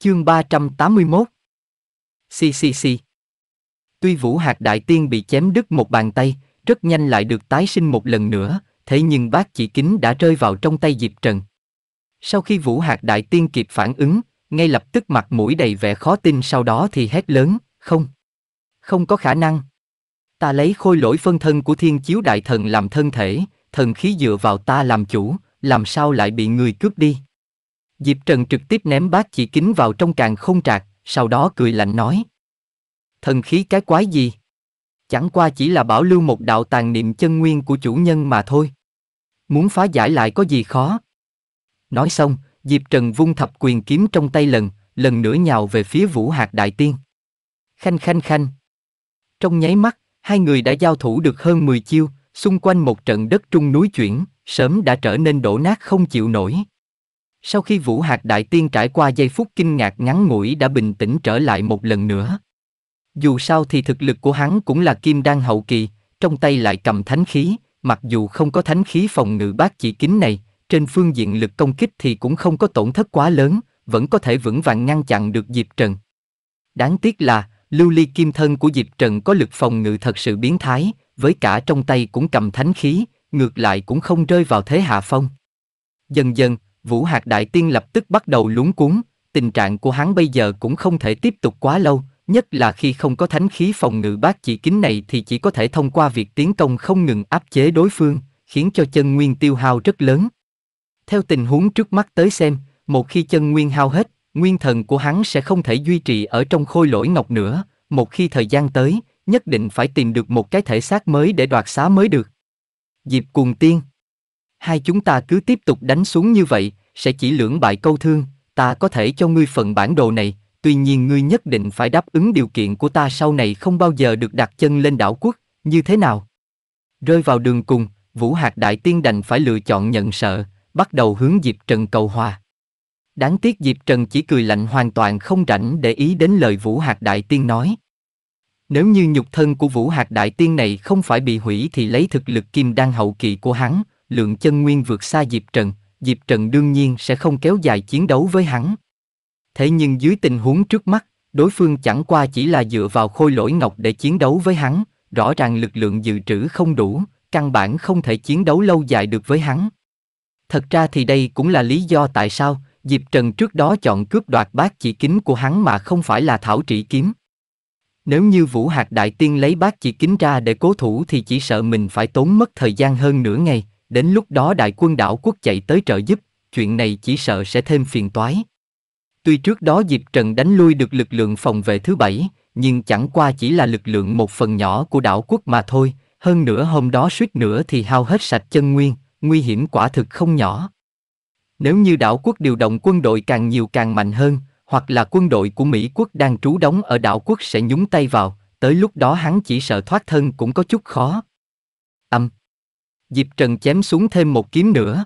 Chương 381 Xì xì xì Tuy Vũ Hạt Đại Tiên bị chém đứt một bàn tay, rất nhanh lại được tái sinh một lần nữa, thế nhưng bác chỉ kính đã rơi vào trong tay Diệp Trần. Sau khi Vũ Hạt Đại Tiên kịp phản ứng, ngay lập tức mặt mũi đầy vẻ khó tin sau đó thì hét lớn, không. Không có khả năng. Ta lấy khôi lỗi phân thân của Thiên Chiếu Đại Thần làm thân thể, thần khí dựa vào ta làm chủ, làm sao lại bị người cướp đi. Diệp Trần trực tiếp ném bát chỉ kính vào trong càng không trạc, sau đó cười lạnh nói. Thần khí cái quái gì? Chẳng qua chỉ là bảo lưu một đạo tàn niệm chân nguyên của chủ nhân mà thôi. Muốn phá giải lại có gì khó? Nói xong, Diệp Trần vung thập quyền kiếm trong tay lần, lần nữa nhào về phía vũ hạt đại tiên. Khanh khanh khanh. Trong nháy mắt, hai người đã giao thủ được hơn 10 chiêu, xung quanh một trận đất trung núi chuyển, sớm đã trở nên đổ nát không chịu nổi. Sau khi Vũ Hạc Đại Tiên trải qua giây phút kinh ngạc ngắn ngủi đã bình tĩnh trở lại một lần nữa. Dù sao thì thực lực của hắn cũng là kim đan hậu kỳ, trong tay lại cầm thánh khí, mặc dù không có thánh khí phòng ngự bác chỉ kính này, trên phương diện lực công kích thì cũng không có tổn thất quá lớn, vẫn có thể vững vàng ngăn chặn được Diệp Trần. Đáng tiếc là, lưu ly kim thân của Diệp Trần có lực phòng ngự thật sự biến thái, với cả trong tay cũng cầm thánh khí, ngược lại cũng không rơi vào thế hạ phong. Dần dần, Vũ Hạc Đại Tiên lập tức bắt đầu lúng cuốn, tình trạng của hắn bây giờ cũng không thể tiếp tục quá lâu, nhất là khi không có thánh khí phòng ngự bác chỉ kính này thì chỉ có thể thông qua việc tiến công không ngừng áp chế đối phương, khiến cho chân nguyên tiêu hao rất lớn. Theo tình huống trước mắt tới xem, một khi chân nguyên hao hết, nguyên thần của hắn sẽ không thể duy trì ở trong khôi lỗi ngọc nữa, một khi thời gian tới, nhất định phải tìm được một cái thể xác mới để đoạt xá mới được. Dịp Cuồng Tiên Hai chúng ta cứ tiếp tục đánh xuống như vậy, sẽ chỉ lưỡng bại câu thương, ta có thể cho ngươi phần bản đồ này, tuy nhiên ngươi nhất định phải đáp ứng điều kiện của ta sau này không bao giờ được đặt chân lên đảo quốc, như thế nào? Rơi vào đường cùng, Vũ Hạc Đại Tiên đành phải lựa chọn nhận sợ, bắt đầu hướng Diệp Trần cầu hòa. Đáng tiếc Diệp Trần chỉ cười lạnh hoàn toàn không rảnh để ý đến lời Vũ Hạc Đại Tiên nói. Nếu như nhục thân của Vũ Hạc Đại Tiên này không phải bị hủy thì lấy thực lực kim đan hậu kỳ của hắn, lượng chân nguyên vượt xa Diệp Trần, Diệp Trần đương nhiên sẽ không kéo dài chiến đấu với hắn. Thế nhưng dưới tình huống trước mắt, đối phương chẳng qua chỉ là dựa vào khôi lỗi ngọc để chiến đấu với hắn, rõ ràng lực lượng dự trữ không đủ, căn bản không thể chiến đấu lâu dài được với hắn. Thật ra thì đây cũng là lý do tại sao Diệp Trần trước đó chọn cướp đoạt bát chỉ kính của hắn mà không phải là thảo trị kiếm. Nếu như Vũ Hạc Đại Tiên lấy bát chỉ kính ra để cố thủ thì chỉ sợ mình phải tốn mất thời gian hơn nửa ngày, Đến lúc đó đại quân đảo quốc chạy tới trợ giúp, chuyện này chỉ sợ sẽ thêm phiền toái. Tuy trước đó dịp Trần đánh lui được lực lượng phòng vệ thứ bảy, nhưng chẳng qua chỉ là lực lượng một phần nhỏ của đảo quốc mà thôi, hơn nữa hôm đó suýt nữa thì hao hết sạch chân nguyên, nguy hiểm quả thực không nhỏ. Nếu như đảo quốc điều động quân đội càng nhiều càng mạnh hơn, hoặc là quân đội của Mỹ quốc đang trú đóng ở đảo quốc sẽ nhúng tay vào, tới lúc đó hắn chỉ sợ thoát thân cũng có chút khó. Âm, Diệp Trần chém xuống thêm một kiếm nữa.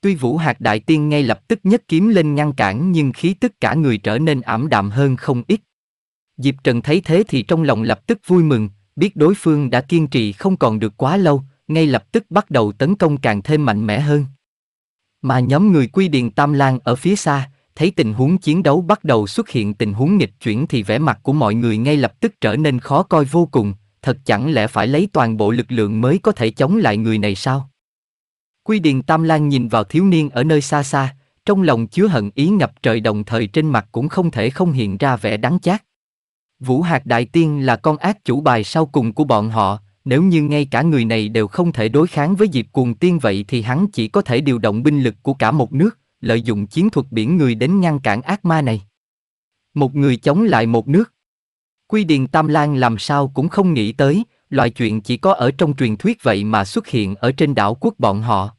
Tuy Vũ Hạc Đại Tiên ngay lập tức nhất kiếm lên ngăn cản nhưng khí tức cả người trở nên ảm đạm hơn không ít. Diệp Trần thấy thế thì trong lòng lập tức vui mừng, biết đối phương đã kiên trì không còn được quá lâu, ngay lập tức bắt đầu tấn công càng thêm mạnh mẽ hơn. Mà nhóm người quy điền Tam Lan ở phía xa, thấy tình huống chiến đấu bắt đầu xuất hiện tình huống nghịch chuyển thì vẻ mặt của mọi người ngay lập tức trở nên khó coi vô cùng, thật chẳng lẽ phải lấy toàn bộ lực lượng mới có thể chống lại người này sao? Quy Điền Tam Lan nhìn vào thiếu niên ở nơi xa xa, trong lòng chứa hận ý ngập trời đồng thời trên mặt cũng không thể không hiện ra vẻ đáng chát. Vũ Hạc Đại Tiên là con ác chủ bài sau cùng của bọn họ, nếu như ngay cả người này đều không thể đối kháng với Diệp Cuồng Tiên vậy thì hắn chỉ có thể điều động binh lực của cả một nước, lợi dụng chiến thuật biển người đến ngăn cản ác ma này. Một người chống lại một nước. Quy Điền Tam Lan làm sao cũng không nghĩ tới, loại chuyện chỉ có ở trong truyền thuyết vậy mà xuất hiện ở trên đảo quốc bọn họ.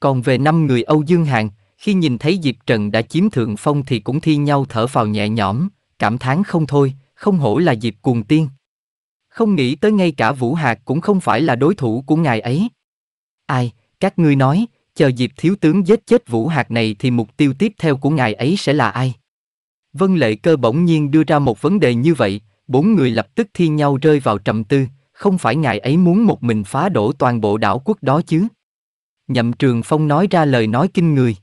Còn về năm người Âu Dương Hạng, khi nhìn thấy Diệp Trần đã chiếm thượng phong thì cũng thi nhau thở vào nhẹ nhõm, cảm thán không thôi, không hổ là Diệp cuồng tiên. Không nghĩ tới ngay cả Vũ Hạc cũng không phải là đối thủ của ngài ấy. Ai, các ngươi nói, chờ Diệp thiếu tướng giết chết Vũ Hạc này thì mục tiêu tiếp theo của ngài ấy sẽ là ai? Vân Lệ Cơ bỗng nhiên đưa ra một vấn đề như vậy, bốn người lập tức thi nhau rơi vào trầm tư, không phải ngài ấy muốn một mình phá đổ toàn bộ đảo quốc đó chứ? Nhậm Trường Phong nói ra lời nói kinh người.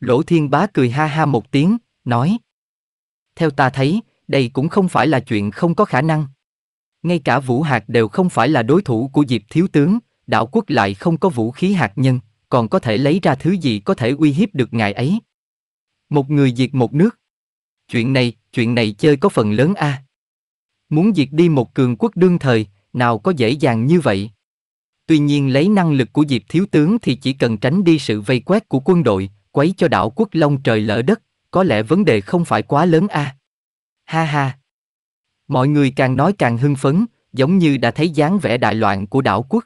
Lỗ Thiên Bá cười ha ha một tiếng, nói. Theo ta thấy, đây cũng không phải là chuyện không có khả năng. Ngay cả Vũ Hạt đều không phải là đối thủ của Diệp Thiếu Tướng, đảo quốc lại không có vũ khí hạt nhân, còn có thể lấy ra thứ gì có thể uy hiếp được ngài ấy. Một người diệt một nước, Chuyện này, chuyện này chơi có phần lớn a. Muốn diệt đi một cường quốc đương thời, nào có dễ dàng như vậy. Tuy nhiên lấy năng lực của Diệp Thiếu Tướng thì chỉ cần tránh đi sự vây quét của quân đội, quấy cho đảo quốc long trời lỡ đất, có lẽ vấn đề không phải quá lớn a. Ha ha. Mọi người càng nói càng hưng phấn, giống như đã thấy dáng vẻ đại loạn của đảo quốc.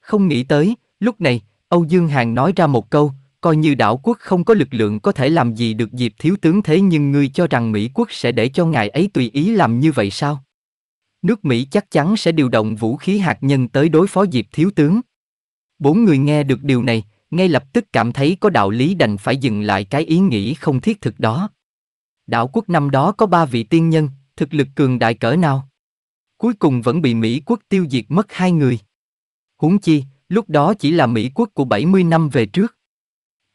Không nghĩ tới, lúc này, Âu Dương Hàn nói ra một câu, coi như đảo quốc không có lực lượng có thể làm gì được Diệp thiếu tướng thế nhưng ngươi cho rằng Mỹ quốc sẽ để cho ngài ấy tùy ý làm như vậy sao? Nước Mỹ chắc chắn sẽ điều động vũ khí hạt nhân tới đối phó Diệp thiếu tướng. Bốn người nghe được điều này, ngay lập tức cảm thấy có đạo lý đành phải dừng lại cái ý nghĩ không thiết thực đó. Đảo quốc năm đó có ba vị tiên nhân, thực lực cường đại cỡ nào? Cuối cùng vẫn bị Mỹ quốc tiêu diệt mất hai người. Huống chi, lúc đó chỉ là Mỹ quốc của 70 năm về trước.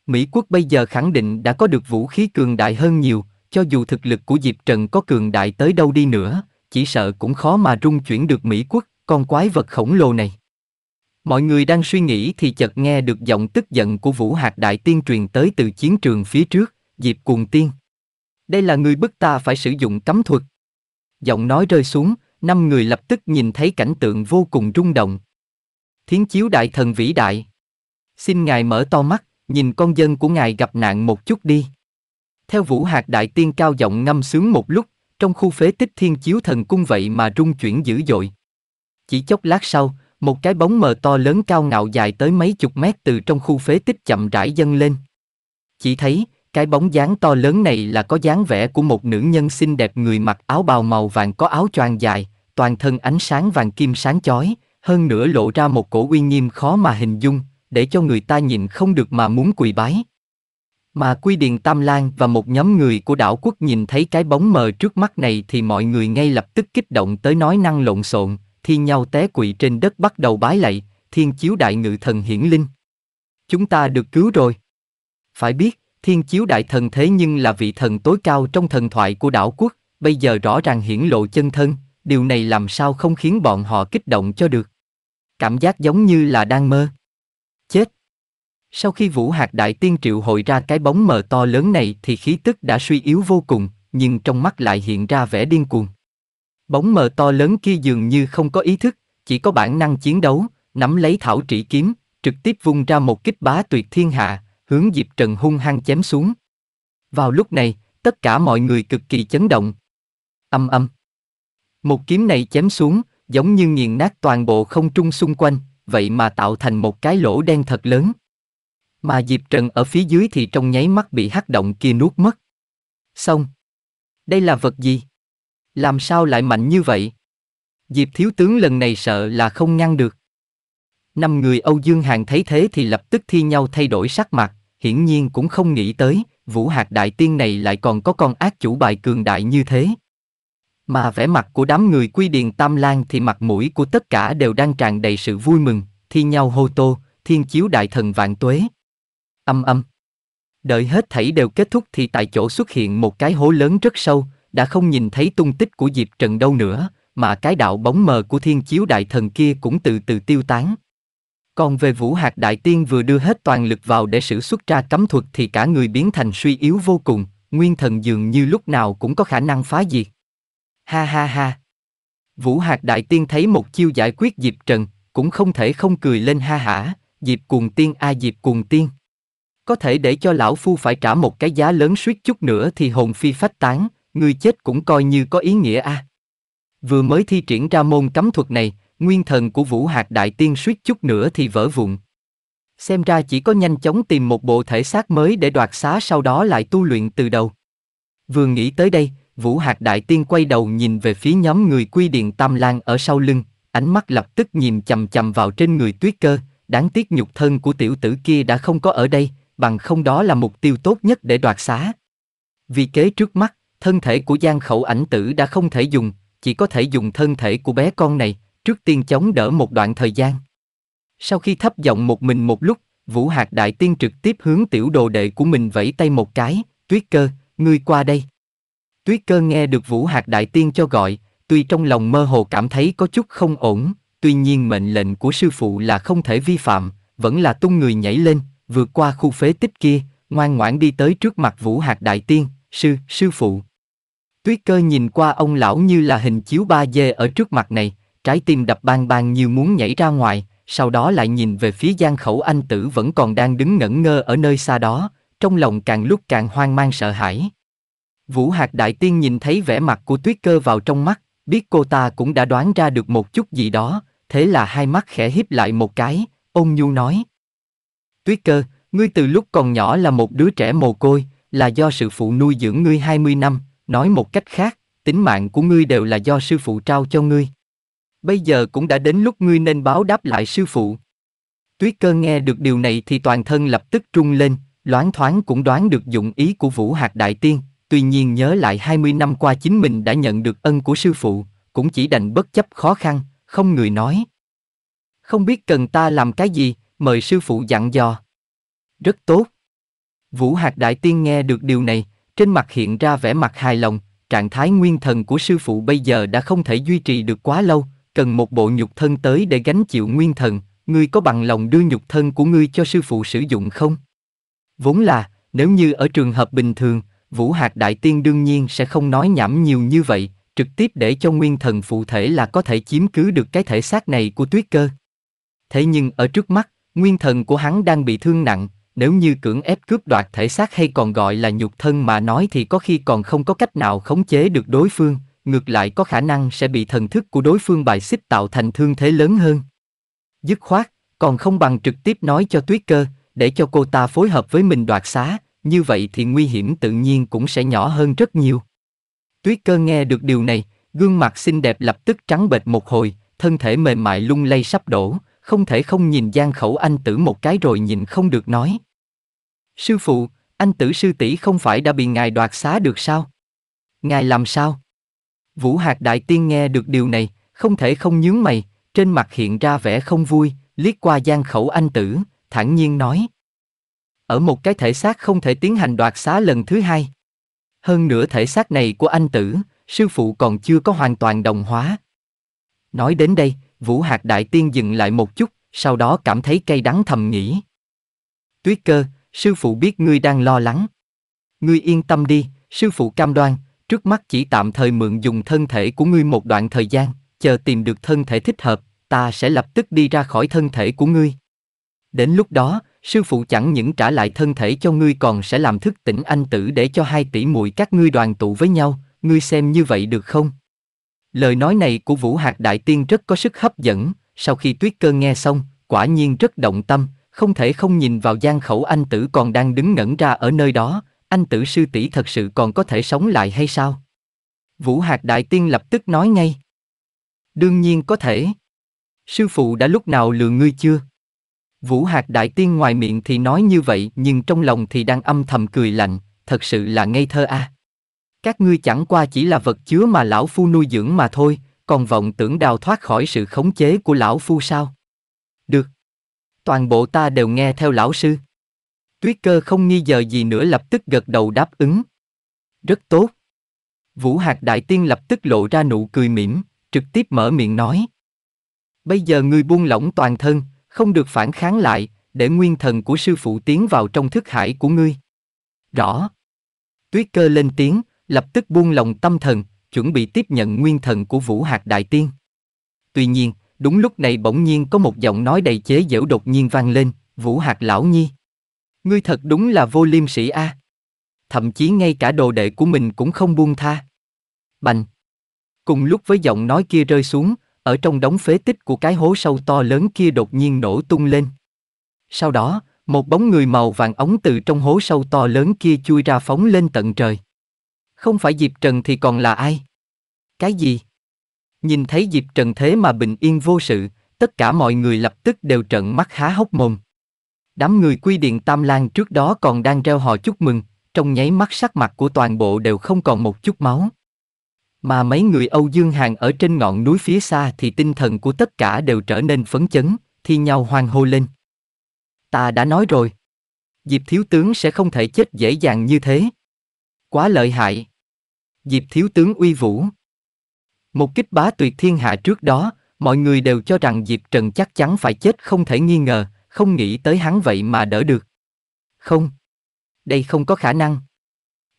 Mỹ quốc bây giờ khẳng định đã có được vũ khí cường đại hơn nhiều, cho dù thực lực của Diệp Trần có cường đại tới đâu đi nữa, chỉ sợ cũng khó mà rung chuyển được Mỹ quốc, con quái vật khổng lồ này. Mọi người đang suy nghĩ thì chợt nghe được giọng tức giận của Vũ Hạc Đại Tiên truyền tới từ chiến trường phía trước, Diệp Cuồng Tiên. Đây là người bức ta phải sử dụng cấm thuật. Giọng nói rơi xuống, năm người lập tức nhìn thấy cảnh tượng vô cùng rung động. Thiến chiếu đại thần vĩ đại. Xin ngài mở to mắt nhìn con dân của ngài gặp nạn một chút đi. Theo Vũ Hạc Đại Tiên cao giọng ngâm sướng một lúc, trong khu phế tích thiên chiếu thần cung vậy mà rung chuyển dữ dội. Chỉ chốc lát sau, một cái bóng mờ to lớn cao ngạo dài tới mấy chục mét từ trong khu phế tích chậm rãi dâng lên. Chỉ thấy, cái bóng dáng to lớn này là có dáng vẻ của một nữ nhân xinh đẹp người mặc áo bào màu vàng có áo choàng dài, toàn thân ánh sáng vàng kim sáng chói, hơn nữa lộ ra một cổ uy nghiêm khó mà hình dung, để cho người ta nhìn không được mà muốn quỳ bái. Mà Quy Điền Tam Lan và một nhóm người của đảo quốc nhìn thấy cái bóng mờ trước mắt này thì mọi người ngay lập tức kích động tới nói năng lộn xộn, thiên nhau té quỵ trên đất bắt đầu bái lạy, thiên chiếu đại ngự thần hiển linh. Chúng ta được cứu rồi. Phải biết, thiên chiếu đại thần thế nhưng là vị thần tối cao trong thần thoại của đảo quốc, bây giờ rõ ràng hiển lộ chân thân, điều này làm sao không khiến bọn họ kích động cho được. Cảm giác giống như là đang mơ. Sau khi Vũ Hạc Đại Tiên triệu hội ra cái bóng mờ to lớn này thì khí tức đã suy yếu vô cùng, nhưng trong mắt lại hiện ra vẻ điên cuồng. Bóng mờ to lớn kia dường như không có ý thức, chỉ có bản năng chiến đấu, nắm lấy thảo trị kiếm, trực tiếp vung ra một kích bá tuyệt thiên hạ, hướng Diệp Trần hung hăng chém xuống. Vào lúc này, tất cả mọi người cực kỳ chấn động. Âm âm. Một kiếm này chém xuống, giống như nghiền nát toàn bộ không trung xung quanh, vậy mà tạo thành một cái lỗ đen thật lớn. Mà Diệp Trần ở phía dưới thì trong nháy mắt bị hắc động kia nuốt mất. Xong. Đây là vật gì? Làm sao lại mạnh như vậy? Diệp thiếu tướng lần này sợ là không ngăn được. Năm người Âu Dương Hàng thấy thế thì lập tức thi nhau thay đổi sắc mặt, hiển nhiên cũng không nghĩ tới, vũ hạc đại tiên này lại còn có con ác chủ bài cường đại như thế. Mà vẻ mặt của đám người quy điền Tam Lan thì mặt mũi của tất cả đều đang tràn đầy sự vui mừng, thi nhau hô tô, thiên chiếu đại thần vạn tuế. Âm âm. Đợi hết thảy đều kết thúc thì tại chỗ xuất hiện một cái hố lớn rất sâu, đã không nhìn thấy tung tích của Diệp Trần đâu nữa, mà cái đạo bóng mờ của thiên chiếu đại thần kia cũng từ từ tiêu tán. Còn về vũ hạt đại tiên vừa đưa hết toàn lực vào để sử xuất ra cấm thuật thì cả người biến thành suy yếu vô cùng, nguyên thần dường như lúc nào cũng có khả năng phá diệt. Ha ha ha. Vũ hạt đại tiên thấy một chiêu giải quyết Diệp Trần, cũng không thể không cười lên ha hả, Diệp cuồng tiên a Diệp cuồng tiên. Có thể để cho lão phu phải trả một cái giá lớn suýt chút nữa thì hồn phi phách tán, người chết cũng coi như có ý nghĩa a. À. Vừa mới thi triển ra môn cấm thuật này, nguyên thần của Vũ Hạc Đại Tiên suýt chút nữa thì vỡ vụn. Xem ra chỉ có nhanh chóng tìm một bộ thể xác mới để đoạt xá sau đó lại tu luyện từ đầu. Vừa nghĩ tới đây, Vũ Hạc Đại Tiên quay đầu nhìn về phía nhóm người quy điện Tam Lan ở sau lưng, ánh mắt lập tức nhìn chầm chầm vào trên người tuyết cơ, đáng tiếc nhục thân của tiểu tử kia đã không có ở đây, bằng không đó là mục tiêu tốt nhất để đoạt xá. Vì kế trước mắt, thân thể của Giang Khẩu ảnh tử đã không thể dùng, chỉ có thể dùng thân thể của bé con này, trước tiên chống đỡ một đoạn thời gian. Sau khi thấp giọng một mình một lúc, Vũ Hạc Đại Tiên trực tiếp hướng tiểu đồ đệ của mình vẫy tay một cái, Tuyết Cơ, ngươi qua đây. Tuyết Cơ nghe được Vũ Hạc Đại Tiên cho gọi, tuy trong lòng mơ hồ cảm thấy có chút không ổn, tuy nhiên mệnh lệnh của sư phụ là không thể vi phạm, vẫn là tung người nhảy lên, vượt qua khu phế tích kia, ngoan ngoãn đi tới trước mặt Vũ Hạt Đại Tiên, sư, sư phụ. Tuyết cơ nhìn qua ông lão như là hình chiếu ba dê ở trước mặt này, trái tim đập bang bang như muốn nhảy ra ngoài, sau đó lại nhìn về phía giang khẩu anh tử vẫn còn đang đứng ngẩn ngơ ở nơi xa đó, trong lòng càng lúc càng hoang mang sợ hãi. Vũ Hạc Đại Tiên nhìn thấy vẻ mặt của tuyết cơ vào trong mắt, biết cô ta cũng đã đoán ra được một chút gì đó, thế là hai mắt khẽ híp lại một cái, ông nhu nói, Tuyết cơ, ngươi từ lúc còn nhỏ là một đứa trẻ mồ côi, là do sự phụ nuôi dưỡng ngươi 20 năm, nói một cách khác, tính mạng của ngươi đều là do sư phụ trao cho ngươi. Bây giờ cũng đã đến lúc ngươi nên báo đáp lại sư phụ. Tuyết cơ nghe được điều này thì toàn thân lập tức trung lên, loáng thoáng cũng đoán được dụng ý của Vũ Hạc Đại Tiên, tuy nhiên nhớ lại 20 năm qua chính mình đã nhận được ân của sư phụ, cũng chỉ đành bất chấp khó khăn, không người nói. Không biết cần ta làm cái gì, mời sư phụ dặn dò. Rất tốt. Vũ Hạc Đại Tiên nghe được điều này, trên mặt hiện ra vẻ mặt hài lòng, trạng thái nguyên thần của sư phụ bây giờ đã không thể duy trì được quá lâu, cần một bộ nhục thân tới để gánh chịu nguyên thần, ngươi có bằng lòng đưa nhục thân của ngươi cho sư phụ sử dụng không? Vốn là, nếu như ở trường hợp bình thường, Vũ Hạc Đại Tiên đương nhiên sẽ không nói nhảm nhiều như vậy, trực tiếp để cho nguyên thần phụ thể là có thể chiếm cứ được cái thể xác này của tuyết cơ. Thế nhưng ở trước mắt, Nguyên thần của hắn đang bị thương nặng, nếu như cưỡng ép cướp đoạt thể xác hay còn gọi là nhục thân mà nói thì có khi còn không có cách nào khống chế được đối phương, ngược lại có khả năng sẽ bị thần thức của đối phương bài xích tạo thành thương thế lớn hơn. Dứt khoát, còn không bằng trực tiếp nói cho tuyết cơ, để cho cô ta phối hợp với mình đoạt xá, như vậy thì nguy hiểm tự nhiên cũng sẽ nhỏ hơn rất nhiều. Tuyết cơ nghe được điều này, gương mặt xinh đẹp lập tức trắng bệch một hồi, thân thể mềm mại lung lay sắp đổ, không thể không nhìn gian Khẩu Anh Tử một cái rồi nhìn không được nói. Sư phụ, anh Tử sư tỷ không phải đã bị ngài đoạt xá được sao? Ngài làm sao? Vũ Hạc Đại Tiên nghe được điều này, không thể không nhướng mày, trên mặt hiện ra vẻ không vui, liếc qua gian Khẩu Anh Tử, thản nhiên nói. Ở một cái thể xác không thể tiến hành đoạt xá lần thứ hai. Hơn nữa thể xác này của anh Tử, sư phụ còn chưa có hoàn toàn đồng hóa. Nói đến đây, Vũ Hạc Đại Tiên dừng lại một chút, sau đó cảm thấy cay đắng thầm nghĩ. Tuyết cơ, sư phụ biết ngươi đang lo lắng. Ngươi yên tâm đi, sư phụ cam đoan, trước mắt chỉ tạm thời mượn dùng thân thể của ngươi một đoạn thời gian, chờ tìm được thân thể thích hợp, ta sẽ lập tức đi ra khỏi thân thể của ngươi. Đến lúc đó, sư phụ chẳng những trả lại thân thể cho ngươi còn sẽ làm thức tỉnh anh tử để cho hai tỷ muội các ngươi đoàn tụ với nhau, ngươi xem như vậy được không? Lời nói này của Vũ Hạc Đại Tiên rất có sức hấp dẫn, sau khi tuyết cơ nghe xong, quả nhiên rất động tâm, không thể không nhìn vào gian khẩu anh tử còn đang đứng ngẩn ra ở nơi đó, anh tử sư tỷ thật sự còn có thể sống lại hay sao? Vũ Hạc Đại Tiên lập tức nói ngay. Đương nhiên có thể. Sư phụ đã lúc nào lừa ngươi chưa? Vũ Hạc Đại Tiên ngoài miệng thì nói như vậy nhưng trong lòng thì đang âm thầm cười lạnh, thật sự là ngây thơ a. À. Các ngươi chẳng qua chỉ là vật chứa mà lão phu nuôi dưỡng mà thôi, còn vọng tưởng đào thoát khỏi sự khống chế của lão phu sao? Được. Toàn bộ ta đều nghe theo lão sư. Tuyết cơ không nghi giờ gì nữa lập tức gật đầu đáp ứng. Rất tốt. Vũ Hạc Đại Tiên lập tức lộ ra nụ cười mỉm, trực tiếp mở miệng nói. Bây giờ ngươi buông lỏng toàn thân, không được phản kháng lại, để nguyên thần của sư phụ tiến vào trong thức hải của ngươi. Rõ. Tuyết cơ lên tiếng, lập tức buông lòng tâm thần, chuẩn bị tiếp nhận nguyên thần của Vũ Hạc Đại Tiên. Tuy nhiên, đúng lúc này bỗng nhiên có một giọng nói đầy chế giễu đột nhiên vang lên, Vũ Hạc Lão Nhi. Ngươi thật đúng là vô liêm sỉ a. Thậm chí ngay cả đồ đệ của mình cũng không buông tha. Bành. Cùng lúc với giọng nói kia rơi xuống, ở trong đống phế tích của cái hố sâu to lớn kia đột nhiên nổ tung lên. Sau đó, một bóng người màu vàng ống từ trong hố sâu to lớn kia chui ra phóng lên tận trời. Không phải Diệp Trần thì còn là ai? Cái gì? Nhìn thấy Diệp Trần thế mà bình yên vô sự, tất cả mọi người lập tức đều trợn mắt há hốc mồm. Đám người quy điện Tam Lan trước đó còn đang reo hò chúc mừng, trong nháy mắt sắc mặt của toàn bộ đều không còn một chút máu. Mà mấy người Âu Dương Hàng ở trên ngọn núi phía xa thì tinh thần của tất cả đều trở nên phấn chấn, thi nhau hoang hô lên. Ta đã nói rồi. Diệp thiếu tướng sẽ không thể chết dễ dàng như thế. Quá lợi hại. Diệp thiếu tướng uy vũ. Một kích bá tuyệt thiên hạ trước đó, mọi người đều cho rằng Diệp Trần chắc chắn phải chết không thể nghi ngờ, không nghĩ tới hắn vậy mà đỡ được. Không. Đây không có khả năng.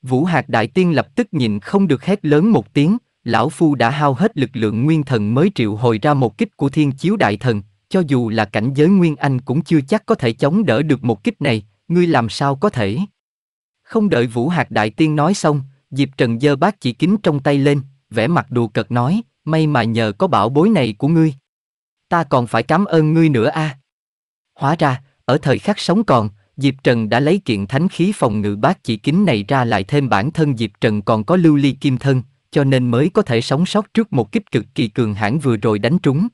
Vũ Hạc Đại Tiên lập tức nhìn không được hét lớn một tiếng, lão phu đã hao hết lực lượng nguyên thần mới triệu hồi ra một kích của thiên chiếu đại thần, cho dù là cảnh giới nguyên anh cũng chưa chắc có thể chống đỡ được một kích này, ngươi làm sao có thể. Không đợi Vũ Hạc Đại Tiên nói xong, Diệp Trần giơ bát chỉ kính trong tay lên, vẻ mặt đùa cợt nói, may mà nhờ có bảo bối này của ngươi. Ta còn phải cảm ơn ngươi nữa a. À. Hóa ra, ở thời khắc sống còn, Diệp Trần đã lấy kiện thánh khí phòng ngự bát chỉ kính này ra lại thêm bản thân Diệp Trần còn có lưu ly kim thân, cho nên mới có thể sống sót trước một kích cực kỳ cường hãn vừa rồi đánh trúng.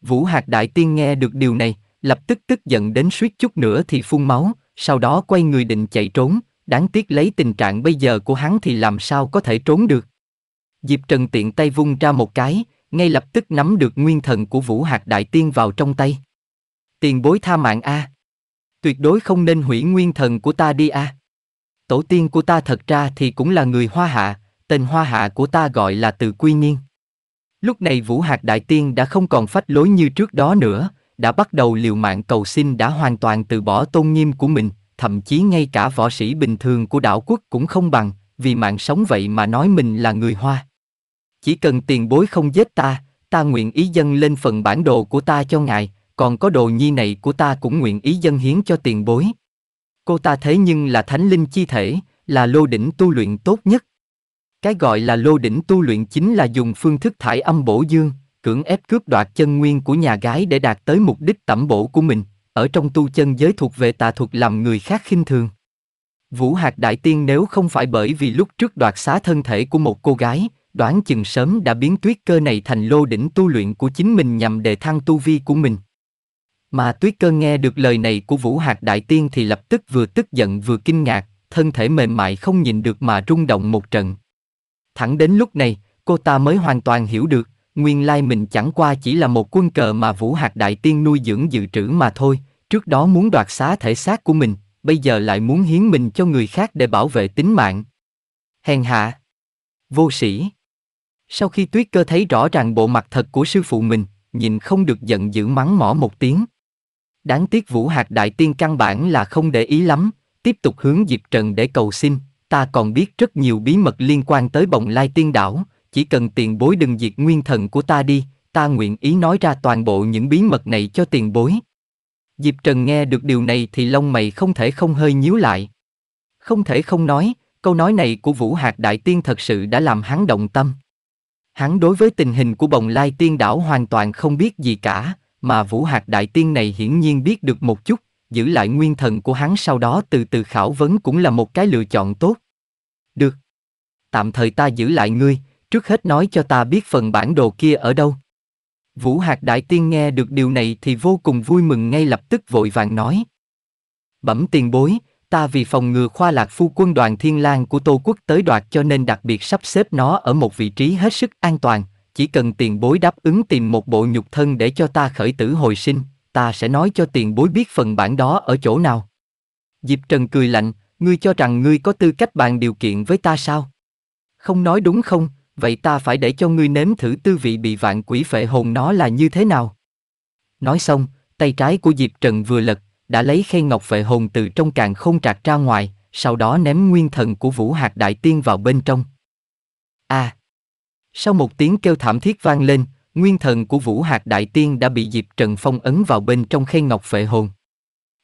Vũ Hạc Đại Tiên nghe được điều này, lập tức tức giận đến suýt chút nữa thì phun máu, sau đó quay người định chạy trốn, Đáng tiếc lấy tình trạng bây giờ của hắn thì làm sao có thể trốn được. Diệp Trần tiện tay vung ra một cái, ngay lập tức nắm được nguyên thần của Vũ Hạc Đại Tiên vào trong tay. Tiền bối tha mạng a. Tuyệt đối không nên hủy nguyên thần của ta đi a. Tổ tiên của ta thật ra thì cũng là người Hoa Hạ, tên Hoa Hạ của ta gọi là Từ Quy Nhiên. Lúc này Vũ Hạc Đại Tiên đã không còn phách lối như trước đó nữa, đã bắt đầu liều mạng cầu xin đã hoàn toàn từ bỏ tôn nghiêm của mình, thậm chí ngay cả võ sĩ bình thường của đạo quốc cũng không bằng, vì mạng sống vậy mà nói mình là người Hoa. Chỉ cần tiền bối không giết ta, ta nguyện ý dâng lên phần bản đồ của ta cho ngài, còn có đồ nhi này của ta cũng nguyện ý dâng hiến cho tiền bối. Cô ta thế nhưng là thánh linh chi thể, là lô đỉnh tu luyện tốt nhất. Cái gọi là lô đỉnh tu luyện chính là dùng phương thức thải âm bổ dương, cưỡng ép cướp đoạt chân nguyên của nhà gái để đạt tới mục đích tẩm bổ của mình ở trong tu chân giới thuộc về tà thuật làm người khác khinh thường. Vũ Hạc Đại Tiên nếu không phải bởi vì lúc trước đoạt xá thân thể của một cô gái, đoán chừng sớm đã biến tuyết cơ này thành lô đỉnh tu luyện của chính mình nhằm đề thăng tu vi của mình. Mà tuyết cơ nghe được lời này của Vũ Hạc Đại Tiên thì lập tức vừa tức giận vừa kinh ngạc, thân thể mềm mại không nhìn được mà rung động một trận. Thẳng đến lúc này, cô ta mới hoàn toàn hiểu được, nguyên lai mình chẳng qua chỉ là một quân cờ mà Vũ Hạc Đại Tiên nuôi dưỡng dự trữ mà thôi, trước đó muốn đoạt xá thể xác của mình, bây giờ lại muốn hiến mình cho người khác để bảo vệ tính mạng. Hèn hạ. Vô sĩ. Sau khi tuyết cơ thấy rõ ràng bộ mặt thật của sư phụ mình, nhìn không được giận dữ mắng mỏ một tiếng. Đáng tiếc Vũ Hạc Đại Tiên căn bản là không để ý lắm, tiếp tục hướng Diệp Trần để cầu xin, ta còn biết rất nhiều bí mật liên quan tới bồng lai tiên đảo, chỉ cần tiền bối đừng diệt nguyên thần của ta đi, ta nguyện ý nói ra toàn bộ những bí mật này cho tiền bối. Diệp Trần nghe được điều này thì lông mày không thể không hơi nhíu lại. Không thể không nói, câu nói này của Vũ Hạc Đại Tiên thật sự đã làm hắn động tâm. Hắn đối với tình hình của bồng lai tiên đảo hoàn toàn không biết gì cả, mà Vũ Hạc Đại Tiên này hiển nhiên biết được một chút, giữ lại nguyên thần của hắn sau đó từ từ khảo vấn cũng là một cái lựa chọn tốt. Được. Tạm thời ta giữ lại ngươi, Trước hết nói cho ta biết phần bản đồ kia ở đâu. Vũ Hạc Đại Tiên nghe được điều này thì vô cùng vui mừng ngay lập tức vội vàng nói. Bẩm tiền bối, ta vì phòng ngừa khoa lạc phu quân đoàn thiên lang của Tô Quốc tới đoạt cho nên đặc biệt sắp xếp nó ở một vị trí hết sức an toàn, chỉ cần tiền bối đáp ứng tìm một bộ nhục thân để cho ta khởi tử hồi sinh, ta sẽ nói cho tiền bối biết phần bản đó ở chỗ nào. Diệp Trần cười lạnh, ngươi cho rằng ngươi có tư cách bàn điều kiện với ta sao? Không nói đúng không, vậy ta phải để cho ngươi nếm thử tư vị bị vạn quỷ phệ hồn nó là như thế nào. Nói xong, tay trái của Diệp Trần vừa lật, đã lấy khay ngọc phệ hồn từ trong càng không trạc ra ngoài, sau đó ném nguyên thần của Vũ Hạt Đại Tiên vào bên trong. A. À. Sau một tiếng kêu thảm thiết vang lên, nguyên thần của Vũ Hạt Đại Tiên đã bị Diệp Trần phong ấn vào bên trong khay ngọc phệ hồn.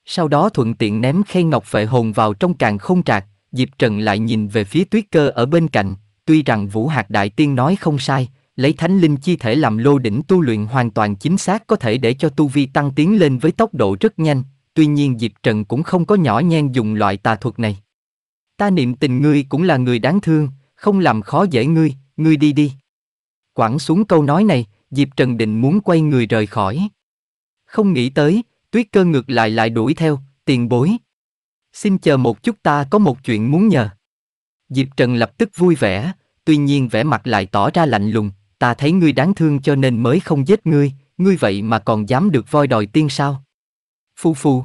Sau đó thuận tiện ném khay ngọc phệ hồn vào trong càng không trạc, Diệp Trần lại nhìn về phía tuyết cơ ở bên cạnh, Tuy rằng Vũ Hạc Đại Tiên nói không sai, lấy thánh linh chi thể làm lô đỉnh tu luyện hoàn toàn chính xác có thể để cho tu vi tăng tiến lên với tốc độ rất nhanh, tuy nhiên Diệp Trần cũng không có nhỏ nhen dùng loại tà thuật này. Ta niệm tình ngươi cũng là người đáng thương, không làm khó dễ ngươi, ngươi đi đi. quẳng xuống câu nói này, Diệp Trần định muốn quay người rời khỏi. Không nghĩ tới, tuyết cơ ngược lại lại đuổi theo, tiền bối. Xin chờ một chút ta có một chuyện muốn nhờ. Diệp Trần lập tức vui vẻ, tuy nhiên vẻ mặt lại tỏ ra lạnh lùng, ta thấy ngươi đáng thương cho nên mới không giết ngươi, ngươi vậy mà còn dám được voi đòi tiên sao? Phu phu.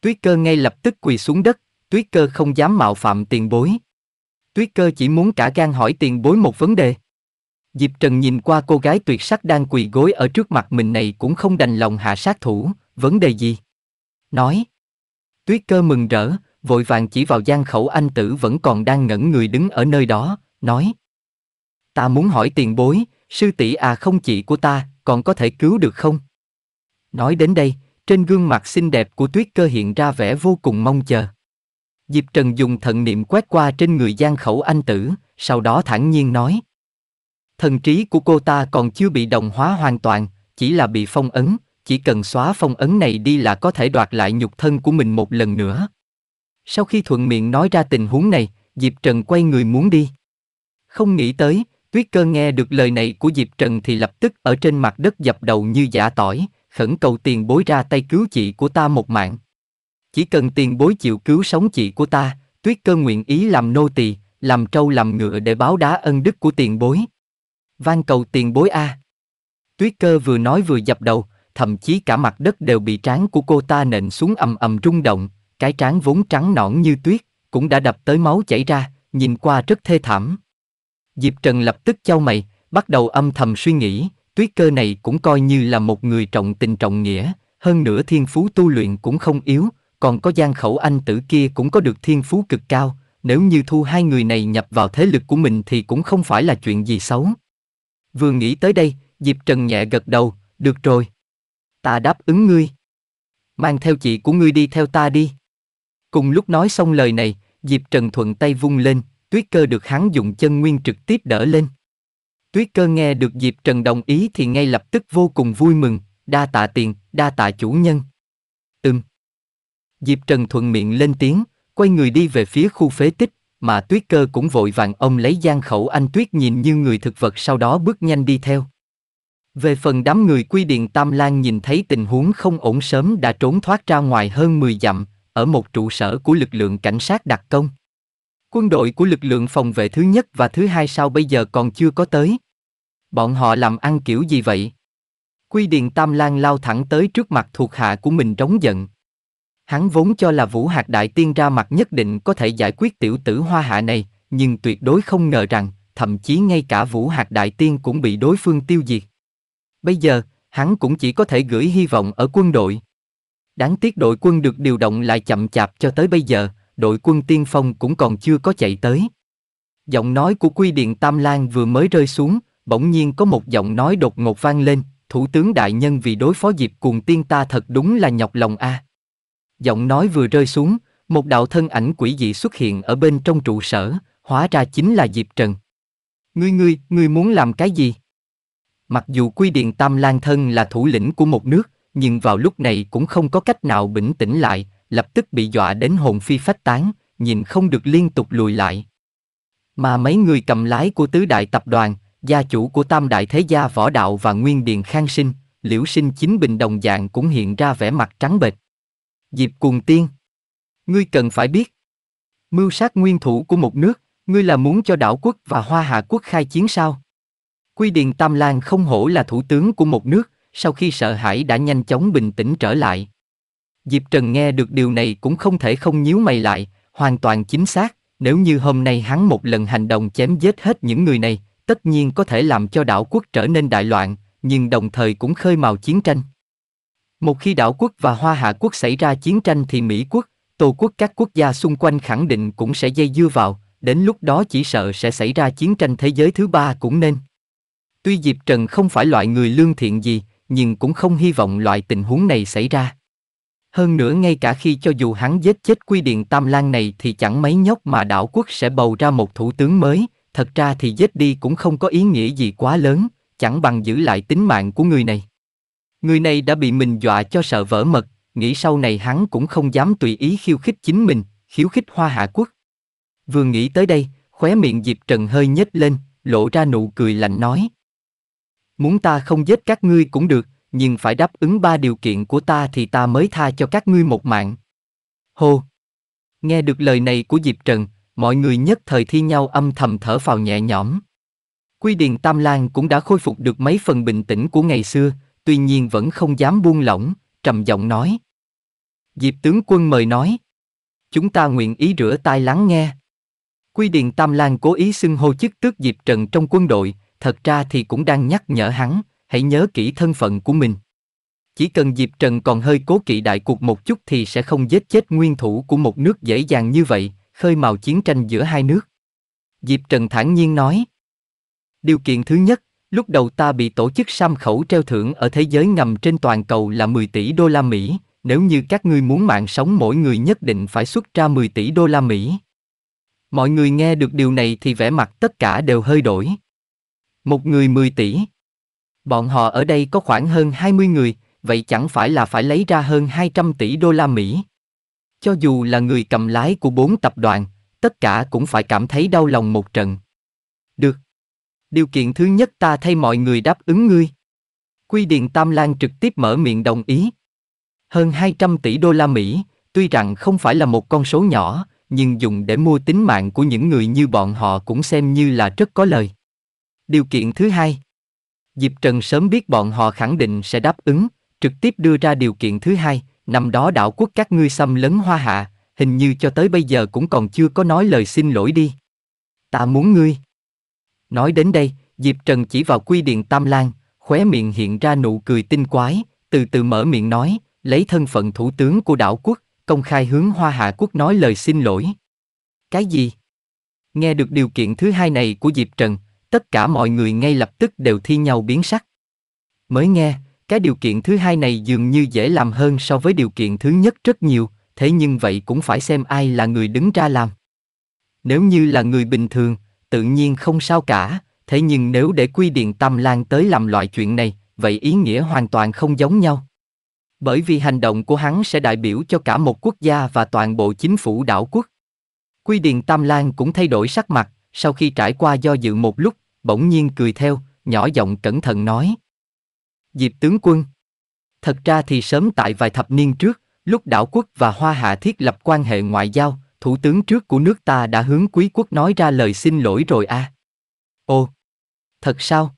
Tuyết cơ ngay lập tức quỳ xuống đất, tuyết cơ không dám mạo phạm tiền bối. Tuyết cơ chỉ muốn cả gan hỏi tiền bối một vấn đề. Diệp Trần nhìn qua cô gái tuyệt sắc đang quỳ gối ở trước mặt mình này cũng không đành lòng hạ sát thủ, vấn đề gì? Nói. Tuyết cơ mừng rỡ, vội vàng chỉ vào gian khẩu anh tử vẫn còn đang ngẩn người đứng ở nơi đó, nói. Ta muốn hỏi tiền bối, sư tỷ à không chị của ta, còn có thể cứu được không? Nói đến đây, trên gương mặt xinh đẹp của tuyết cơ hiện ra vẻ vô cùng mong chờ. Diệp Trần dùng thần niệm quét qua trên người gian khẩu anh tử, sau đó thản nhiên nói. Thần trí của cô ta còn chưa bị đồng hóa hoàn toàn, chỉ là bị phong ấn, chỉ cần xóa phong ấn này đi là có thể đoạt lại nhục thân của mình một lần nữa, sau khi thuận miệng nói ra tình huống này, Diệp Trần quay người muốn đi. Không nghĩ tới, Tuyết cơ nghe được lời này của Diệp Trần thì lập tức ở trên mặt đất dập đầu như giả tỏi, khẩn cầu tiền bối ra tay cứu chị của ta một mạng. Chỉ cần tiền bối chịu cứu sống chị của ta, Tuyết cơ nguyện ý làm nô tỳ, làm trâu làm ngựa để báo đá ân đức của tiền bối. Van cầu tiền bối a. Tuyết cơ vừa nói vừa dập đầu, thậm chí cả mặt đất đều bị trán của cô ta nện xuống ầm ầm rung động, cái trán vốn trắng nõn như tuyết, cũng đã đập tới máu chảy ra, nhìn qua rất thê thảm. Diệp Trần lập tức chau mày, bắt đầu âm thầm suy nghĩ, tuyết cơ này cũng coi như là một người trọng tình trọng nghĩa, hơn nữa thiên phú tu luyện cũng không yếu, còn có gian khẩu anh tử kia cũng có được thiên phú cực cao, nếu như thu hai người này nhập vào thế lực của mình thì cũng không phải là chuyện gì xấu. Vừa nghĩ tới đây, Diệp Trần nhẹ gật đầu, được rồi. Ta đáp ứng ngươi. Mang theo chị của ngươi đi theo ta đi. Cùng lúc nói xong lời này, Diệp Trần thuận tay vung lên, tuyết cơ được hắn dùng chân nguyên trực tiếp đỡ lên. Tuyết cơ nghe được Diệp Trần đồng ý thì ngay lập tức vô cùng vui mừng, đa tạ tiền, đa tạ chủ nhân. Ừm. Diệp Trần thuận miệng lên tiếng, quay người đi về phía khu phế tích, mà tuyết cơ cũng vội vàng ông lấy gian khẩu anh tuyết nhìn như người thực vật sau đó bước nhanh đi theo. Về phần đám người quy điện Tam Lan nhìn thấy tình huống không ổn sớm đã trốn thoát ra ngoài hơn 10 dặm, ở một trụ sở của lực lượng cảnh sát đặc công. Quân đội của lực lượng phòng vệ thứ nhất và thứ hai sao bây giờ còn chưa có tới. Bọn họ làm ăn kiểu gì vậy? Quy Điền Tam Lan lao thẳng tới trước mặt thuộc hạ của mình trống giận. Hắn vốn cho là Vũ Hạc Đại Tiên ra mặt nhất định có thể giải quyết tiểu tử hoa hạ này, nhưng tuyệt đối không ngờ rằng, thậm chí ngay cả Vũ Hạc Đại Tiên cũng bị đối phương tiêu diệt. Bây giờ, hắn cũng chỉ có thể gửi hy vọng ở quân đội. Đáng tiếc đội quân được điều động lại chậm chạp cho tới bây giờ, đội quân tiên phong cũng còn chưa có chạy tới. Giọng nói của Quy Điện Tam Lan vừa mới rơi xuống, bỗng nhiên có một giọng nói đột ngột vang lên, Thủ tướng đại nhân vì đối phó Diệp cuồng tiên ta thật đúng là nhọc lòng a. Giọng nói vừa rơi xuống, một đạo thân ảnh quỷ dị xuất hiện ở bên trong trụ sở, hóa ra chính là Diệp Trần. Ngươi ngươi, ngươi muốn làm cái gì? Mặc dù quy điện Tam Lan Thân là thủ lĩnh của một nước, nhưng vào lúc này cũng không có cách nào bình tĩnh lại, lập tức bị dọa đến hồn phi phách tán, nhìn không được liên tục lùi lại. Mà mấy người cầm lái của tứ đại tập đoàn, gia chủ của tam đại thế gia võ đạo và nguyên điền khang sinh, liễu sinh chính bình đồng dạng cũng hiện ra vẻ mặt trắng bệch. Diệp cuồng tiên. Ngươi cần phải biết. Mưu sát nguyên thủ của một nước, ngươi là muốn cho đảo quốc và hoa hạ quốc khai chiến sao? Quy Điền Tam lang không hổ là thủ tướng của một nước, sau khi sợ hãi đã nhanh chóng bình tĩnh trở lại. Diệp Trần nghe được điều này cũng không thể không nhíu mày lại, hoàn toàn chính xác, nếu như hôm nay hắn một lần hành động chém giết hết những người này, tất nhiên có thể làm cho đảo quốc trở nên đại loạn, nhưng đồng thời cũng khơi mào chiến tranh. Một khi đảo quốc và Hoa Hạ quốc xảy ra chiến tranh thì Mỹ quốc, Tô quốc các quốc gia xung quanh khẳng định cũng sẽ dây dưa vào, đến lúc đó chỉ sợ sẽ xảy ra chiến tranh thế giới thứ ba cũng nên. Tuy Diệp Trần không phải loại người lương thiện gì, nhưng cũng không hy vọng loại tình huống này xảy ra. Hơn nữa ngay cả khi cho dù hắn giết chết quy điện Tam Lan này thì chẳng mấy nhóc mà đảo quốc sẽ bầu ra một thủ tướng mới, thật ra thì giết đi cũng không có ý nghĩa gì quá lớn, chẳng bằng giữ lại tính mạng của người này. Người này đã bị mình dọa cho sợ vỡ mật, nghĩ sau này hắn cũng không dám tùy ý khiêu khích chính mình, khiêu khích hoa hạ quốc. Vừa nghĩ tới đây, khóe miệng Diệp Trần hơi nhếch lên, lộ ra nụ cười lạnh nói, Muốn ta không giết các ngươi cũng được, nhưng phải đáp ứng ba điều kiện của ta thì ta mới tha cho các ngươi một mạng. Hô! Nghe được lời này của Diệp Trần, mọi người nhất thời thi nhau âm thầm thở phào nhẹ nhõm. Quy Điền Tam Lan cũng đã khôi phục được mấy phần bình tĩnh của ngày xưa, tuy nhiên vẫn không dám buông lỏng, trầm giọng nói. Diệp tướng quân mời nói. Chúng ta nguyện ý rửa tai lắng nghe. Quy Điền Tam Lan cố ý xưng hô chức tước Diệp Trần trong quân đội, thật ra thì cũng đang nhắc nhở hắn, hãy nhớ kỹ thân phận của mình. Chỉ cần Diệp Trần còn hơi cố kỵ đại cuộc một chút thì sẽ không giết chết nguyên thủ của một nước dễ dàng như vậy, khơi mào chiến tranh giữa hai nước. Diệp Trần thản nhiên nói. Điều kiện thứ nhất, lúc đầu ta bị tổ chức sam khẩu treo thưởng ở thế giới ngầm trên toàn cầu là 10 tỷ đô la Mỹ, nếu như các ngươi muốn mạng sống mỗi người nhất định phải xuất ra 10 tỷ đô la Mỹ. Mọi người nghe được điều này thì vẻ mặt tất cả đều hơi đổi. Một người 10 tỷ. Bọn họ ở đây có khoảng hơn 20 người, vậy chẳng phải là phải lấy ra hơn 200 tỷ đô la Mỹ. Cho dù là người cầm lái của bốn tập đoàn, tất cả cũng phải cảm thấy đau lòng một trận. Được. Điều kiện thứ nhất ta thay mọi người đáp ứng ngươi. Quy Điền Tam Lan trực tiếp mở miệng đồng ý. Hơn 200 tỷ đô la Mỹ, tuy rằng không phải là một con số nhỏ, nhưng dùng để mua tính mạng của những người như bọn họ cũng xem như là rất có lời. Điều kiện thứ hai. Diệp Trần sớm biết bọn họ khẳng định sẽ đáp ứng, trực tiếp đưa ra điều kiện thứ hai, năm đó đảo quốc các ngươi xâm lấn hoa hạ, hình như cho tới bây giờ cũng còn chưa có nói lời xin lỗi đi. Ta muốn ngươi. Nói đến đây, Diệp Trần chỉ vào quy điện Tam Lan, khóe miệng hiện ra nụ cười tinh quái, từ từ mở miệng nói, lấy thân phận thủ tướng của đảo quốc, công khai hướng Hoa Hạ quốc nói lời xin lỗi. Cái gì? Nghe được điều kiện thứ hai này của Diệp Trần, tất cả mọi người ngay lập tức đều thi nhau biến sắc. Mới nghe, cái điều kiện thứ hai này dường như dễ làm hơn so với điều kiện thứ nhất rất nhiều, thế nhưng vậy cũng phải xem ai là người đứng ra làm. Nếu như là người bình thường, tự nhiên không sao cả, thế nhưng nếu để quy điện Tâm Lan tới làm loại chuyện này, vậy ý nghĩa hoàn toàn không giống nhau. Bởi vì hành động của hắn sẽ đại biểu cho cả một quốc gia và toàn bộ chính phủ đảo quốc. Quy Điền Tâm Lan cũng thay đổi sắc mặt, sau khi trải qua do dự một lúc, bỗng nhiên cười theo, nhỏ giọng cẩn thận nói. Diệp tướng quân. Thật ra thì sớm tại vài thập niên trước, lúc đảo quốc và Hoa Hạ thiết lập quan hệ ngoại giao, thủ tướng trước của nước ta đã hướng quý quốc nói ra lời xin lỗi rồi à. Ồ, thật sao?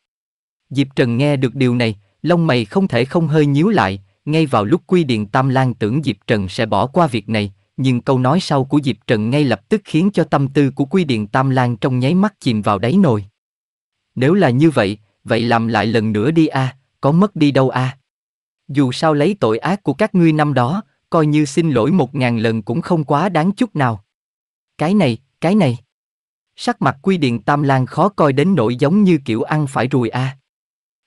Diệp Trần nghe được điều này, lông mày không thể không hơi nhíu lại, ngay vào lúc quy điền Tam Lan tưởng Diệp Trần sẽ bỏ qua việc này, nhưng câu nói sau của Diệp Trần ngay lập tức khiến cho tâm tư của quy điền Tam Lan trong nháy mắt chìm vào đáy nồi. Nếu là như vậy, vậy làm lại lần nữa đi a, à, có mất đi đâu a. À. Dù sao lấy tội ác của các ngươi năm đó, coi như xin lỗi một ngàn lần cũng không quá đáng chút nào. Cái này, cái này. Sắc mặt quy Điền tam lan khó coi đến nỗi giống như kiểu ăn phải ruồi a.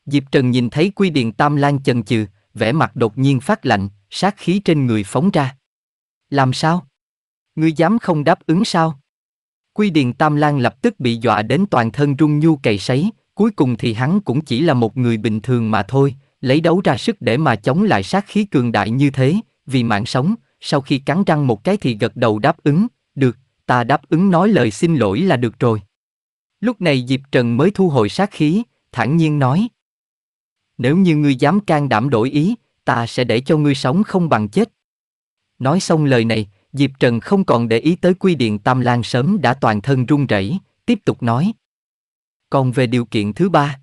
Diệp Trần nhìn thấy quy Điền tam lan chần chừ, vẻ mặt đột nhiên phát lạnh, sát khí trên người phóng ra. Làm sao? Ngươi dám không đáp ứng sao? Quy Điền Tam Lan lập tức bị dọa đến toàn thân rung nhu cày sấy, cuối cùng thì hắn cũng chỉ là một người bình thường mà thôi, lấy đấu ra sức để mà chống lại sát khí cường đại như thế, vì mạng sống, sau khi cắn răng một cái thì gật đầu đáp ứng, được, ta đáp ứng nói lời xin lỗi là được rồi. Lúc này Diệp Trần mới thu hồi sát khí, thản nhiên nói. Nếu như ngươi dám can đảm đổi ý, ta sẽ để cho ngươi sống không bằng chết. Nói xong lời này, Diệp Trần không còn để ý tới quy điện Tam Lan sớm đã toàn thân run rẩy, tiếp tục nói. Còn về điều kiện thứ ba.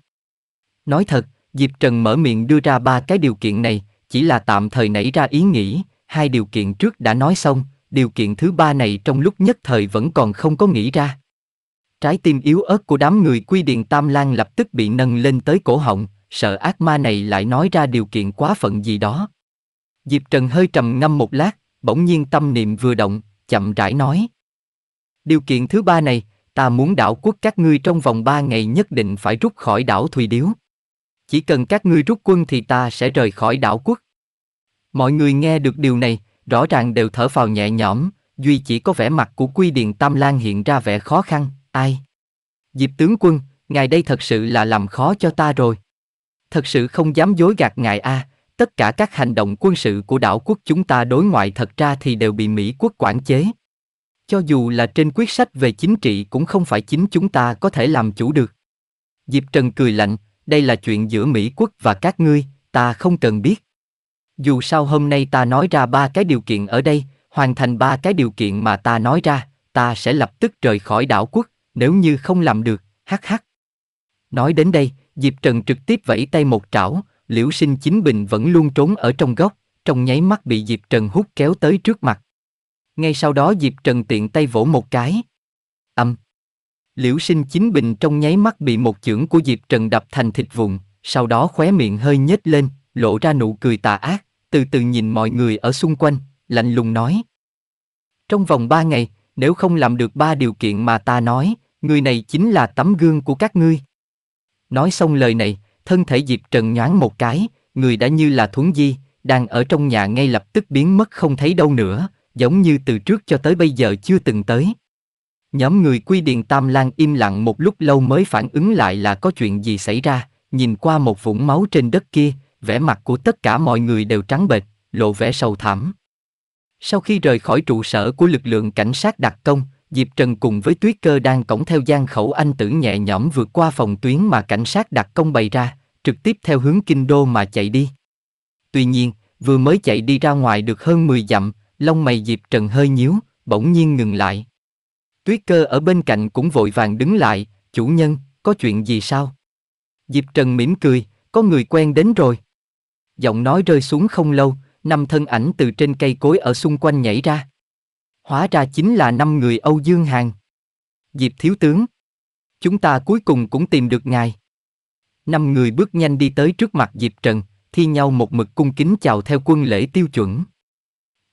Nói thật, Diệp Trần mở miệng đưa ra ba cái điều kiện này, chỉ là tạm thời nảy ra ý nghĩ, hai điều kiện trước đã nói xong, điều kiện thứ ba này trong lúc nhất thời vẫn còn không có nghĩ ra. Trái tim yếu ớt của đám người quy điện Tam Lan lập tức bị nâng lên tới cổ họng, sợ ác ma này lại nói ra điều kiện quá phận gì đó. Diệp Trần hơi trầm ngâm một lát, bỗng nhiên tâm niệm vừa động, chậm rãi nói. Điều kiện thứ ba này, ta muốn đảo quốc các ngươi trong vòng ba ngày nhất định phải rút khỏi đảo Thùy Điếu. Chỉ cần các ngươi rút quân thì ta sẽ rời khỏi đảo quốc. Mọi người nghe được điều này, rõ ràng đều thở phào nhẹ nhõm, duy chỉ có vẻ mặt của Quy điện Tam Lan hiện ra vẻ khó khăn, ai? Diệp tướng quân, ngài đây thật sự là làm khó cho ta rồi. Thật sự không dám dối gạt ngài a, à, tất cả các hành động quân sự của đảo quốc chúng ta đối ngoại thật ra thì đều bị Mỹ quốc quản chế. Cho dù là trên quyết sách về chính trị cũng không phải chính chúng ta có thể làm chủ được. Diệp Trần cười lạnh, đây là chuyện giữa Mỹ quốc và các ngươi, ta không cần biết. Dù sao hôm nay ta nói ra ba cái điều kiện ở đây, hoàn thành ba cái điều kiện mà ta nói ra, ta sẽ lập tức rời khỏi đảo quốc, nếu như không làm được, hắc hắc. Nói đến đây, Diệp Trần trực tiếp vẫy tay một trảo, Liễu Sinh chính bình vẫn luôn trốn ở trong góc, trong nháy mắt bị Diệp Trần hút kéo tới trước mặt. Ngay sau đó Diệp Trần tiện tay vỗ một cái. Âm. Liễu Sinh chính bình trong nháy mắt bị một chưởng của Diệp Trần đập thành thịt vụn, sau đó khóe miệng hơi nhếch lên, lộ ra nụ cười tà ác, từ từ nhìn mọi người ở xung quanh, lạnh lùng nói. Trong vòng ba ngày, nếu không làm được ba điều kiện mà ta nói, người này chính là tấm gương của các ngươi. Nói xong lời này, thân thể Diệp Trần nhoáng một cái, người đã như là thuấn di, đang ở trong nhà ngay lập tức biến mất không thấy đâu nữa, giống như từ trước cho tới bây giờ chưa từng tới. Nhóm người quy điền Tam lang im lặng một lúc lâu mới phản ứng lại là có chuyện gì xảy ra, nhìn qua một vũng máu trên đất kia, vẻ mặt của tất cả mọi người đều trắng bệch, lộ vẻ sầu thảm. Sau khi rời khỏi trụ sở của lực lượng cảnh sát đặc công, Diệp Trần cùng với Tuyết Cơ đang cổng theo gian khẩu anh tử nhẹ nhõm vượt qua phòng tuyến mà cảnh sát đặc công bày ra, trực tiếp theo hướng kinh đô mà chạy đi. Tuy nhiên, vừa mới chạy đi ra ngoài được hơn 10 dặm, lông mày Diệp Trần hơi nhíu, bỗng nhiên ngừng lại. Tuyết cơ ở bên cạnh cũng vội vàng đứng lại, chủ nhân, có chuyện gì sao? Diệp Trần mỉm cười, có người quen đến rồi. Giọng nói rơi xuống không lâu, năm thân ảnh từ trên cây cối ở xung quanh nhảy ra. Hóa ra chính là năm người Âu Dương Hàng. Diệp Thiếu Tướng. Chúng ta cuối cùng cũng tìm được ngài. Năm người bước nhanh đi tới trước mặt Diệp Trần, thi nhau một mực cung kính chào theo quân lễ tiêu chuẩn.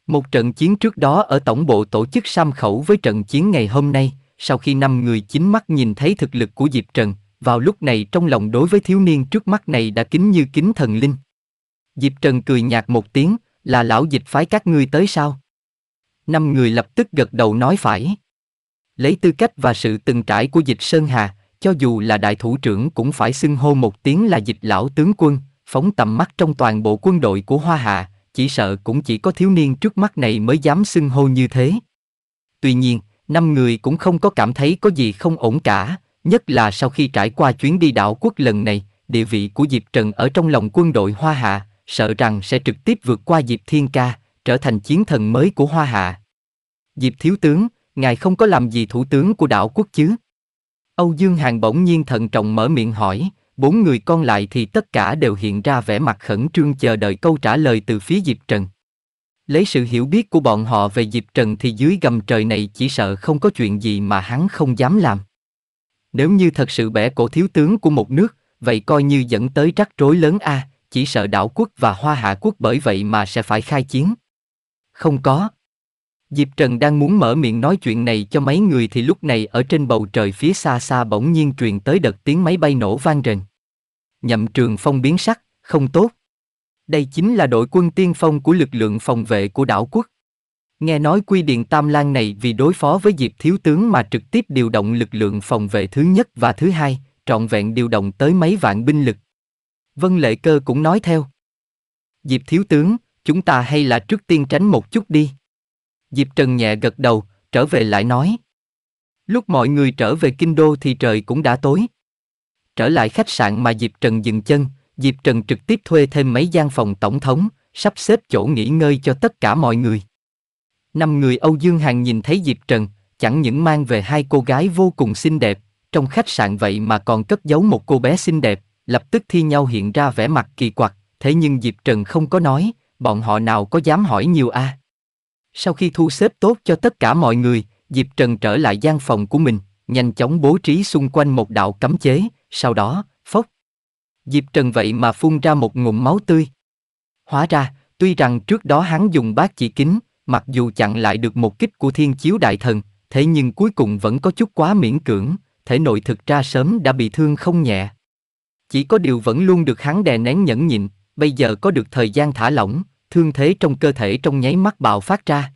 Một trận chiến trước đó ở tổng bộ tổ chức sam khẩu với trận chiến ngày hôm nay, sau khi năm người chính mắt nhìn thấy thực lực của Diệp Trần, vào lúc này trong lòng đối với thiếu niên trước mắt này đã kính như kính thần linh. Diệp Trần cười nhạt một tiếng, là lão dịch phái các ngươi tới sao? Năm người lập tức gật đầu nói phải. Lấy tư cách và sự từng trải của dịch Sơn Hà, cho dù là đại thủ trưởng cũng phải xưng hô một tiếng là dịch lão tướng quân, phóng tầm mắt trong toàn bộ quân đội của Hoa Hạ, chỉ sợ cũng chỉ có thiếu niên trước mắt này mới dám xưng hô như thế. Tuy nhiên, năm người cũng không có cảm thấy có gì không ổn cả, nhất là sau khi trải qua chuyến đi đảo quốc lần này, địa vị của Diệp Trần ở trong lòng quân đội Hoa Hạ, sợ rằng sẽ trực tiếp vượt qua Diệp Thiên Ca, trở thành chiến thần mới của Hoa Hạ. Diệp Thiếu Tướng, ngài không có làm gì thủ tướng của đảo quốc chứ? Âu Dương Hàng bỗng nhiên thận trọng mở miệng hỏi, bốn người còn lại thì tất cả đều hiện ra vẻ mặt khẩn trương chờ đợi câu trả lời từ phía Diệp Trần. Lấy sự hiểu biết của bọn họ về Diệp Trần thì dưới gầm trời này chỉ sợ không có chuyện gì mà hắn không dám làm. Nếu như thật sự bẻ cổ thiếu tướng của một nước, vậy coi như dẫn tới rắc rối lớn a, chỉ sợ đảo quốc và hoa hạ quốc bởi vậy mà sẽ phải khai chiến. Không có, Diệp Trần đang muốn mở miệng nói chuyện này cho mấy người thì lúc này ở trên bầu trời phía xa xa bỗng nhiên truyền tới đợt tiếng máy bay nổ vang rền. Nhậm Trường Phong biến sắc, không tốt. Đây chính là đội quân tiên phong của lực lượng phòng vệ của đảo quốc. Nghe nói quy điện Tam Lan này vì đối phó với Diệp Thiếu Tướng mà trực tiếp điều động lực lượng phòng vệ thứ nhất và thứ hai, trọn vẹn điều động tới mấy vạn binh lực. Vân Lệ Cơ cũng nói theo. Diệp Thiếu Tướng, chúng ta hay là trước tiên tránh một chút đi. Diệp Trần nhẹ gật đầu, trở về lại nói. Lúc mọi người trở về kinh đô thì trời cũng đã tối. Trở lại khách sạn mà Diệp Trần dừng chân, Diệp Trần trực tiếp thuê thêm mấy gian phòng tổng thống, sắp xếp chỗ nghỉ ngơi cho tất cả mọi người. Năm người Âu Dương Hàn nhìn thấy Diệp Trần, chẳng những mang về hai cô gái vô cùng xinh đẹp, trong khách sạn vậy mà còn cất giấu một cô bé xinh đẹp, lập tức thi nhau hiện ra vẻ mặt kỳ quặc, thế nhưng Diệp Trần không có nói, bọn họ nào có dám hỏi nhiều a. À? Sau khi thu xếp tốt cho tất cả mọi người, Diệp Trần trở lại gian phòng của mình, nhanh chóng bố trí xung quanh một đạo cấm chế, sau đó, phốc. Diệp Trần vậy mà phun ra một ngụm máu tươi. Hóa ra, tuy rằng trước đó hắn dùng bát chỉ kính, mặc dù chặn lại được một kích của thiên chiếu đại thần, thế nhưng cuối cùng vẫn có chút quá miễn cưỡng, thể nội thực ra sớm đã bị thương không nhẹ. Chỉ có điều vẫn luôn được hắn đè nén nhẫn nhịn, bây giờ có được thời gian thả lỏng, thương thế trong cơ thể trong nháy mắt bạo phát ra.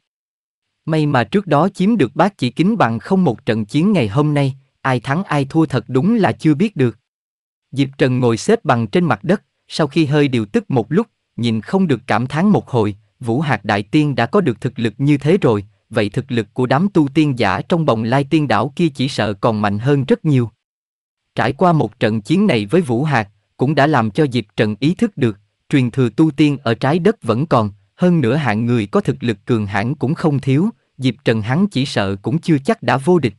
May mà trước đó chiếm được bác chỉ kính bằng không một trận chiến ngày hôm nay, ai thắng ai thua thật đúng là chưa biết được. Diệp Trần ngồi xếp bằng trên mặt đất, sau khi hơi điều tức một lúc, nhìn không được cảm thán một hồi, Vũ Hạc Đại Tiên đã có được thực lực như thế rồi, vậy thực lực của đám tu tiên giả trong bồng lai tiên đảo kia chỉ sợ còn mạnh hơn rất nhiều. Trải qua một trận chiến này với Vũ Hạc, cũng đã làm cho Diệp Trần ý thức được, truyền thừa tu tiên ở trái đất vẫn còn, hơn nữa hạng người có thực lực cường hãn cũng không thiếu, Diệp Trần hắn chỉ sợ cũng chưa chắc đã vô địch.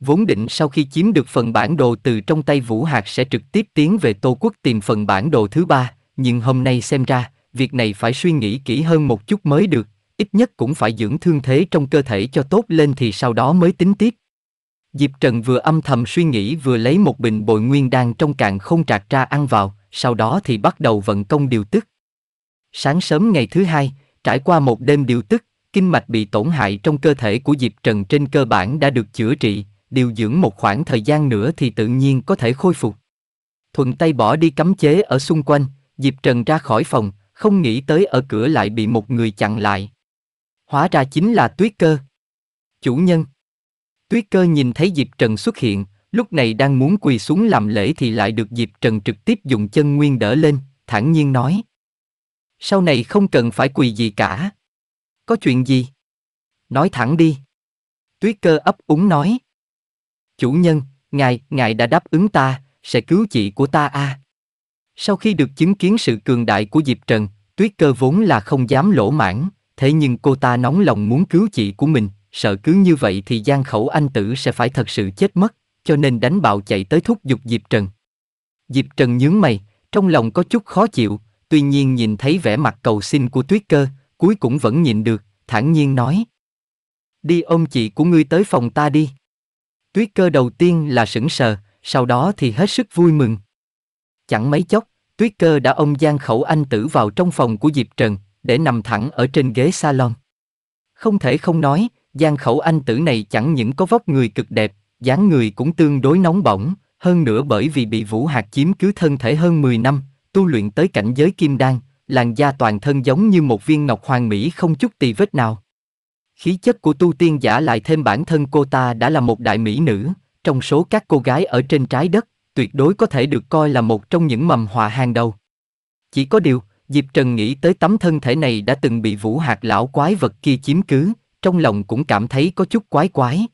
Vốn định sau khi chiếm được phần bản đồ từ trong tay Vũ Hạc sẽ trực tiếp tiến về Tô Quốc tìm phần bản đồ thứ ba, nhưng hôm nay xem ra, việc này phải suy nghĩ kỹ hơn một chút mới được, ít nhất cũng phải dưỡng thương thế trong cơ thể cho tốt lên thì sau đó mới tính tiếp. Diệp Trần vừa âm thầm suy nghĩ vừa lấy một bình bồi nguyên đan trong cạn không trạc ra ăn vào, sau đó thì bắt đầu vận công điều tức. Sáng sớm ngày thứ hai, trải qua một đêm điều tức, kinh mạch bị tổn hại trong cơ thể của Diệp Trần trên cơ bản đã được chữa trị, điều dưỡng một khoảng thời gian nữa thì tự nhiên có thể khôi phục. Thuận tay bỏ đi cấm chế ở xung quanh, Diệp Trần ra khỏi phòng, không nghĩ tới ở cửa lại bị một người chặn lại. Hóa ra chính là Tuyết Cơ. Chủ nhân. Tuyết Cơ nhìn thấy Diệp Trần xuất hiện, lúc này đang muốn quỳ xuống làm lễ thì lại được Diệp Trần trực tiếp dùng chân nguyên đỡ lên, thản nhiên nói. Sau này không cần phải quỳ gì cả. Có chuyện gì? Nói thẳng đi. Tuyết cơ ấp úng nói. Chủ nhân, ngài, ngài đã đáp ứng ta, sẽ cứu chị của ta a. À? Sau khi được chứng kiến sự cường đại của Diệp Trần, Tuyết cơ vốn là không dám lỗ mãn, thế nhưng cô ta nóng lòng muốn cứu chị của mình, sợ cứ như vậy thì gian khẩu anh tử sẽ phải thật sự chết mất, cho nên đánh bạo chạy tới thúc giục Diệp Trần. Diệp Trần nhướng mày, trong lòng có chút khó chịu, tuy nhiên nhìn thấy vẻ mặt cầu xin của tuyết cơ, cuối cùng vẫn nhìn được, thản nhiên nói. Đi ôm chị của ngươi tới phòng ta đi. Tuyết cơ đầu tiên là sững sờ, sau đó thì hết sức vui mừng. Chẳng mấy chốc, tuyết cơ đã ôm Giang Khẩu Anh Tử vào trong phòng của Diệp Trần, để nằm thẳng ở trên ghế salon. Không thể không nói, Giang Khẩu Anh Tử này chẳng những có vóc người cực đẹp, dáng người cũng tương đối nóng bỏng, hơn nữa bởi vì bị Vũ Hạt chiếm cứ thân thể hơn 10 năm, tu luyện tới cảnh giới kim đan, làn da toàn thân giống như một viên ngọc hoàng mỹ không chút tì vết nào. Khí chất của tu tiên giả lại thêm bản thân cô ta đã là một đại mỹ nữ, trong số các cô gái ở trên trái đất, tuyệt đối có thể được coi là một trong những mầm họa hàng đầu. Chỉ có điều, Diệp Trần nghĩ tới tấm thân thể này đã từng bị vũ hạt lão quái vật kia chiếm cứ, trong lòng cũng cảm thấy có chút quái quái.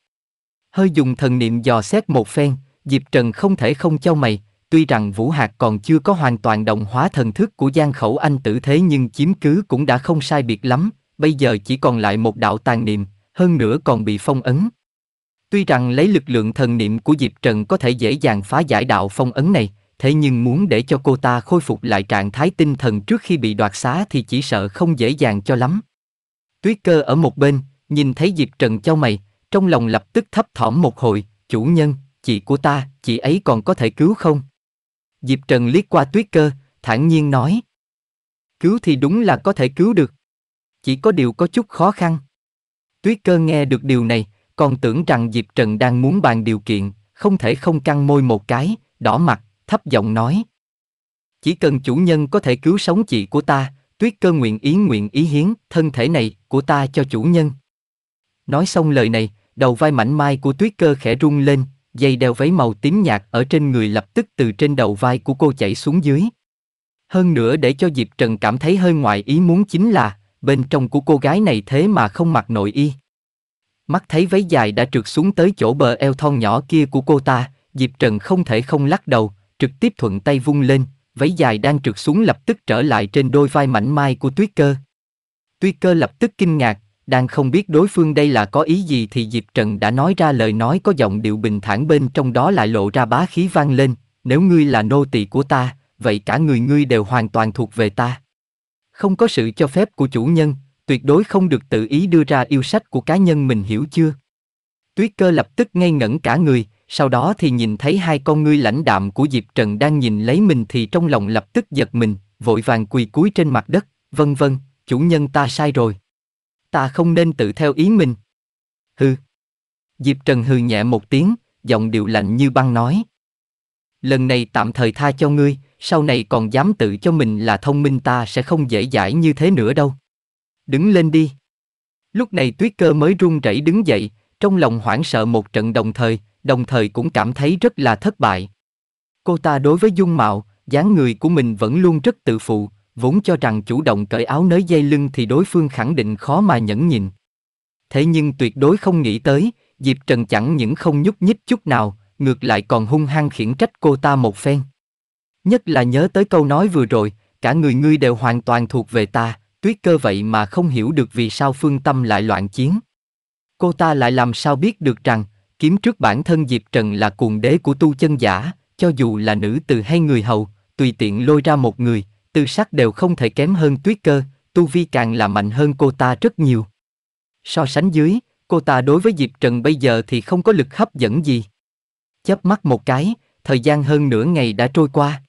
Hơi dùng thần niệm dò xét một phen, Diệp Trần không thể không cho mày, Tuy rằng Vũ Hạc còn chưa có hoàn toàn đồng hóa thần thức của Giang Khẩu Anh tử thế nhưng chiếm cứ cũng đã không sai biệt lắm, bây giờ chỉ còn lại một đạo tàn niệm, hơn nữa còn bị phong ấn. Tuy rằng lấy lực lượng thần niệm của Diệp Trần có thể dễ dàng phá giải đạo phong ấn này, thế nhưng muốn để cho cô ta khôi phục lại trạng thái tinh thần trước khi bị đoạt xá thì chỉ sợ không dễ dàng cho lắm. Tuyết cơ ở một bên, nhìn thấy Diệp Trần cho mày, trong lòng lập tức thấp thỏm một hồi, chủ nhân, chị của ta, chị ấy còn có thể cứu không? Diệp Trần liếc qua tuyết cơ, thản nhiên nói. Cứu thì đúng là có thể cứu được. Chỉ có điều có chút khó khăn. Tuyết cơ nghe được điều này, còn tưởng rằng Diệp Trần đang muốn bàn điều kiện, không thể không căng môi một cái, đỏ mặt, thấp giọng nói. Chỉ cần chủ nhân có thể cứu sống chị của ta, tuyết cơ nguyện ý nguyện ý hiến thân thể này của ta cho chủ nhân. Nói xong lời này, đầu vai mảnh mai của tuyết cơ khẽ rung lên, dây đeo váy màu tím nhạt ở trên người lập tức từ trên đầu vai của cô chảy xuống dưới. Hơn nữa để cho Diệp Trần cảm thấy hơi ngoài ý muốn chính là, bên trong của cô gái này thế mà không mặc nội y. Mắt thấy váy dài đã trượt xuống tới chỗ bờ eo thon nhỏ kia của cô ta, Diệp Trần không thể không lắc đầu, trực tiếp thuận tay vung lên, váy dài đang trượt xuống lập tức trở lại trên đôi vai mảnh mai của tuyết cơ. Tuyết cơ lập tức kinh ngạc, đang không biết đối phương đây là có ý gì thì Diệp Trần đã nói ra lời nói có giọng điệu bình thản bên trong đó lại lộ ra bá khí vang lên, nếu ngươi là nô tỳ của ta, vậy cả người ngươi đều hoàn toàn thuộc về ta. Không có sự cho phép của chủ nhân, tuyệt đối không được tự ý đưa ra yêu sách của cá nhân mình hiểu chưa? Tuyết cơ lập tức ngây ngẩn cả người, sau đó thì nhìn thấy hai con ngươi lãnh đạm của Diệp Trần đang nhìn lấy mình thì trong lòng lập tức giật mình, vội vàng quỳ cúi trên mặt đất, vân vân, chủ nhân ta sai rồi ta không nên tự theo ý mình. Hừ. Diệp Trần hừ nhẹ một tiếng, giọng điệu lạnh như băng nói. Lần này tạm thời tha cho ngươi, sau này còn dám tự cho mình là thông minh ta sẽ không dễ dãi như thế nữa đâu. Đứng lên đi. Lúc này tuyết cơ mới run rẩy đứng dậy, trong lòng hoảng sợ một trận đồng thời, đồng thời cũng cảm thấy rất là thất bại. Cô ta đối với dung mạo, dáng người của mình vẫn luôn rất tự phụ, vốn cho rằng chủ động cởi áo nới dây lưng thì đối phương khẳng định khó mà nhẫn nhịn. Thế nhưng tuyệt đối không nghĩ tới, Diệp Trần chẳng những không nhúc nhích chút nào, ngược lại còn hung hăng khiển trách cô ta một phen. Nhất là nhớ tới câu nói vừa rồi, cả người ngươi đều hoàn toàn thuộc về ta, tuyết cơ vậy mà không hiểu được vì sao phương tâm lại loạn chiến. Cô ta lại làm sao biết được rằng, kiếm trước bản thân Diệp Trần là cuồng đế của tu chân giả, cho dù là nữ từ hay người hầu, tùy tiện lôi ra một người, tư sắc đều không thể kém hơn tuyết cơ, tu vi càng là mạnh hơn cô ta rất nhiều. So sánh dưới, cô ta đối với Diệp Trần bây giờ thì không có lực hấp dẫn gì. Chớp mắt một cái, thời gian hơn nửa ngày đã trôi qua.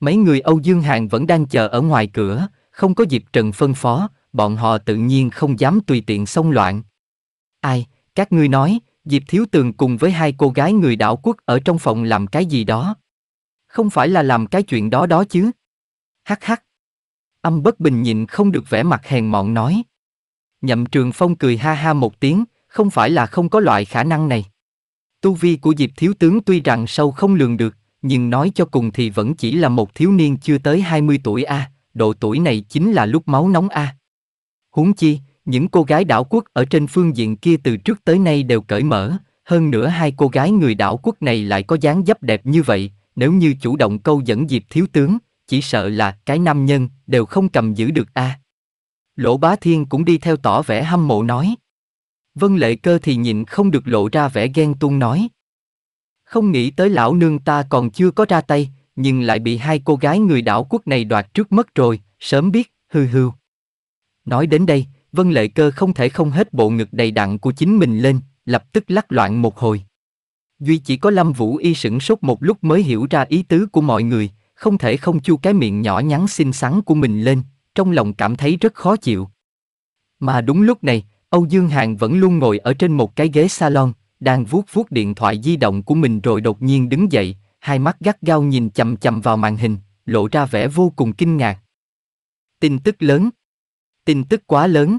Mấy người Âu Dương Hàn vẫn đang chờ ở ngoài cửa, không có Diệp Trần phân phó, bọn họ tự nhiên không dám tùy tiện xông loạn. Ai, các ngươi nói, Diệp Thiếu Tường cùng với hai cô gái người đảo quốc ở trong phòng làm cái gì đó? Không phải là làm cái chuyện đó đó chứ? hắc hắc. Âm bất bình nhịn không được vẻ mặt hèn mọn nói. Nhậm trường phong cười ha ha một tiếng, không phải là không có loại khả năng này. Tu vi của Diệp Thiếu Tướng tuy rằng sâu không lường được, nhưng nói cho cùng thì vẫn chỉ là một thiếu niên chưa tới 20 tuổi a, độ tuổi này chính là lúc máu nóng a. Huống chi, những cô gái đảo quốc ở trên phương diện kia từ trước tới nay đều cởi mở, hơn nữa hai cô gái người đảo quốc này lại có dáng dấp đẹp như vậy, nếu như chủ động câu dẫn Diệp Thiếu Tướng, chỉ sợ là cái nam nhân đều không cầm giữ được a. À. Lỗ Bá Thiên cũng đi theo tỏ vẻ hâm mộ nói. Vân Lệ Cơ thì nhịn không được lộ ra vẻ ghen tuông nói. Không nghĩ tới lão nương ta còn chưa có ra tay, nhưng lại bị hai cô gái người đảo quốc này đoạt trước mất rồi, sớm biết, hư hư. Nói đến đây, Vân Lệ Cơ không thể không hết bộ ngực đầy đặn của chính mình lên, lập tức lắc loạn một hồi. Duy chỉ có Lâm Vũ Y sửng sốt một lúc mới hiểu ra ý tứ của mọi người, không thể không chu cái miệng nhỏ nhắn xinh xắn của mình lên, trong lòng cảm thấy rất khó chịu. Mà đúng lúc này, Âu Dương Hàng vẫn luôn ngồi ở trên một cái ghế salon, đang vuốt vuốt điện thoại di động của mình rồi đột nhiên đứng dậy, hai mắt gắt gao nhìn chầm chầm vào màn hình, lộ ra vẻ vô cùng kinh ngạc. Tin tức lớn. Tin tức quá lớn.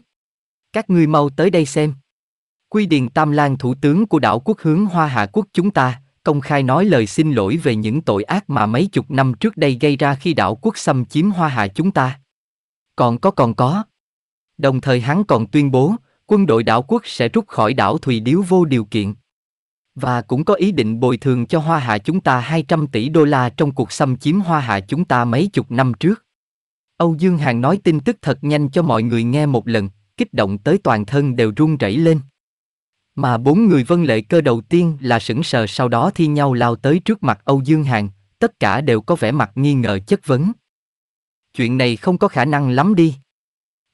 Các ngươi mau tới đây xem. Quy điền Tam Lan thủ tướng của đảo quốc hướng Hoa Hạ quốc chúng ta, công khai nói lời xin lỗi về những tội ác mà mấy chục năm trước đây gây ra khi đảo quốc xâm chiếm hoa hạ chúng ta. Còn có còn có. Đồng thời hắn còn tuyên bố, quân đội đảo quốc sẽ rút khỏi đảo Thùy Điếu vô điều kiện. Và cũng có ý định bồi thường cho hoa hạ chúng ta 200 tỷ đô la trong cuộc xâm chiếm hoa hạ chúng ta mấy chục năm trước. Âu Dương Hàn nói tin tức thật nhanh cho mọi người nghe một lần, kích động tới toàn thân đều run rẩy lên. Mà bốn người vân lệ cơ đầu tiên là sững sờ sau đó thi nhau lao tới trước mặt Âu Dương Hàn, tất cả đều có vẻ mặt nghi ngờ chất vấn. Chuyện này không có khả năng lắm đi.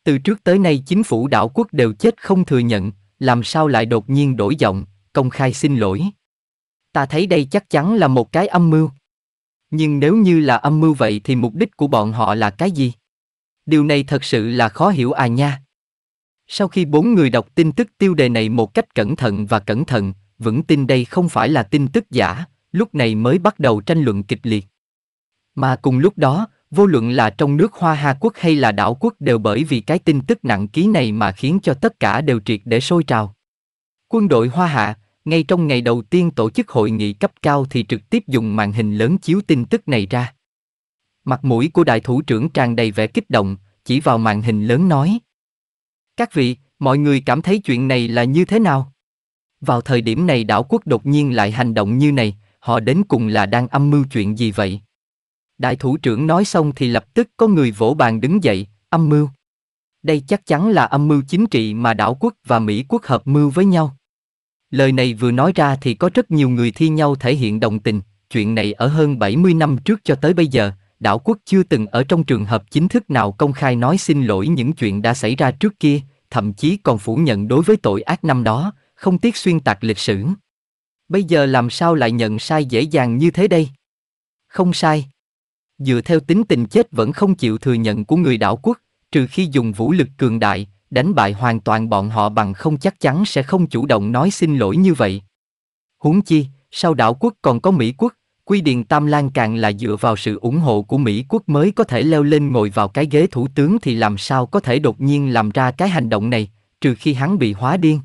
Từ trước tới nay chính phủ đảo quốc đều chết không thừa nhận, làm sao lại đột nhiên đổi giọng, công khai xin lỗi. Ta thấy đây chắc chắn là một cái âm mưu. Nhưng nếu như là âm mưu vậy thì mục đích của bọn họ là cái gì? Điều này thật sự là khó hiểu à nha. Sau khi bốn người đọc tin tức tiêu đề này một cách cẩn thận và cẩn thận, vững tin đây không phải là tin tức giả, lúc này mới bắt đầu tranh luận kịch liệt. Mà cùng lúc đó, vô luận là trong nước Hoa Hà Quốc hay là đảo quốc đều bởi vì cái tin tức nặng ký này mà khiến cho tất cả đều triệt để sôi trào. Quân đội Hoa Hạ, ngay trong ngày đầu tiên tổ chức hội nghị cấp cao thì trực tiếp dùng màn hình lớn chiếu tin tức này ra. Mặt mũi của đại thủ trưởng tràn đầy vẻ kích động, chỉ vào màn hình lớn nói, các vị, mọi người cảm thấy chuyện này là như thế nào? Vào thời điểm này đảo quốc đột nhiên lại hành động như này, họ đến cùng là đang âm mưu chuyện gì vậy? Đại thủ trưởng nói xong thì lập tức có người vỗ bàn đứng dậy, âm mưu. Đây chắc chắn là âm mưu chính trị mà đảo quốc và Mỹ quốc hợp mưu với nhau. Lời này vừa nói ra thì có rất nhiều người thi nhau thể hiện đồng tình, chuyện này ở hơn 70 năm trước cho tới bây giờ, đảo quốc chưa từng ở trong trường hợp chính thức nào công khai nói xin lỗi những chuyện đã xảy ra trước kia, thậm chí còn phủ nhận đối với tội ác năm đó, không tiếc xuyên tạc lịch sử. Bây giờ làm sao lại nhận sai dễ dàng như thế đây? Không sai. Dựa theo tính tình chết vẫn không chịu thừa nhận của người đảo quốc, trừ khi dùng vũ lực cường đại, đánh bại hoàn toàn bọn họ bằng không chắc chắn sẽ không chủ động nói xin lỗi như vậy. Huống chi, sau đảo quốc còn có Mỹ quốc, Quy Điền Tam Lan càng là dựa vào sự ủng hộ của Mỹ quốc mới có thể leo lên ngồi vào cái ghế thủ tướng thì làm sao có thể đột nhiên làm ra cái hành động này, trừ khi hắn bị hóa điên.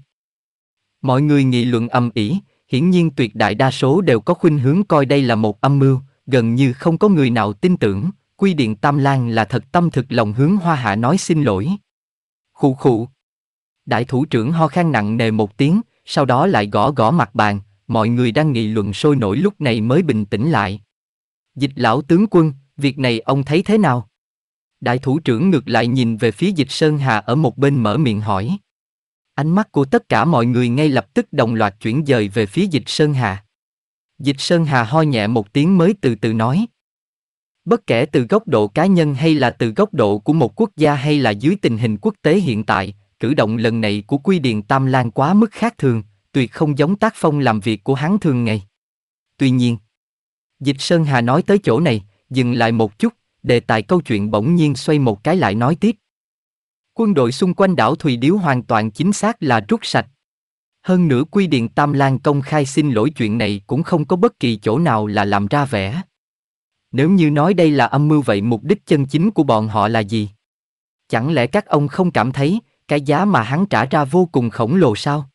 Mọi người nghị luận âm ỉ, hiển nhiên tuyệt đại đa số đều có khuynh hướng coi đây là một âm mưu, gần như không có người nào tin tưởng, Quy Điền Tam Lan là thật tâm thực lòng hướng Hoa Hạ nói xin lỗi. Khụ khụ. Đại thủ trưởng ho khan nặng nề một tiếng, sau đó lại gõ gõ mặt bàn, mọi người đang nghị luận sôi nổi lúc này mới bình tĩnh lại. Dịch lão tướng quân, việc này ông thấy thế nào? Đại thủ trưởng ngược lại nhìn về phía dịch Sơn Hà ở một bên mở miệng hỏi. Ánh mắt của tất cả mọi người ngay lập tức đồng loạt chuyển dời về phía dịch Sơn Hà. Dịch Sơn Hà ho nhẹ một tiếng mới từ từ nói. Bất kể từ góc độ cá nhân hay là từ góc độ của một quốc gia hay là dưới tình hình quốc tế hiện tại, cử động lần này của Quy Điền Tam Lan quá mức khác thường, tuyệt không giống tác phong làm việc của hắn thường ngày. Tuy nhiên, Dịch Sơn Hà nói tới chỗ này, dừng lại một chút, đề tài câu chuyện bỗng nhiên xoay một cái lại nói tiếp. Quân đội xung quanh đảo Thùy Điếu hoàn toàn chính xác là rút sạch. Hơn nữa quy định Tam Lan công khai xin lỗi chuyện này cũng không có bất kỳ chỗ nào là làm ra vẻ. Nếu như nói đây là âm mưu vậy mục đích chân chính của bọn họ là gì? Chẳng lẽ các ông không cảm thấy cái giá mà hắn trả ra vô cùng khổng lồ sao?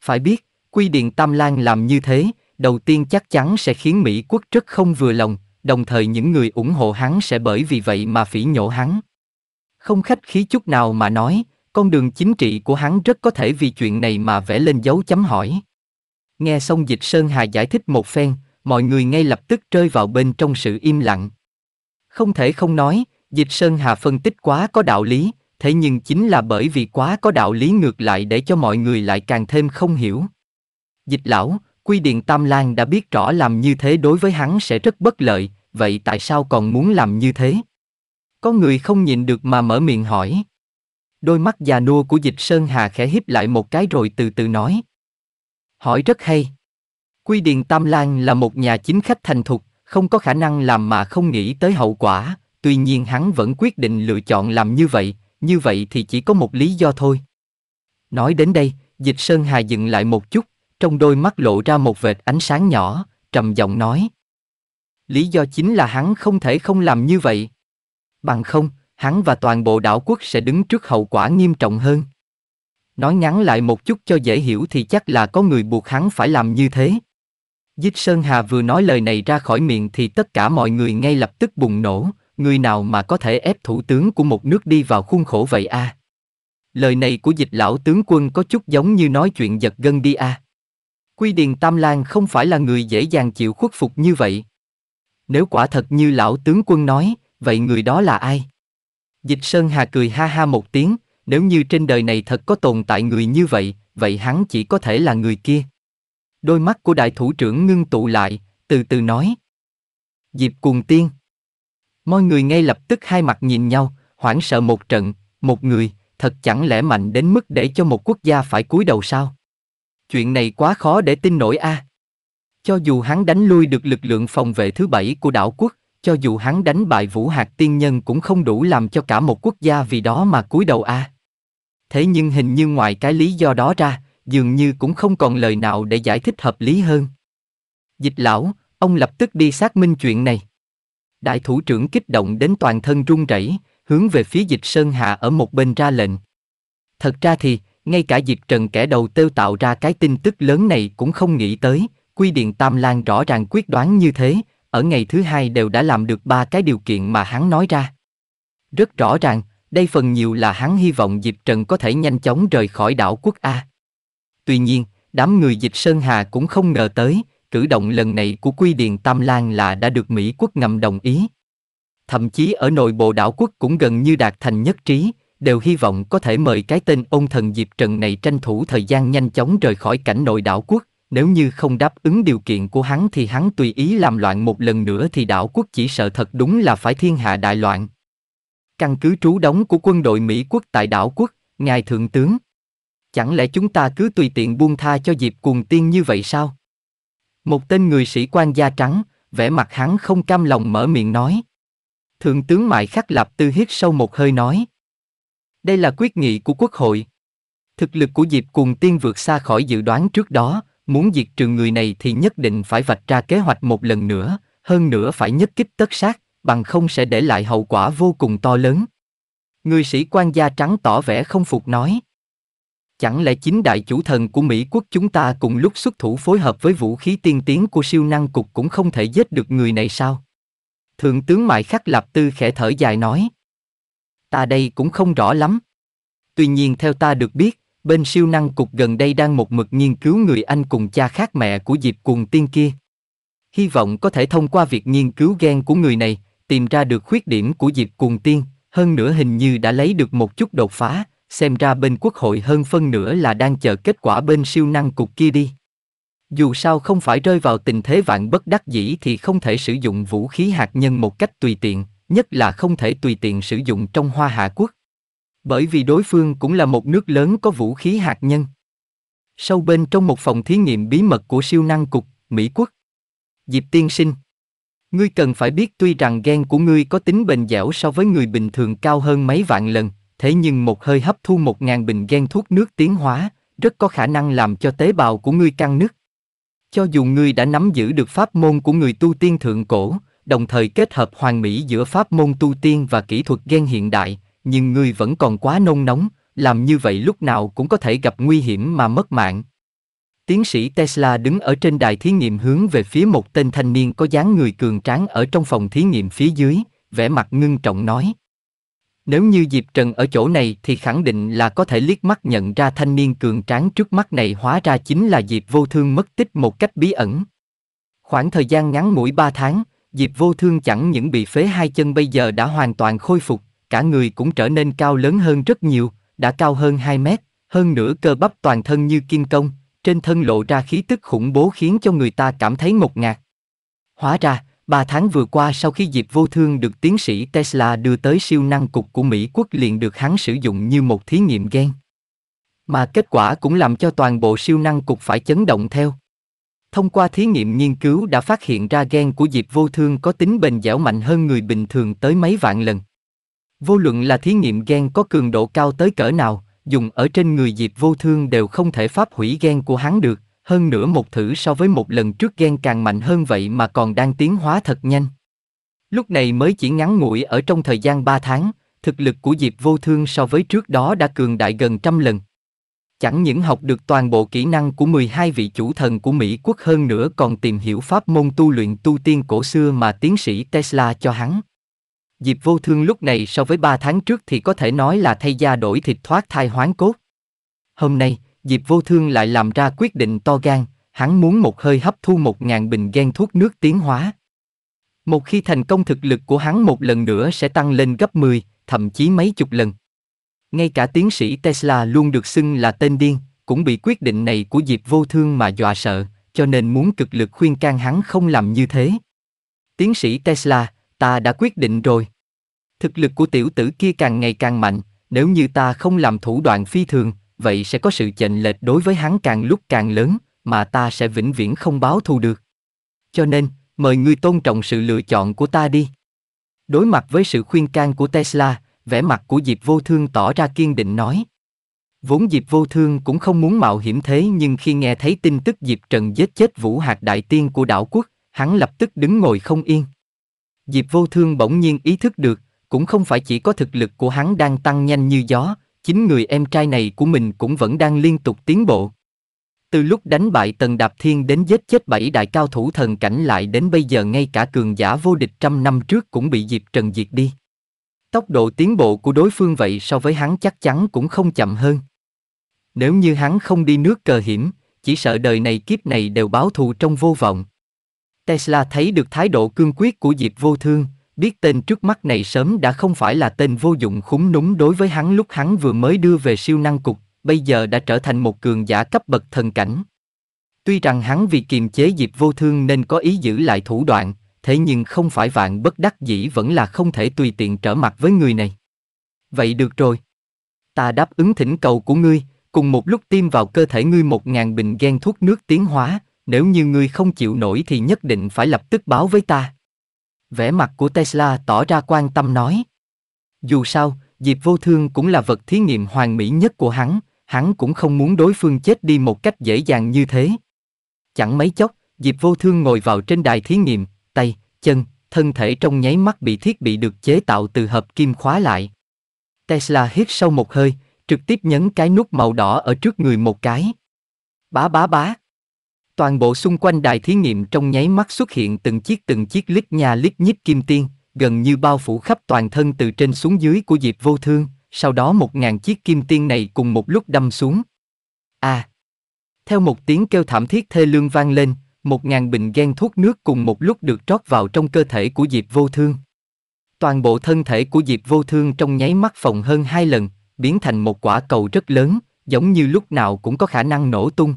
Phải biết, quy điện Tam Lan làm như thế, đầu tiên chắc chắn sẽ khiến Mỹ quốc rất không vừa lòng, đồng thời những người ủng hộ hắn sẽ bởi vì vậy mà phỉ nhổ hắn. Không khách khí chút nào mà nói, con đường chính trị của hắn rất có thể vì chuyện này mà vẽ lên dấu chấm hỏi. Nghe xong dịch Sơn Hà giải thích một phen, mọi người ngay lập tức rơi vào bên trong sự im lặng. Không thể không nói, dịch Sơn Hà phân tích quá có đạo lý, thế nhưng chính là bởi vì quá có đạo lý ngược lại để cho mọi người lại càng thêm không hiểu. Dịch lão, Quy Điền Tam lang đã biết rõ làm như thế đối với hắn sẽ rất bất lợi, vậy tại sao còn muốn làm như thế? Có người không nhìn được mà mở miệng hỏi. Đôi mắt già nua của dịch Sơn Hà khẽ híp lại một cái rồi từ từ nói. Hỏi rất hay. Quy Điền Tam lang là một nhà chính khách thành thục, không có khả năng làm mà không nghĩ tới hậu quả, tuy nhiên hắn vẫn quyết định lựa chọn làm như vậy, như vậy thì chỉ có một lý do thôi. Nói đến đây, dịch Sơn Hà dừng lại một chút, trong đôi mắt lộ ra một vệt ánh sáng nhỏ, trầm giọng nói. Lý do chính là hắn không thể không làm như vậy. Bằng không, hắn và toàn bộ đảo quốc sẽ đứng trước hậu quả nghiêm trọng hơn. Nói ngắn lại một chút cho dễ hiểu thì chắc là có người buộc hắn phải làm như thế. Dích Sơn Hà vừa nói lời này ra khỏi miệng thì tất cả mọi người ngay lập tức bùng nổ, người nào mà có thể ép thủ tướng của một nước đi vào khuôn khổ vậy a? À? Lời này của dịch lão tướng quân có chút giống như nói chuyện giật gân đi a. À? Quy Điền Tam Lang không phải là người dễ dàng chịu khuất phục như vậy. Nếu quả thật như lão tướng quân nói, vậy người đó là ai? Dịch Sơn Hà cười ha ha một tiếng, nếu như trên đời này thật có tồn tại người như vậy, vậy hắn chỉ có thể là người kia. Đôi mắt của đại thủ trưởng ngưng tụ lại, từ từ nói. Diệp Cuồng tiên. Mọi người ngay lập tức hai mặt nhìn nhau, hoảng sợ một trận, một người, thật chẳng lẽ mạnh đến mức để cho một quốc gia phải cúi đầu sao? Chuyện này quá khó để tin nổi a. À. Cho dù hắn đánh lui được lực lượng phòng vệ thứ bảy của đảo quốc, cho dù hắn đánh bại Vũ Hạt Tiên Nhân cũng không đủ làm cho cả một quốc gia vì đó mà cúi đầu a. À. Thế nhưng hình như ngoài cái lý do đó ra, dường như cũng không còn lời nào để giải thích hợp lý hơn. Dịch lão, ông lập tức đi xác minh chuyện này. Đại thủ trưởng kích động đến toàn thân run rẩy, hướng về phía dịch Sơn Hà ở một bên ra lệnh. Thật ra thì, ngay cả Dịch Trần kẻ đầu tiêu tạo ra cái tin tức lớn này cũng không nghĩ tới, quy điện Tam Lan rõ ràng quyết đoán như thế, ở ngày thứ hai đều đã làm được ba cái điều kiện mà hắn nói ra. Rất rõ ràng, đây phần nhiều là hắn hy vọng Dịch Trần có thể nhanh chóng rời khỏi đảo quốc A. Tuy nhiên, đám người dịch Sơn Hà cũng không ngờ tới, cử động lần này của Quy Điền Tam lang là đã được Mỹ quốc ngầm đồng ý. Thậm chí ở nội bộ đảo quốc cũng gần như đạt thành nhất trí, đều hy vọng có thể mời cái tên ông thần Diệp Trần này tranh thủ thời gian nhanh chóng rời khỏi cảnh nội đảo quốc, nếu như không đáp ứng điều kiện của hắn thì hắn tùy ý làm loạn một lần nữa thì đảo quốc chỉ sợ thật đúng là phải thiên hạ đại loạn. Căn cứ trú đóng của quân đội Mỹ quốc tại đảo quốc, ngài thượng tướng. Chẳng lẽ chúng ta cứ tùy tiện buông tha cho Diệp cuồng tiên như vậy sao? Một tên người sĩ quan da trắng, vẻ mặt hắn không cam lòng mở miệng nói. Thượng tướng Mại Khắc Lạp Tư hít sâu một hơi nói. Đây là quyết nghị của quốc hội. Thực lực của Diệp Cùng Tiên vượt xa khỏi dự đoán trước đó, muốn diệt trừ người này thì nhất định phải vạch ra kế hoạch một lần nữa, hơn nữa phải nhất kích tất sát, bằng không sẽ để lại hậu quả vô cùng to lớn. Người sĩ quan da trắng tỏ vẻ không phục nói. Chẳng lẽ chính đại chủ thần của Mỹ quốc chúng ta cùng lúc xuất thủ phối hợp với vũ khí tiên tiến của siêu năng cục cũng không thể giết được người này sao? Thượng tướng Mại Khắc Lạp Tư khẽ thở dài nói. Ta đây cũng không rõ lắm. Tuy nhiên theo ta được biết, bên siêu năng cục gần đây đang một mực nghiên cứu người anh cùng cha khác mẹ của dịp cuồng tiên kia. Hy vọng có thể thông qua việc nghiên cứu gen của người này, tìm ra được khuyết điểm của dịp cuồng tiên, hơn nữa hình như đã lấy được một chút đột phá, xem ra bên quốc hội hơn phân nửa là đang chờ kết quả bên siêu năng cục kia đi. Dù sao không phải rơi vào tình thế vạn bất đắc dĩ thì không thể sử dụng vũ khí hạt nhân một cách tùy tiện, nhất là không thể tùy tiện sử dụng trong hoa hạ quốc. Bởi vì đối phương cũng là một nước lớn có vũ khí hạt nhân. Sâu bên trong một phòng thí nghiệm bí mật của siêu năng cục, Mỹ quốc. Diệp tiên sinh Ngươi cần phải biết tuy rằng gen của ngươi có tính bền dẻo so với người bình thường cao hơn mấy vạn lần, thế nhưng một hơi hấp thu một ngàn bình gen thuốc nước tiến hóa, rất có khả năng làm cho tế bào của ngươi căng nứt. Cho dù ngươi đã nắm giữ được pháp môn của người tu tiên thượng cổ, đồng thời kết hợp hoàn mỹ giữa pháp môn tu tiên và kỹ thuật gen hiện đại, nhưng ngươi vẫn còn quá nông nóng, làm như vậy lúc nào cũng có thể gặp nguy hiểm mà mất mạng. Tiến sĩ Tesla đứng ở trên đài thí nghiệm hướng về phía một tên thanh niên có dáng người cường tráng ở trong phòng thí nghiệm phía dưới, vẻ mặt ngưng trọng nói, nếu như Diệp Trần ở chỗ này thì khẳng định là có thể liếc mắt nhận ra thanh niên cường tráng trước mắt này hóa ra chính là Diệp Vô Thương mất tích một cách bí ẩn. Khoảng thời gian ngắn mũi 3 tháng, Diệp Vô Thương chẳng những bị phế hai chân bây giờ đã hoàn toàn khôi phục, cả người cũng trở nên cao lớn hơn rất nhiều, đã cao hơn 2 mét, hơn nửa cơ bắp toàn thân như kim công, trên thân lộ ra khí tức khủng bố khiến cho người ta cảm thấy ngột ngạt. Hóa ra, Ba tháng vừa qua sau khi dịp vô thương được tiến sĩ Tesla đưa tới siêu năng cục của Mỹ quốc liền được hắn sử dụng như một thí nghiệm gen. Mà kết quả cũng làm cho toàn bộ siêu năng cục phải chấn động theo. Thông qua thí nghiệm nghiên cứu đã phát hiện ra gen của dịp vô thương có tính bền dẻo mạnh hơn người bình thường tới mấy vạn lần. Vô luận là thí nghiệm gen có cường độ cao tới cỡ nào, dùng ở trên người dịp vô thương đều không thể pháp hủy gen của hắn được, hơn nữa một thử so với một lần trước ghen càng mạnh hơn vậy mà còn đang tiến hóa thật nhanh. Lúc này mới chỉ ngắn ngủi ở trong thời gian 3 tháng, thực lực của Diệp Vô Thương so với trước đó đã cường đại gần trăm lần. Chẳng những học được toàn bộ kỹ năng của 12 vị chủ thần của Mỹ quốc hơn nữa còn tìm hiểu pháp môn tu luyện tu tiên cổ xưa mà tiến sĩ Tesla cho hắn. Diệp Vô Thương lúc này so với 3 tháng trước thì có thể nói là thay da đổi thịt thoát thai hoán cốt. Hôm nay, Diệp Vô Thương lại làm ra quyết định to gan, hắn muốn một hơi hấp thu một ngàn bình gen thuốc nước tiến hóa. Một khi thành công thực lực của hắn một lần nữa sẽ tăng lên gấp 10, thậm chí mấy chục lần. Ngay cả tiến sĩ Tesla luôn được xưng là tên điên, cũng bị quyết định này của Diệp Vô Thương mà dọa sợ, cho nên muốn cực lực khuyên can hắn không làm như thế. Tiến sĩ Tesla, ta đã quyết định rồi. Thực lực của tiểu tử kia càng ngày càng mạnh, nếu như ta không làm thủ đoạn phi thường, vậy sẽ có sự chênh lệch đối với hắn càng lúc càng lớn, mà ta sẽ vĩnh viễn không báo thù được. Cho nên, mời ngươi tôn trọng sự lựa chọn của ta đi. Đối mặt với sự khuyên can của Tesla, vẻ mặt của Diệp Vô Thương tỏ ra kiên định nói. Vốn Diệp Vô Thương cũng không muốn mạo hiểm thế nhưng khi nghe thấy tin tức Diệp Trần giết chết Vũ Hạc Đại Tiên của đảo quốc, hắn lập tức đứng ngồi không yên. Diệp Vô Thương bỗng nhiên ý thức được, cũng không phải chỉ có thực lực của hắn đang tăng nhanh như gió, chính người em trai này của mình cũng vẫn đang liên tục tiến bộ. Từ lúc đánh bại Tần Đạp Thiên đến giết chết bảy đại cao thủ thần cảnh lại đến bây giờ ngay cả cường giả vô địch trăm năm trước cũng bị Diệp Trần diệt đi. Tốc độ tiến bộ của đối phương vậy so với hắn chắc chắn cũng không chậm hơn. Nếu như hắn không đi nước cờ hiểm, chỉ sợ đời này kiếp này đều báo thù trong vô vọng. Tesla thấy được thái độ cương quyết của Diệp Vô Thương, biết tên trước mắt này sớm đã không phải là tên vô dụng khúng núm đối với hắn lúc hắn vừa mới đưa về siêu năng cục, bây giờ đã trở thành một cường giả cấp bậc thần cảnh. Tuy rằng hắn vì kiềm chế dịp Vô Thương nên có ý giữ lại thủ đoạn, thế nhưng không phải vạn bất đắc dĩ vẫn là không thể tùy tiện trở mặt với người này. Vậy được rồi. Ta đáp ứng thỉnh cầu của ngươi, cùng một lúc tiêm vào cơ thể ngươi một ngàn bình ghen thuốc nước tiến hóa, nếu như ngươi không chịu nổi thì nhất định phải lập tức báo với ta, Vẻ mặt của Tesla tỏ ra quan tâm nói. Dù sao, Diệp Vô Thương cũng là vật thí nghiệm hoàn mỹ nhất của hắn, hắn cũng không muốn đối phương chết đi một cách dễ dàng như thế. Chẳng mấy chốc, Diệp Vô Thương ngồi vào trên đài thí nghiệm, tay, chân, thân thể trong nháy mắt bị thiết bị được chế tạo từ hợp kim khóa lại. Tesla hít sâu một hơi, trực tiếp nhấn cái nút màu đỏ ở trước người một cái. Bá bá bá. Toàn bộ xung quanh đài thí nghiệm trong nháy mắt xuất hiện từng chiếc từng chiếc lít nhà lít nhít kim tiên, gần như bao phủ khắp toàn thân từ trên xuống dưới của Diệp Vô Thương, sau đó một ngàn chiếc kim tiên này cùng một lúc đâm xuống. A. À, theo một tiếng kêu thảm thiết thê lương vang lên, một ngàn bình ghen thuốc nước cùng một lúc được trót vào trong cơ thể của Diệp Vô Thương. Toàn bộ thân thể của Diệp Vô Thương trong nháy mắt phồng hơn hai lần, biến thành một quả cầu rất lớn, giống như lúc nào cũng có khả năng nổ tung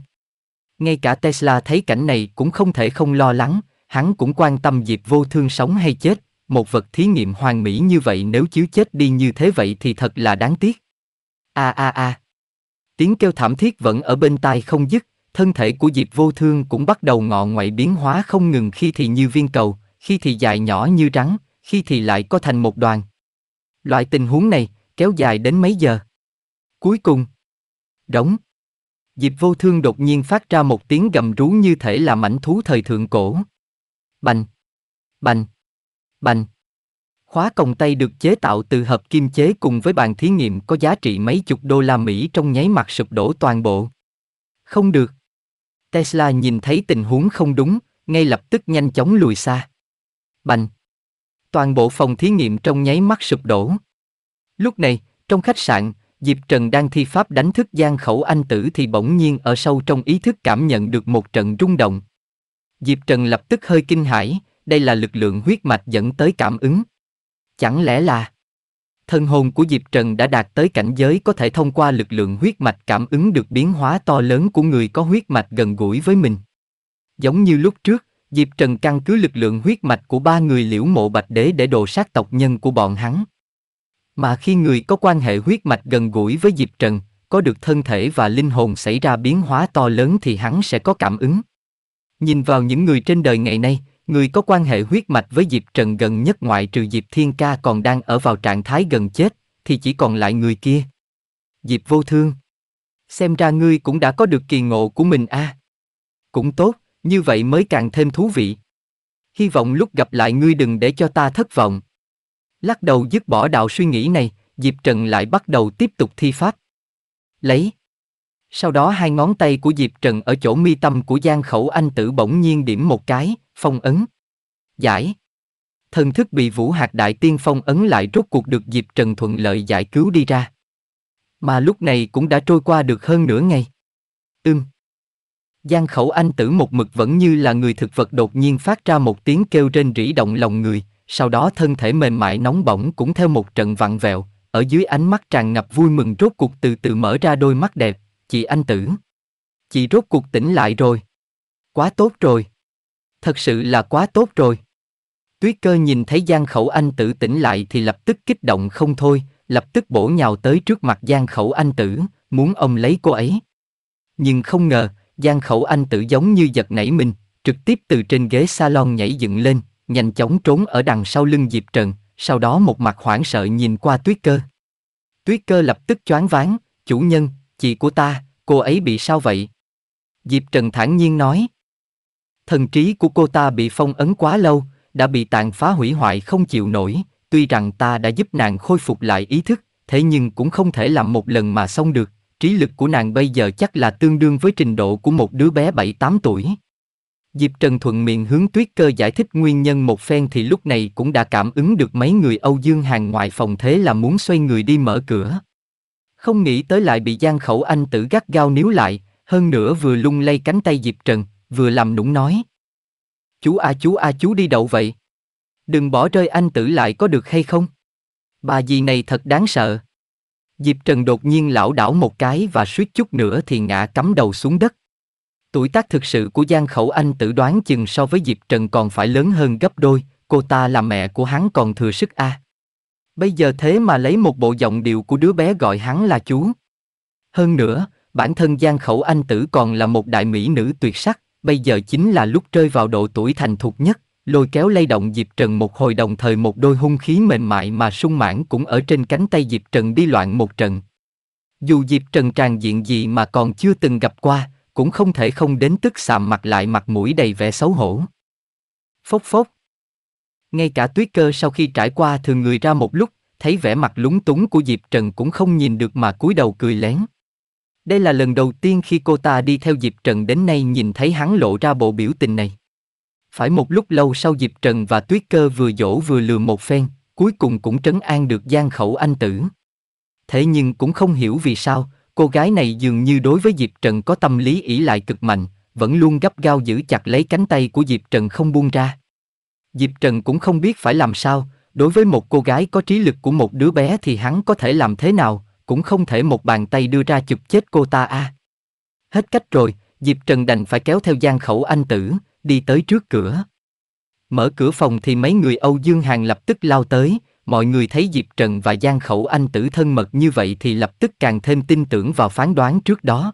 ngay cả Tesla thấy cảnh này cũng không thể không lo lắng, hắn cũng quan tâm Diệp Vô Thương sống hay chết, một vật thí nghiệm hoàn mỹ như vậy nếu chiếu chết đi như thế vậy thì thật là đáng tiếc. A a a. Tiếng kêu thảm thiết vẫn ở bên tai không dứt, thân thể của Diệp Vô Thương cũng bắt đầu ngọ ngoại biến hóa không ngừng khi thì như viên cầu, khi thì dài nhỏ như rắn, khi thì lại có thành một đoàn. Loại tình huống này kéo dài đến mấy giờ? Cuối cùng, đóng Diệp vô thương đột nhiên phát ra một tiếng gầm rú như thể là mảnh thú thời thượng cổ. Bành! Bành! Bành! Khóa còng tay được chế tạo từ hợp kim chế cùng với bàn thí nghiệm có giá trị mấy chục đô la Mỹ trong nháy mặt sụp đổ toàn bộ. Không được. Tesla nhìn thấy tình huống không đúng, ngay lập tức nhanh chóng lùi xa. Bành! Toàn bộ phòng thí nghiệm trong nháy mắt sụp đổ. Lúc này, trong khách sạn, Diệp Trần đang thi pháp đánh thức gian khẩu anh tử thì bỗng nhiên ở sâu trong ý thức cảm nhận được một trận rung động. Diệp Trần lập tức hơi kinh hãi, đây là lực lượng huyết mạch dẫn tới cảm ứng. Chẳng lẽ là thân hồn của Diệp Trần đã đạt tới cảnh giới có thể thông qua lực lượng huyết mạch cảm ứng được biến hóa to lớn của người có huyết mạch gần gũi với mình. Giống như lúc trước, Diệp Trần căn cứ lực lượng huyết mạch của ba người liễu mộ bạch đế để đồ sát tộc nhân của bọn hắn. Mà khi người có quan hệ huyết mạch gần gũi với Diệp Trần, có được thân thể và linh hồn xảy ra biến hóa to lớn thì hắn sẽ có cảm ứng. Nhìn vào những người trên đời ngày nay, người có quan hệ huyết mạch với Diệp Trần gần nhất ngoại trừ Diệp Thiên Ca còn đang ở vào trạng thái gần chết, thì chỉ còn lại người kia. Diệp vô thương. Xem ra ngươi cũng đã có được kỳ ngộ của mình a. À. Cũng tốt, như vậy mới càng thêm thú vị. Hy vọng lúc gặp lại ngươi đừng để cho ta thất vọng. Lắc đầu dứt bỏ đạo suy nghĩ này, Diệp Trần lại bắt đầu tiếp tục thi pháp. Lấy. Sau đó hai ngón tay của Diệp Trần ở chỗ mi tâm của Giang Khẩu Anh Tử bỗng nhiên điểm một cái, phong ấn. Giải. Thần thức bị Vũ Hạt Đại Tiên phong ấn lại rốt cuộc được Diệp Trần thuận lợi giải cứu đi ra. Mà lúc này cũng đã trôi qua được hơn nửa ngày. Ưm. Ừ. Giang Khẩu Anh Tử một mực vẫn như là người thực vật đột nhiên phát ra một tiếng kêu trên rỉ động lòng người, sau đó thân thể mềm mại nóng bỏng cũng theo một trận vặn vẹo, ở dưới ánh mắt tràn ngập vui mừng rốt cuộc từ từ mở ra đôi mắt đẹp, chị anh tử. Chị rốt cuộc tỉnh lại rồi. Quá tốt rồi. Thật sự là quá tốt rồi. Tuyết cơ nhìn thấy Giang Khẩu Anh Tử tỉnh lại thì lập tức kích động không thôi, lập tức bổ nhào tới trước mặt Giang Khẩu Anh Tử, muốn ông lấy cô ấy. Nhưng không ngờ, Giang Khẩu Anh Tử giống như giật nảy mình, trực tiếp từ trên ghế salon nhảy dựng lên, nhanh chóng trốn ở đằng sau lưng Diệp Trần, sau đó một mặt hoảng sợ nhìn qua Tuyết Cơ. Tuyết Cơ lập tức choáng váng, chủ nhân, chị của ta, cô ấy bị sao vậy? Diệp Trần thản nhiên nói. Thần trí của cô ta bị phong ấn quá lâu, đã bị tàn phá hủy hoại không chịu nổi, tuy rằng ta đã giúp nàng khôi phục lại ý thức, thế nhưng cũng không thể làm một lần mà xong được, trí lực của nàng bây giờ chắc là tương đương với trình độ của một đứa bé 7-8 tuổi. Diệp Trần thuận miệng hướng tuyết cơ giải thích nguyên nhân một phen thì lúc này cũng đã cảm ứng được mấy người Âu Dương hàng ngoài phòng thế là muốn xoay người đi mở cửa. Không nghĩ tới lại bị giang khẩu anh tử gắt gao níu lại, hơn nữa vừa lung lay cánh tay Diệp Trần, vừa làm nũng nói. Chú a chú a chú đi đậu vậy. Đừng bỏ rơi anh tử lại có được hay không? Bà dì này thật đáng sợ. Diệp Trần đột nhiên lão đảo một cái và suýt chút nữa thì ngã cắm đầu xuống đất. Tuổi tác thực sự của Giang Khẩu Anh tự đoán chừng so với Diệp Trần còn phải lớn hơn gấp đôi, cô ta là mẹ của hắn còn thừa sức a. À. Bây giờ thế mà lấy một bộ giọng điệu của đứa bé gọi hắn là chú. Hơn nữa, bản thân Giang Khẩu Anh tử còn là một đại mỹ nữ tuyệt sắc, bây giờ chính là lúc rơi vào độ tuổi thành thục nhất, lôi kéo lay động Diệp Trần một hồi đồng thời một đôi hung khí mềm mại mà sung mãn cũng ở trên cánh tay Diệp Trần đi loạn một trận. Dù Diệp Trần tràn diện gì mà còn chưa từng gặp qua, cũng không thể không đến tức sạm mặt lại mặt mũi đầy vẻ xấu hổ. Phốc phốc. Ngay cả tuyết cơ sau khi trải qua thường người ra một lúc, thấy vẻ mặt lúng túng của Diệp Trần cũng không nhìn được mà cúi đầu cười lén. Đây là lần đầu tiên khi cô ta đi theo Diệp Trần đến nay nhìn thấy hắn lộ ra bộ biểu tình này. Phải một lúc lâu sau Diệp Trần và Tuyết Cơ vừa dỗ vừa lừa một phen, cuối cùng cũng trấn an được gian khẩu anh tử. Thế nhưng cũng không hiểu vì sao, Cô gái này dường như đối với Diệp Trần có tâm lý ỷ lại cực mạnh, vẫn luôn gấp gao giữ chặt lấy cánh tay của Diệp Trần không buông ra. Diệp Trần cũng không biết phải làm sao, đối với một cô gái có trí lực của một đứa bé thì hắn có thể làm thế nào, cũng không thể một bàn tay đưa ra chụp chết cô ta a. Hết cách rồi, Diệp Trần đành phải kéo theo gian khẩu anh tử, đi tới trước cửa. Mở cửa phòng thì mấy người Âu Dương Hàng lập tức lao tới, mọi người thấy Diệp Trần và Giang Khẩu Anh tử thân mật như vậy thì lập tức càng thêm tin tưởng vào phán đoán trước đó.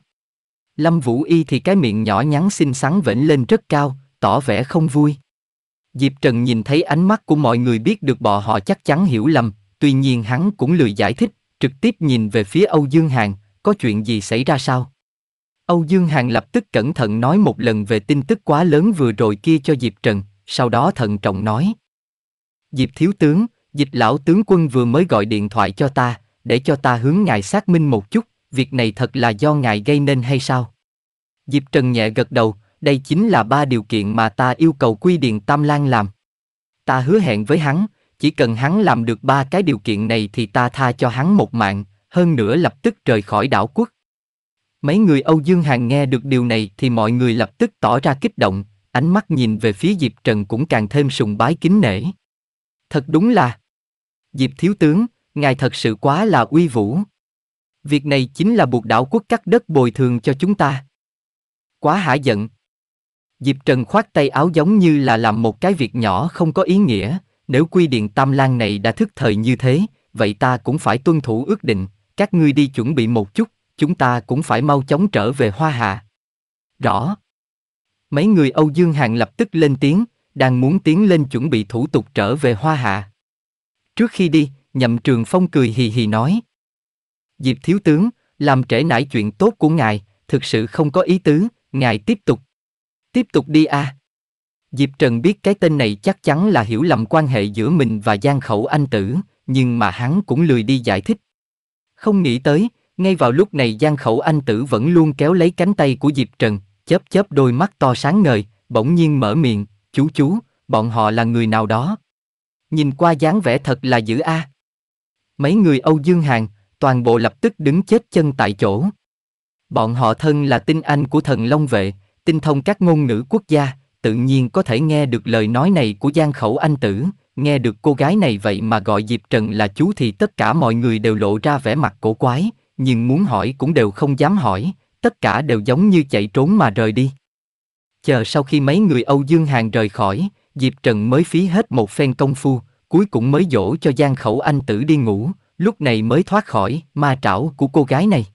Lâm Vũ Y thì cái miệng nhỏ nhắn xinh xắn vểnh lên rất cao, tỏ vẻ không vui. Diệp Trần nhìn thấy ánh mắt của mọi người biết được bọn họ chắc chắn hiểu lầm, tuy nhiên hắn cũng lười giải thích, trực tiếp nhìn về phía Âu Dương Hàn, có chuyện gì xảy ra sao? Âu Dương Hàn lập tức cẩn thận nói một lần về tin tức quá lớn vừa rồi kia cho Diệp Trần, sau đó thận trọng nói. Diệp Thiếu Tướng, Dịch lão tướng quân vừa mới gọi điện thoại cho ta, để cho ta hướng ngài xác minh một chút, việc này thật là do ngài gây nên hay sao? Diệp Trần nhẹ gật đầu, đây chính là ba điều kiện mà ta yêu cầu Quy Điền Tam Lan làm. Ta hứa hẹn với hắn, chỉ cần hắn làm được ba cái điều kiện này thì ta tha cho hắn một mạng, hơn nữa lập tức rời khỏi đảo quốc. Mấy người Âu Dương Hàng nghe được điều này thì mọi người lập tức tỏ ra kích động, ánh mắt nhìn về phía Diệp Trần cũng càng thêm sùng bái kính nể. Thật đúng là, Diệp thiếu tướng, ngài thật sự quá là uy vũ. Việc này chính là buộc đảo quốc cắt đất bồi thường cho chúng ta. Quá hả giận. Diệp Trần khoát tay áo giống như là làm một cái việc nhỏ không có ý nghĩa, nếu quy điện tam lan này đã thức thời như thế, vậy ta cũng phải tuân thủ ước định, các ngươi đi chuẩn bị một chút, chúng ta cũng phải mau chóng trở về Hoa Hạ. Rõ. Mấy người Âu Dương Hàng lập tức lên tiếng, đang muốn tiến lên chuẩn bị thủ tục trở về Hoa Hạ. Trước khi đi, nhậm trường phong cười hì hì nói. Diệp thiếu tướng, làm trễ nải chuyện tốt của ngài, thực sự không có ý tứ, ngài tiếp tục. Tiếp tục đi a. À. Diệp Trần biết cái tên này chắc chắn là hiểu lầm quan hệ giữa mình và Giang Khẩu Anh Tử, nhưng mà hắn cũng lười đi giải thích. Không nghĩ tới, ngay vào lúc này Giang Khẩu Anh Tử vẫn luôn kéo lấy cánh tay của Diệp Trần, chớp chớp đôi mắt to sáng ngời, bỗng nhiên mở miệng, chú chú, bọn họ là người nào đó. Nhìn qua dáng vẻ thật là dữ a. À. Mấy người Âu Dương Hàng, toàn bộ lập tức đứng chết chân tại chỗ. Bọn họ thân là tinh anh của thần Long Vệ, tinh thông các ngôn ngữ quốc gia, tự nhiên có thể nghe được lời nói này của Giang Khẩu Anh Tử, nghe được cô gái này vậy mà gọi Diệp Trần là chú thì tất cả mọi người đều lộ ra vẻ mặt cổ quái, nhưng muốn hỏi cũng đều không dám hỏi, tất cả đều giống như chạy trốn mà rời đi. Chờ sau khi mấy người Âu Dương Hàng rời khỏi, Diệp Trần mới phí hết một phen công phu, cuối cùng mới dỗ cho Giang Khẩu Anh tử đi ngủ, lúc này mới thoát khỏi ma trảo của cô gái này.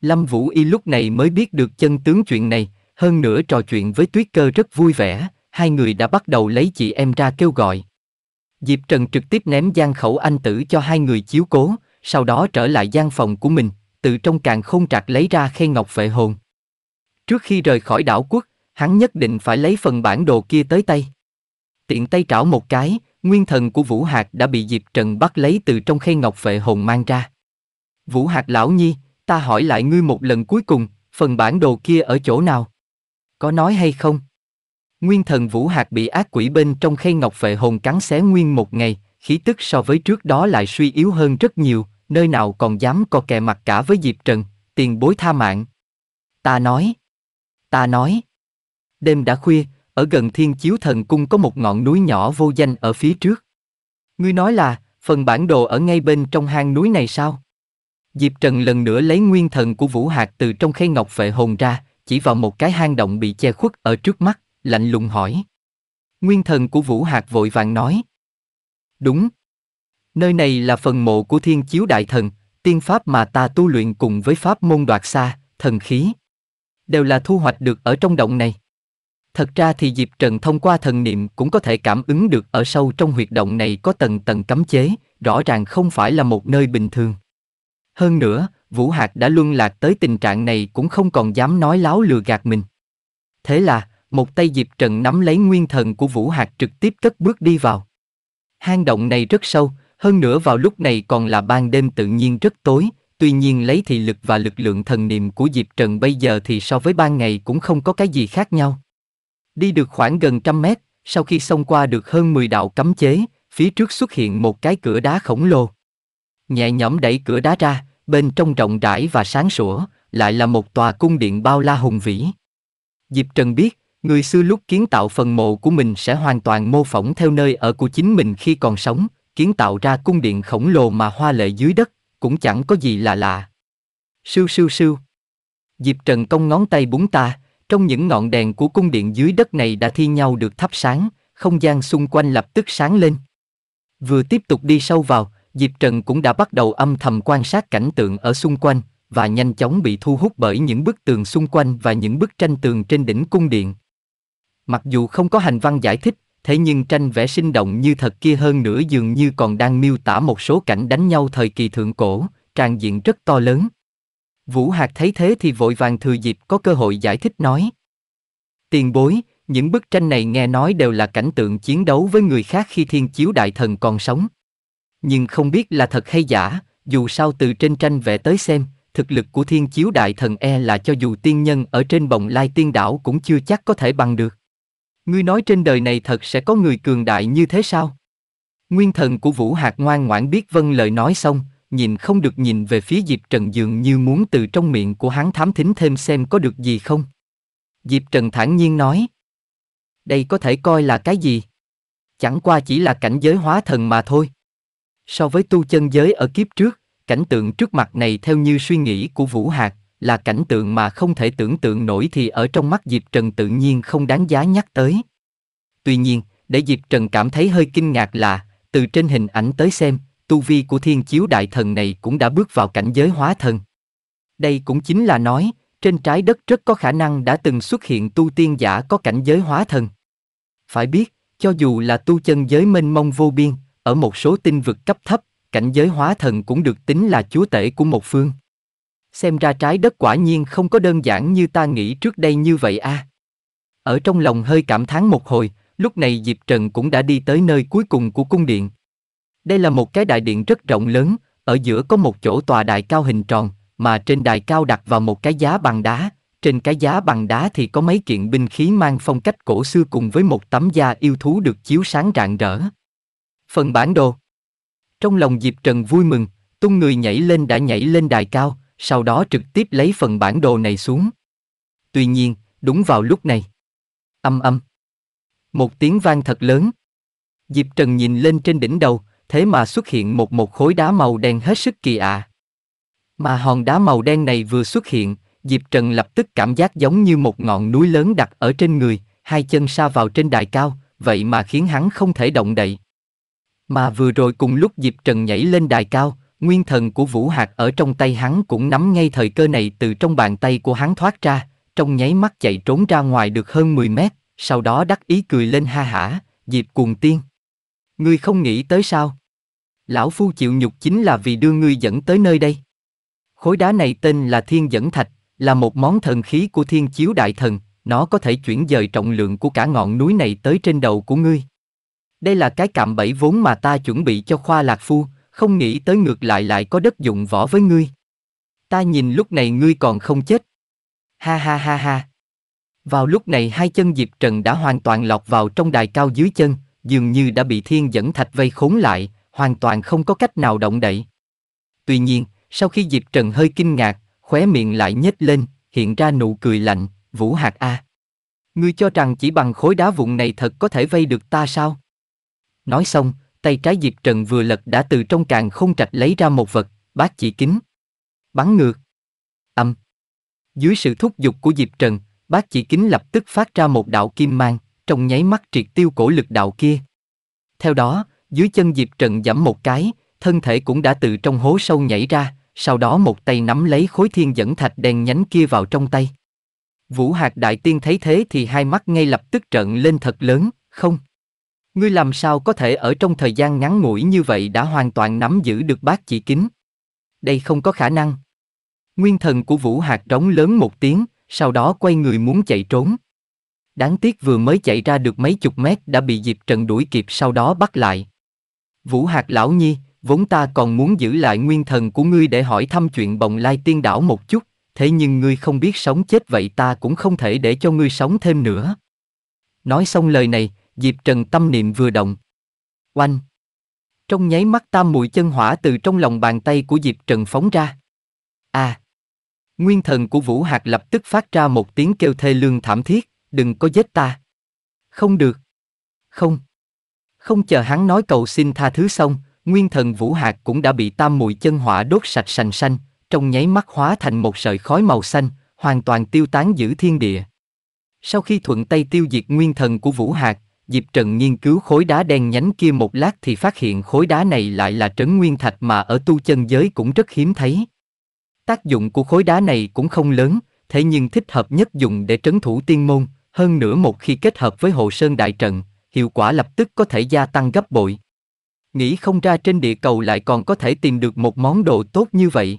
Lâm Vũ Y lúc này mới biết được chân tướng chuyện này, hơn nữa trò chuyện với Tuyết Cơ rất vui vẻ, hai người đã bắt đầu lấy chị em ra kêu gọi. Diệp Trần trực tiếp ném Giang Khẩu Anh tử cho hai người chiếu cố, sau đó trở lại gian phòng của mình, tự trong càng không trạc lấy ra khen ngọc vệ hồn. Trước khi rời khỏi đảo quốc, hắn nhất định phải lấy phần bản đồ kia tới tay tiện tay trảo một cái, nguyên thần của Vũ Hạc đã bị Diệp Trần bắt lấy từ trong khay ngọc phệ hồn mang ra. Vũ Hạc lão nhi, ta hỏi lại ngươi một lần cuối cùng, phần bản đồ kia ở chỗ nào? Có nói hay không? Nguyên thần Vũ Hạc bị ác quỷ bên trong khay ngọc phệ hồn cắn xé nguyên một ngày, khí tức so với trước đó lại suy yếu hơn rất nhiều, nơi nào còn dám co kè mặt cả với Diệp Trần, tiền bối tha mạng. Ta nói. Ta nói. Đêm đã khuya, ở gần Thiên Chiếu Thần Cung có một ngọn núi nhỏ vô danh ở phía trước. Ngươi nói là, phần bản đồ ở ngay bên trong hang núi này sao? Diệp Trần lần nữa lấy nguyên thần của Vũ Hạc từ trong khay ngọc vệ hồn ra, chỉ vào một cái hang động bị che khuất ở trước mắt, lạnh lùng hỏi. Nguyên thần của Vũ Hạc vội vàng nói. Đúng. Nơi này là phần mộ của Thiên Chiếu Đại Thần, tiên pháp mà ta tu luyện cùng với pháp môn đoạt xa, thần khí. Đều là thu hoạch được ở trong động này. Thật ra thì Diệp Trần thông qua thần niệm cũng có thể cảm ứng được ở sâu trong huyệt động này có tầng tầng cấm chế, rõ ràng không phải là một nơi bình thường. Hơn nữa, Vũ Hạc đã luân lạc tới tình trạng này cũng không còn dám nói láo lừa gạt mình. Thế là, một tay Diệp Trần nắm lấy nguyên thần của Vũ Hạc trực tiếp cất bước đi vào. Hang động này rất sâu, hơn nữa vào lúc này còn là ban đêm tự nhiên rất tối, tuy nhiên lấy thị lực và lực lượng thần niệm của Diệp Trần bây giờ thì so với ban ngày cũng không có cái gì khác nhau. Đi được khoảng gần trăm mét, sau khi xông qua được hơn 10 đạo cấm chế, phía trước xuất hiện một cái cửa đá khổng lồ. Nhẹ nhõm đẩy cửa đá ra, bên trong rộng rãi và sáng sủa, lại là một tòa cung điện bao la hùng vĩ. Diệp Trần biết, người xưa lúc kiến tạo phần mộ của mình sẽ hoàn toàn mô phỏng theo nơi ở của chính mình khi còn sống, kiến tạo ra cung điện khổng lồ mà hoa lệ dưới đất, cũng chẳng có gì là lạ. Sưu sưu sưu. Diệp Trần cong ngón tay búng ta, trong những ngọn đèn của cung điện dưới đất này đã thi nhau được thắp sáng, không gian xung quanh lập tức sáng lên. Vừa tiếp tục đi sâu vào, Diệp Trần cũng đã bắt đầu âm thầm quan sát cảnh tượng ở xung quanh, và nhanh chóng bị thu hút bởi những bức tường xung quanh và những bức tranh tường trên đỉnh cung điện. Mặc dù không có hành văn giải thích, thế nhưng tranh vẽ sinh động như thật kia hơn nữa dường như còn đang miêu tả một số cảnh đánh nhau thời kỳ thượng cổ, tràn diện rất to lớn. Vũ Hạc thấy thế thì vội vàng thừa dịp có cơ hội giải thích nói. Tiền bối, những bức tranh này nghe nói đều là cảnh tượng chiến đấu với người khác khi thiên chiếu đại thần còn sống. Nhưng không biết là thật hay giả, dù sao từ trên tranh vẽ tới xem, thực lực của thiên chiếu đại thần e là cho dù tiên nhân ở trên bồng lai tiên đảo cũng chưa chắc có thể bằng được. Ngươi nói trên đời này thật sẽ có người cường đại như thế sao? Nguyên thần của Vũ Hạc ngoan ngoãn biết vâng lời nói xong, nhìn không được nhìn về phía Diệp Trần dường như muốn từ trong miệng của hắn thám thính thêm xem có được gì không. Diệp Trần thản nhiên nói. Đây có thể coi là cái gì? Chẳng qua chỉ là cảnh giới hóa thần mà thôi. So với tu chân giới ở kiếp trước, cảnh tượng trước mặt này theo như suy nghĩ của Vũ Hạc, là cảnh tượng mà không thể tưởng tượng nổi thì ở trong mắt Diệp Trần tự nhiên không đáng giá nhắc tới. Tuy nhiên, để Diệp Trần cảm thấy hơi kinh ngạc là, từ trên hình ảnh tới xem, tu vi của thiên chiếu đại thần này cũng đã bước vào cảnh giới hóa thần. Đây cũng chính là nói, trên trái đất rất có khả năng đã từng xuất hiện tu tiên giả có cảnh giới hóa thần. Phải biết, cho dù là tu chân giới mênh mông vô biên, ở một số tinh vực cấp thấp, cảnh giới hóa thần cũng được tính là chúa tể của một phương. Xem ra trái đất quả nhiên không có đơn giản như ta nghĩ trước đây như vậy a. À. Ở trong lòng hơi cảm thán một hồi, lúc này Diệp Trần cũng đã đi tới nơi cuối cùng của cung điện. Đây là một cái đại điện rất rộng lớn, ở giữa có một chỗ tòa đài cao hình tròn, mà trên đài cao đặt vào một cái giá bằng đá. Trên cái giá bằng đá thì có mấy kiện binh khí mang phong cách cổ xưa cùng với một tấm da yêu thú được chiếu sáng rạng rỡ. Phần bản đồ Trong lòng Diệp Trần vui mừng, tung người nhảy lên đã nhảy lên đài cao, sau đó trực tiếp lấy phần bản đồ này xuống. Tuy nhiên, đúng vào lúc này. Âm âm. Một tiếng vang thật lớn. Diệp Trần nhìn lên trên đỉnh đầu, thế mà xuất hiện một một khối đá màu đen hết sức kỳ ạ. À. Mà hòn đá màu đen này vừa xuất hiện, Diệp Trần lập tức cảm giác giống như một ngọn núi lớn đặt ở trên người, hai chân sa vào trên đài cao, vậy mà khiến hắn không thể động đậy. Mà vừa rồi cùng lúc Diệp Trần nhảy lên đài cao, nguyên thần của Vũ Hạc ở trong tay hắn cũng nắm ngay thời cơ này từ trong bàn tay của hắn thoát ra, trong nháy mắt chạy trốn ra ngoài được hơn 10 mét, sau đó đắc ý cười lên ha hả, Diệp cuồng tiên. Ngươi không nghĩ tới sao? lão phu chịu nhục chính là vì đưa ngươi dẫn tới nơi đây. Khối đá này tên là thiên dẫn thạch, là một món thần khí của thiên chiếu đại thần, nó có thể chuyển dời trọng lượng của cả ngọn núi này tới trên đầu của ngươi. Đây là cái cạm bẫy vốn mà ta chuẩn bị cho khoa lạc phu, không nghĩ tới ngược lại lại có đất dụng võ với ngươi. Ta nhìn lúc này ngươi còn không chết. Ha ha ha ha. Vào lúc này hai chân Diệp Trần đã hoàn toàn lọt vào trong đài cao dưới chân, dường như đã bị thiên dẫn thạch vây khốn lại, hoàn toàn không có cách nào động đậy. Tuy nhiên, sau khi Diệp Trần hơi kinh ngạc, khóe miệng lại nhếch lên, hiện ra nụ cười lạnh, Vũ hạc A. À. Ngươi cho rằng chỉ bằng khối đá vụn này thật có thể vây được ta sao? Nói xong, tay trái Diệp Trần vừa lật đã từ trong càng không trạch lấy ra một vật, bát chỉ kính. Bắn ngược. Âm. Dưới sự thúc giục của Diệp Trần, bác chỉ kính lập tức phát ra một đạo kim mang, trong nháy mắt triệt tiêu cổ lực đạo kia. Theo đó, dưới chân Diệp Trần giẫm một cái, thân thể cũng đã từ trong hố sâu nhảy ra, sau đó một tay nắm lấy khối thiên dẫn thạch đen nhánh kia vào trong tay. Vũ Hạc Đại Tiên thấy thế thì hai mắt ngay lập tức trợn lên thật lớn, không. Ngươi làm sao có thể ở trong thời gian ngắn ngủi như vậy đã hoàn toàn nắm giữ được bát chỉ kính? Đây không có khả năng. Nguyên thần của Vũ Hạc trống lớn một tiếng, sau đó quay người muốn chạy trốn. Đáng tiếc vừa mới chạy ra được mấy chục mét đã bị Diệp Trần đuổi kịp sau đó bắt lại, Vũ Hạc Lão Nhi, vốn ta còn muốn giữ lại nguyên thần của ngươi để hỏi thăm chuyện bồng lai tiên đảo một chút, thế nhưng ngươi không biết sống chết vậy ta cũng không thể để cho ngươi sống thêm nữa. Nói xong lời này, Diệp Trần tâm niệm vừa động. Oanh! Trong nháy mắt tam mùi chân hỏa từ trong lòng bàn tay của Diệp Trần phóng ra. a à! Nguyên thần của Vũ Hạc lập tức phát ra một tiếng kêu thê lương thảm thiết, đừng có giết ta. Không được. Không. Không chờ hắn nói cầu xin tha thứ xong, nguyên thần Vũ hạt cũng đã bị tam mùi chân hỏa đốt sạch sành xanh, trong nháy mắt hóa thành một sợi khói màu xanh, hoàn toàn tiêu tán giữ thiên địa. Sau khi thuận tay tiêu diệt nguyên thần của Vũ hạt, Diệp Trần nghiên cứu khối đá đen nhánh kia một lát thì phát hiện khối đá này lại là trấn nguyên thạch mà ở tu chân giới cũng rất hiếm thấy. Tác dụng của khối đá này cũng không lớn, thế nhưng thích hợp nhất dùng để trấn thủ tiên môn, hơn nữa một khi kết hợp với hồ sơn đại trận, hiệu quả lập tức có thể gia tăng gấp bội. Nghĩ không ra trên địa cầu lại còn có thể tìm được một món đồ tốt như vậy.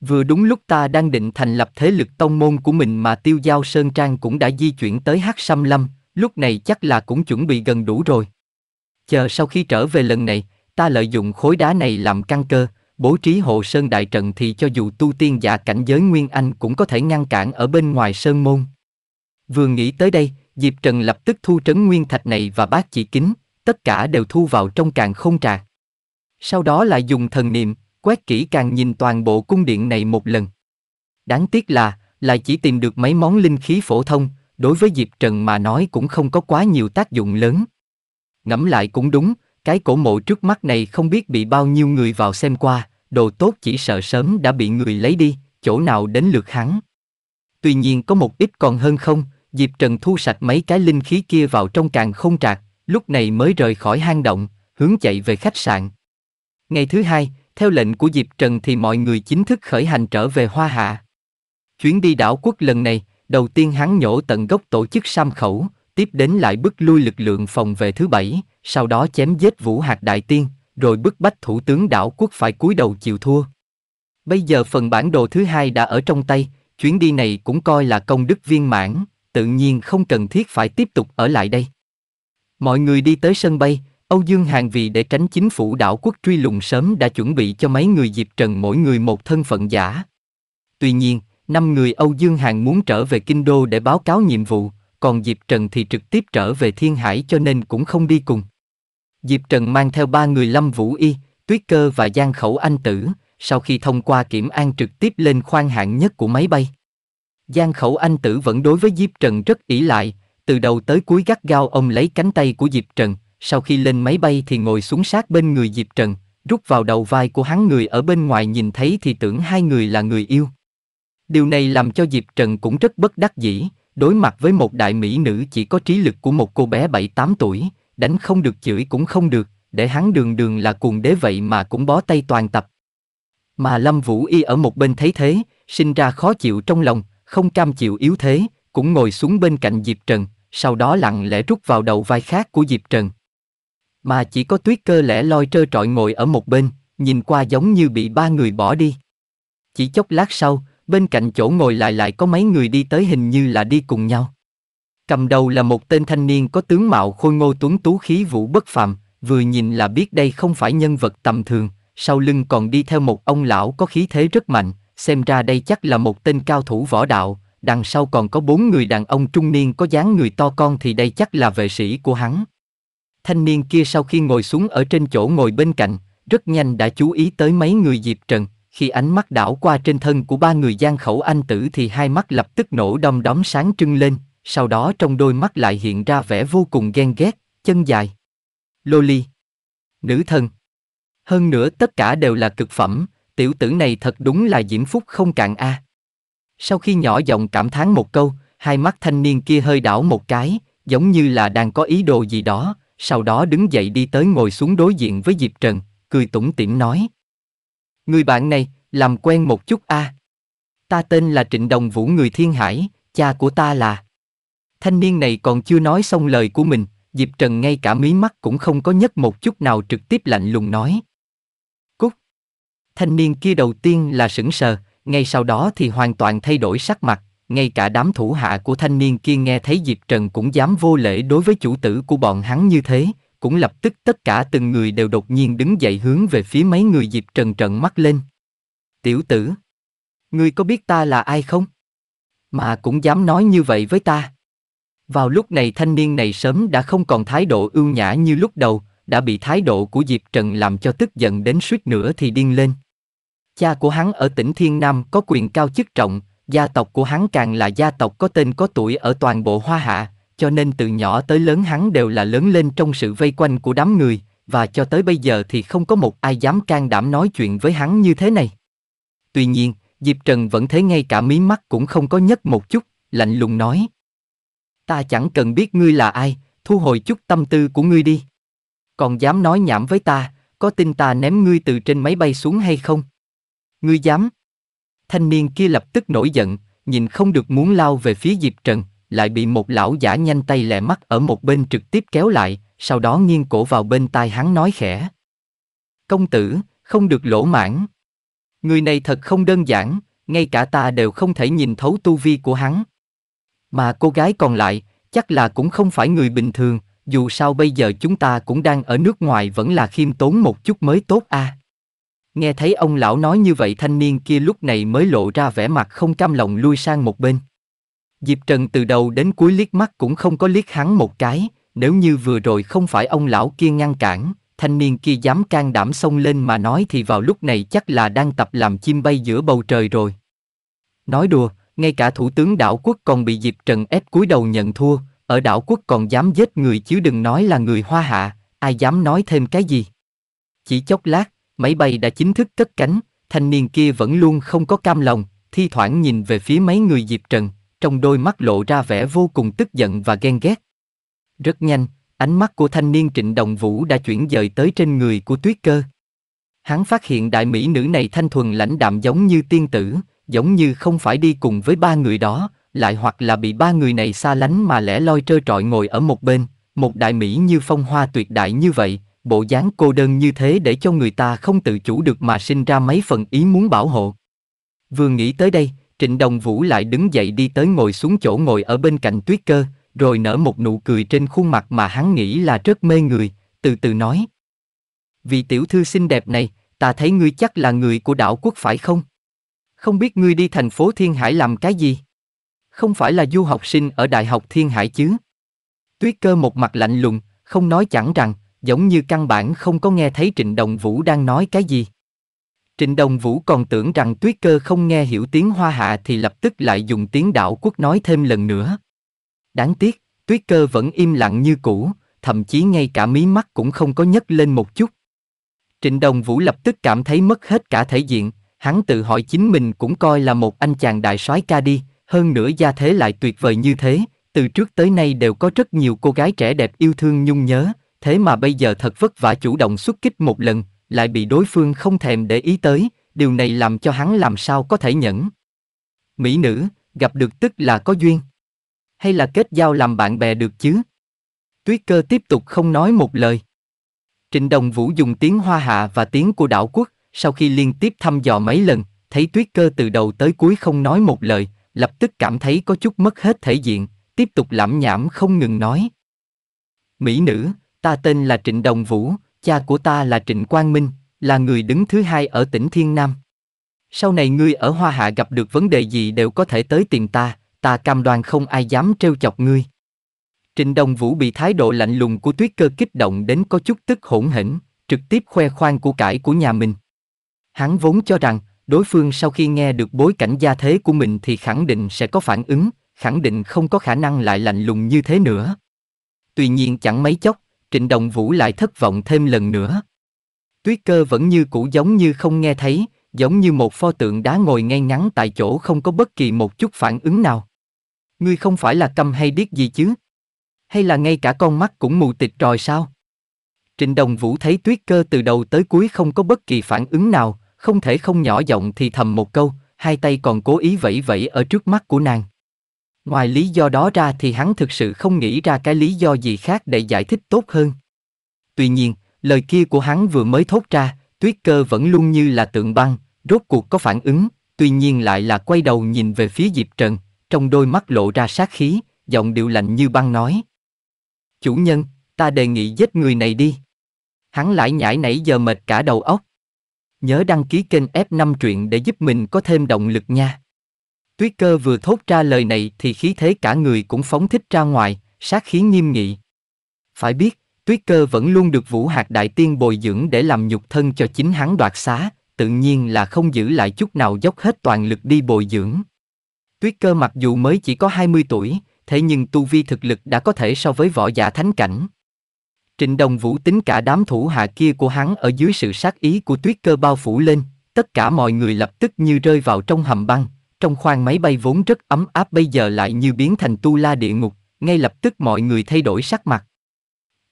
Vừa đúng lúc ta đang định thành lập thế lực tông môn của mình mà tiêu giao Sơn Trang cũng đã di chuyển tới hát Sâm Lâm, lúc này chắc là cũng chuẩn bị gần đủ rồi. Chờ sau khi trở về lần này, ta lợi dụng khối đá này làm căn cơ, bố trí hộ sơn đại trận thì cho dù tu tiên giả cảnh giới Nguyên Anh cũng có thể ngăn cản ở bên ngoài sơn môn. Vừa nghĩ tới đây, Diệp Trần lập tức thu trấn nguyên thạch này và bát chỉ kính, tất cả đều thu vào trong càng không trà. Sau đó lại dùng thần niệm, quét kỹ càng nhìn toàn bộ cung điện này một lần. Đáng tiếc là, lại chỉ tìm được mấy món linh khí phổ thông, đối với Diệp Trần mà nói cũng không có quá nhiều tác dụng lớn. Ngẫm lại cũng đúng, cái cổ mộ trước mắt này không biết bị bao nhiêu người vào xem qua, đồ tốt chỉ sợ sớm đã bị người lấy đi, chỗ nào đến lượt hắn. Tuy nhiên có một ít còn hơn không, Diệp Trần thu sạch mấy cái linh khí kia vào trong càng không trạc, lúc này mới rời khỏi hang động, hướng chạy về khách sạn. Ngày thứ hai, theo lệnh của Diệp Trần thì mọi người chính thức khởi hành trở về Hoa Hạ. Chuyến đi đảo quốc lần này, đầu tiên hắn nhổ tận gốc tổ chức Sam Khẩu, tiếp đến lại bức lui lực lượng phòng vệ thứ bảy, sau đó chém giết Vũ Hạc Đại Tiên, rồi bức bách thủ tướng đảo quốc phải cúi đầu chịu thua. Bây giờ phần bản đồ thứ hai đã ở trong tay, chuyến đi này cũng coi là công đức viên mãn tự nhiên không cần thiết phải tiếp tục ở lại đây. Mọi người đi tới sân bay, Âu Dương Hàng vì để tránh chính phủ đảo quốc truy lùng sớm đã chuẩn bị cho mấy người Diệp Trần mỗi người một thân phận giả. Tuy nhiên, năm người Âu Dương Hàng muốn trở về Kinh Đô để báo cáo nhiệm vụ, còn Diệp Trần thì trực tiếp trở về Thiên Hải cho nên cũng không đi cùng. Diệp Trần mang theo ba người Lâm Vũ Y, Tuyết Cơ và Giang Khẩu Anh Tử, sau khi thông qua kiểm an trực tiếp lên khoang hạng nhất của máy bay. Giang khẩu anh tử vẫn đối với Diệp Trần rất ỷ lại, từ đầu tới cuối gắt gao ông lấy cánh tay của Diệp Trần, sau khi lên máy bay thì ngồi xuống sát bên người Diệp Trần, rút vào đầu vai của hắn người ở bên ngoài nhìn thấy thì tưởng hai người là người yêu. Điều này làm cho Diệp Trần cũng rất bất đắc dĩ, đối mặt với một đại mỹ nữ chỉ có trí lực của một cô bé 7-8 tuổi, đánh không được chửi cũng không được, để hắn đường đường là cuồng đế vậy mà cũng bó tay toàn tập. Mà Lâm Vũ Y ở một bên thấy thế, sinh ra khó chịu trong lòng, không cam chịu yếu thế, cũng ngồi xuống bên cạnh Diệp Trần, sau đó lặng lẽ rút vào đầu vai khác của Diệp Trần. Mà chỉ có tuyết cơ lẻ loi trơ trọi ngồi ở một bên, nhìn qua giống như bị ba người bỏ đi. Chỉ chốc lát sau, bên cạnh chỗ ngồi lại lại có mấy người đi tới hình như là đi cùng nhau. Cầm đầu là một tên thanh niên có tướng mạo khôi ngô tuấn tú khí vũ bất phàm, vừa nhìn là biết đây không phải nhân vật tầm thường, sau lưng còn đi theo một ông lão có khí thế rất mạnh, xem ra đây chắc là một tên cao thủ võ đạo, đằng sau còn có bốn người đàn ông trung niên có dáng người to con thì đây chắc là vệ sĩ của hắn. Thanh niên kia sau khi ngồi xuống ở trên chỗ ngồi bên cạnh, rất nhanh đã chú ý tới mấy người Diệp Trần, khi ánh mắt đảo qua trên thân của ba người giang khẩu anh tử thì hai mắt lập tức nổ đom đóm sáng trưng lên, sau đó trong đôi mắt lại hiện ra vẻ vô cùng ghen ghét, chân dài. Loli. Nữ thần. Hơn nữa tất cả đều là cực phẩm, tiểu tử này thật đúng là diễm phúc không cạn a. À. Sau khi nhỏ giọng cảm thán một câu, hai mắt thanh niên kia hơi đảo một cái, giống như là đang có ý đồ gì đó, sau đó đứng dậy đi tới ngồi xuống đối diện với Diệp Trần, cười tủm tỉm nói. Người bạn này, làm quen một chút a. À. Ta tên là Trịnh Đồng Vũ người Thiên Hải, cha của ta là. Thanh niên này còn chưa nói xong lời của mình, Diệp Trần ngay cả mí mắt cũng không có nhất một chút nào trực tiếp lạnh lùng nói. Thanh niên kia đầu tiên là sững sờ, ngay sau đó thì hoàn toàn thay đổi sắc mặt, ngay cả đám thủ hạ của thanh niên kia nghe thấy Diệp Trần cũng dám vô lễ đối với chủ tử của bọn hắn như thế, cũng lập tức tất cả từng người đều đột nhiên đứng dậy hướng về phía mấy người Diệp Trần trận mắt lên. Tiểu tử, ngươi có biết ta là ai không? Mà cũng dám nói như vậy với ta. Vào lúc này thanh niên này sớm đã không còn thái độ ưu nhã như lúc đầu, đã bị thái độ của Diệp Trần làm cho tức giận đến suýt nữa thì điên lên. Cha của hắn ở tỉnh Thiên Nam có quyền cao chức trọng, gia tộc của hắn càng là gia tộc có tên có tuổi ở toàn bộ Hoa Hạ, cho nên từ nhỏ tới lớn hắn đều là lớn lên trong sự vây quanh của đám người, và cho tới bây giờ thì không có một ai dám can đảm nói chuyện với hắn như thế này. Tuy nhiên, Diệp Trần vẫn thấy ngay cả mí mắt cũng không có nhất một chút, lạnh lùng nói. Ta chẳng cần biết ngươi là ai, thu hồi chút tâm tư của ngươi đi. Còn dám nói nhảm với ta, có tin ta ném ngươi từ trên máy bay xuống hay không? Ngươi dám? Thanh niên kia lập tức nổi giận, nhìn không được muốn lao về phía Diệp Trần, lại bị một lão giả nhanh tay lẹ mắt ở một bên trực tiếp kéo lại, sau đó nghiêng cổ vào bên tai hắn nói khẽ. Công tử, không được lỗ mãn. Người này thật không đơn giản, ngay cả ta đều không thể nhìn thấu tu vi của hắn. Mà cô gái còn lại, chắc là cũng không phải người bình thường, dù sao bây giờ chúng ta cũng đang ở nước ngoài vẫn là khiêm tốn một chút mới tốt a. À. Nghe thấy ông lão nói như vậy thanh niên kia lúc này mới lộ ra vẻ mặt không cam lòng lui sang một bên. Diệp Trần từ đầu đến cuối liếc mắt cũng không có liếc hắn một cái, nếu như vừa rồi không phải ông lão kia ngăn cản, thanh niên kia dám can đảm xông lên mà nói thì vào lúc này chắc là đang tập làm chim bay giữa bầu trời rồi. Nói đùa, ngay cả thủ tướng đảo quốc còn bị Diệp Trần ép cúi đầu nhận thua, ở đảo quốc còn dám giết người chứ đừng nói là người hoa hạ, ai dám nói thêm cái gì. Chỉ chốc lát, máy bay đã chính thức cất cánh, thanh niên kia vẫn luôn không có cam lòng, thi thoảng nhìn về phía mấy người Diệp Trần, trong đôi mắt lộ ra vẻ vô cùng tức giận và ghen ghét. Rất nhanh, ánh mắt của thanh niên Trịnh Đồng Vũ đã chuyển dời tới trên người của Tuyết Cơ. Hắn phát hiện đại mỹ nữ này thanh thuần lãnh đạm giống như tiên tử, giống như không phải đi cùng với ba người đó, lại hoặc là bị ba người này xa lánh mà lẻ loi trơ trọi ngồi ở một bên, một đại mỹ như phong hoa tuyệt đại như vậy, bộ dáng cô đơn như thế để cho người ta không tự chủ được mà sinh ra mấy phần ý muốn bảo hộ. Vừa nghĩ tới đây, Trịnh Đồng Vũ lại đứng dậy đi tới ngồi xuống chỗ ngồi ở bên cạnh tuyết cơ, rồi nở một nụ cười trên khuôn mặt mà hắn nghĩ là rất mê người, từ từ nói. Vì tiểu thư xinh đẹp này, ta thấy ngươi chắc là người của đảo quốc phải không? Không biết ngươi đi thành phố Thiên Hải làm cái gì? Không phải là du học sinh ở Đại học Thiên Hải chứ? Tuyết cơ một mặt lạnh lùng, không nói chẳng rằng, giống như căn bản không có nghe thấy Trịnh Đồng Vũ đang nói cái gì. Trịnh Đồng Vũ còn tưởng rằng Tuyết Cơ không nghe hiểu tiếng Hoa Hạ thì lập tức lại dùng tiếng đạo quốc nói thêm lần nữa. Đáng tiếc, Tuyết Cơ vẫn im lặng như cũ, thậm chí ngay cả mí mắt cũng không có nhấc lên một chút. Trịnh Đồng Vũ lập tức cảm thấy mất hết cả thể diện, hắn tự hỏi chính mình cũng coi là một anh chàng đại soái ca đi, hơn nữa gia thế lại tuyệt vời như thế, từ trước tới nay đều có rất nhiều cô gái trẻ đẹp yêu thương nhung nhớ, thế mà bây giờ thật vất vả chủ động xuất kích một lần, lại bị đối phương không thèm để ý tới, điều này làm cho hắn làm sao có thể nhẫn. Mỹ nữ, gặp được tức là có duyên. Hay là kết giao làm bạn bè được chứ? Tuyết cơ tiếp tục không nói một lời. Trịnh Đồng Vũ dùng tiếng Hoa Hạ và tiếng của đảo quốc, sau khi liên tiếp thăm dò mấy lần, thấy Tuyết Cơ từ đầu tới cuối không nói một lời, lập tức cảm thấy có chút mất hết thể diện, tiếp tục lẩm nhảm không ngừng nói. Mỹ nữ, Ta tên là Trịnh Đồng Vũ, cha của ta là Trịnh Quang Minh, là người đứng thứ hai ở tỉnh Thiên Nam. Sau này ngươi ở Hoa Hạ gặp được vấn đề gì đều có thể tới tìm ta, ta cam đoan không ai dám trêu chọc ngươi. Trịnh Đồng Vũ bị thái độ lạnh lùng của Tuyết Cơ kích động đến có chút tức hỗn hỉnh, trực tiếp khoe khoang của cải của nhà mình. Hắn vốn cho rằng, đối phương sau khi nghe được bối cảnh gia thế của mình thì khẳng định sẽ có phản ứng, khẳng định không có khả năng lại lạnh lùng như thế nữa. Tuy nhiên chẳng mấy chốc, Trịnh Đồng Vũ lại thất vọng thêm lần nữa. Tuyết cơ vẫn như cũ giống như không nghe thấy, giống như một pho tượng đá ngồi ngay ngắn tại chỗ không có bất kỳ một chút phản ứng nào. Ngươi không phải là câm hay điếc gì chứ? Hay là ngay cả con mắt cũng mù tịt rồi sao? Trịnh Đồng Vũ thấy tuyết cơ từ đầu tới cuối không có bất kỳ phản ứng nào, không thể không nhỏ giọng thì thầm một câu, hai tay còn cố ý vẫy vẫy ở trước mắt của nàng. Ngoài lý do đó ra thì hắn thực sự không nghĩ ra cái lý do gì khác để giải thích tốt hơn. Tuy nhiên, lời kia của hắn vừa mới thốt ra, tuyết cơ vẫn luôn như là tượng băng, rốt cuộc có phản ứng, tuy nhiên lại là quay đầu nhìn về phía Diệp Trần, trong đôi mắt lộ ra sát khí, giọng điệu lạnh như băng nói. Chủ nhân, ta đề nghị giết người này đi. Hắn lại nhảy nãy giờ mệt cả đầu óc. Nhớ đăng ký kênh F5 truyện để giúp mình có thêm động lực nha. Tuyết cơ vừa thốt ra lời này thì khí thế cả người cũng phóng thích ra ngoài, sát khí nghiêm nghị. Phải biết, tuyết cơ vẫn luôn được vũ hạt đại tiên bồi dưỡng để làm nhục thân cho chính hắn đoạt xá, tự nhiên là không giữ lại chút nào dốc hết toàn lực đi bồi dưỡng. Tuyết cơ mặc dù mới chỉ có 20 tuổi, thế nhưng tu vi thực lực đã có thể so với võ giả thánh cảnh. Trịnh đồng vũ tính cả đám thủ hạ kia của hắn ở dưới sự sát ý của tuyết cơ bao phủ lên, tất cả mọi người lập tức như rơi vào trong hầm băng, trong khoang máy bay vốn rất ấm áp bây giờ lại như biến thành tu la địa ngục, ngay lập tức mọi người thay đổi sắc mặt.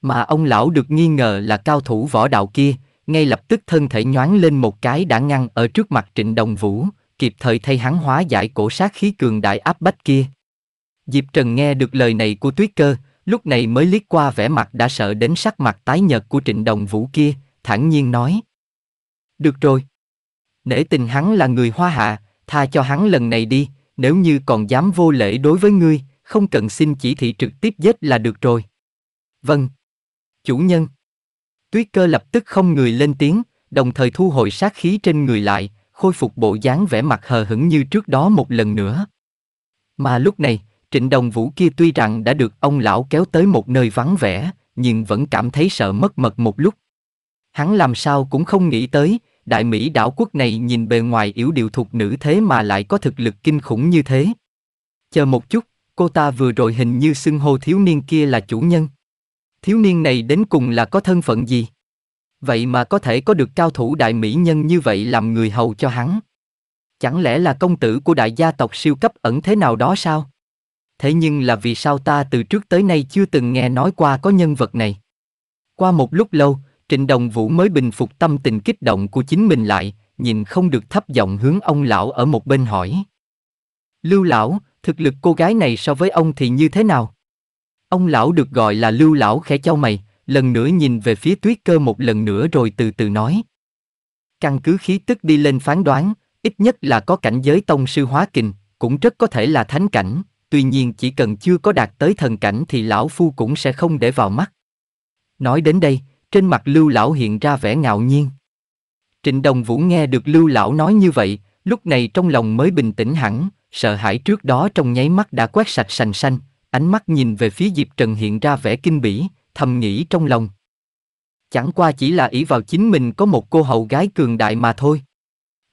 Mà ông lão được nghi ngờ là cao thủ võ đạo kia, ngay lập tức thân thể nhoáng lên một cái đã ngăn ở trước mặt Trịnh Đồng Vũ, kịp thời thay hắn hóa giải cổ sát khí cường đại áp bách kia. Diệp Trần nghe được lời này của Tuyết Cơ, lúc này mới liếc qua vẻ mặt đã sợ đến sắc mặt tái nhợt của Trịnh Đồng Vũ kia, thản nhiên nói: "Được rồi." Nể tình hắn là người Hoa Hạ, tha cho hắn lần này đi, nếu như còn dám vô lễ đối với ngươi, không cần xin chỉ thị trực tiếp giết là được rồi. Vâng. Chủ nhân. Tuyết cơ lập tức không người lên tiếng, đồng thời thu hồi sát khí trên người lại, khôi phục bộ dáng vẻ mặt hờ hững như trước đó một lần nữa. Mà lúc này, trịnh đồng vũ kia tuy rằng đã được ông lão kéo tới một nơi vắng vẻ, nhưng vẫn cảm thấy sợ mất mật một lúc. Hắn làm sao cũng không nghĩ tới, đại Mỹ đảo quốc này nhìn bề ngoài yếu điệu thuộc nữ thế mà lại có thực lực kinh khủng như thế. Chờ một chút, cô ta vừa rồi hình như xưng hô thiếu niên kia là chủ nhân. Thiếu niên này đến cùng là có thân phận gì? Vậy mà có thể có được cao thủ đại mỹ nhân như vậy làm người hầu cho hắn. Chẳng lẽ là công tử của đại gia tộc siêu cấp ẩn thế nào đó sao? Thế nhưng là vì sao ta từ trước tới nay chưa từng nghe nói qua có nhân vật này? Qua một lúc lâu, Trịnh Đồng Vũ mới bình phục tâm tình kích động của chính mình lại, nhìn không được thấp giọng hướng ông lão ở một bên hỏi. Lưu lão, thực lực cô gái này so với ông thì như thế nào? Ông lão được gọi là lưu lão khẽ cho mày, lần nữa nhìn về phía tuyết cơ một lần nữa rồi từ từ nói. Căn cứ khí tức đi lên phán đoán, ít nhất là có cảnh giới tông sư hóa kình, cũng rất có thể là thánh cảnh, tuy nhiên chỉ cần chưa có đạt tới thần cảnh thì lão phu cũng sẽ không để vào mắt. Nói đến đây, trên mặt lưu lão hiện ra vẻ ngạo nhiên. Trịnh Đồng Vũ nghe được lưu lão nói như vậy, lúc này trong lòng mới bình tĩnh hẳn, sợ hãi trước đó trong nháy mắt đã quét sạch sành xanh, ánh mắt nhìn về phía Diệp Trần hiện ra vẻ kinh bỉ, thầm nghĩ trong lòng. Chẳng qua chỉ là ý vào chính mình có một cô hậu gái cường đại mà thôi.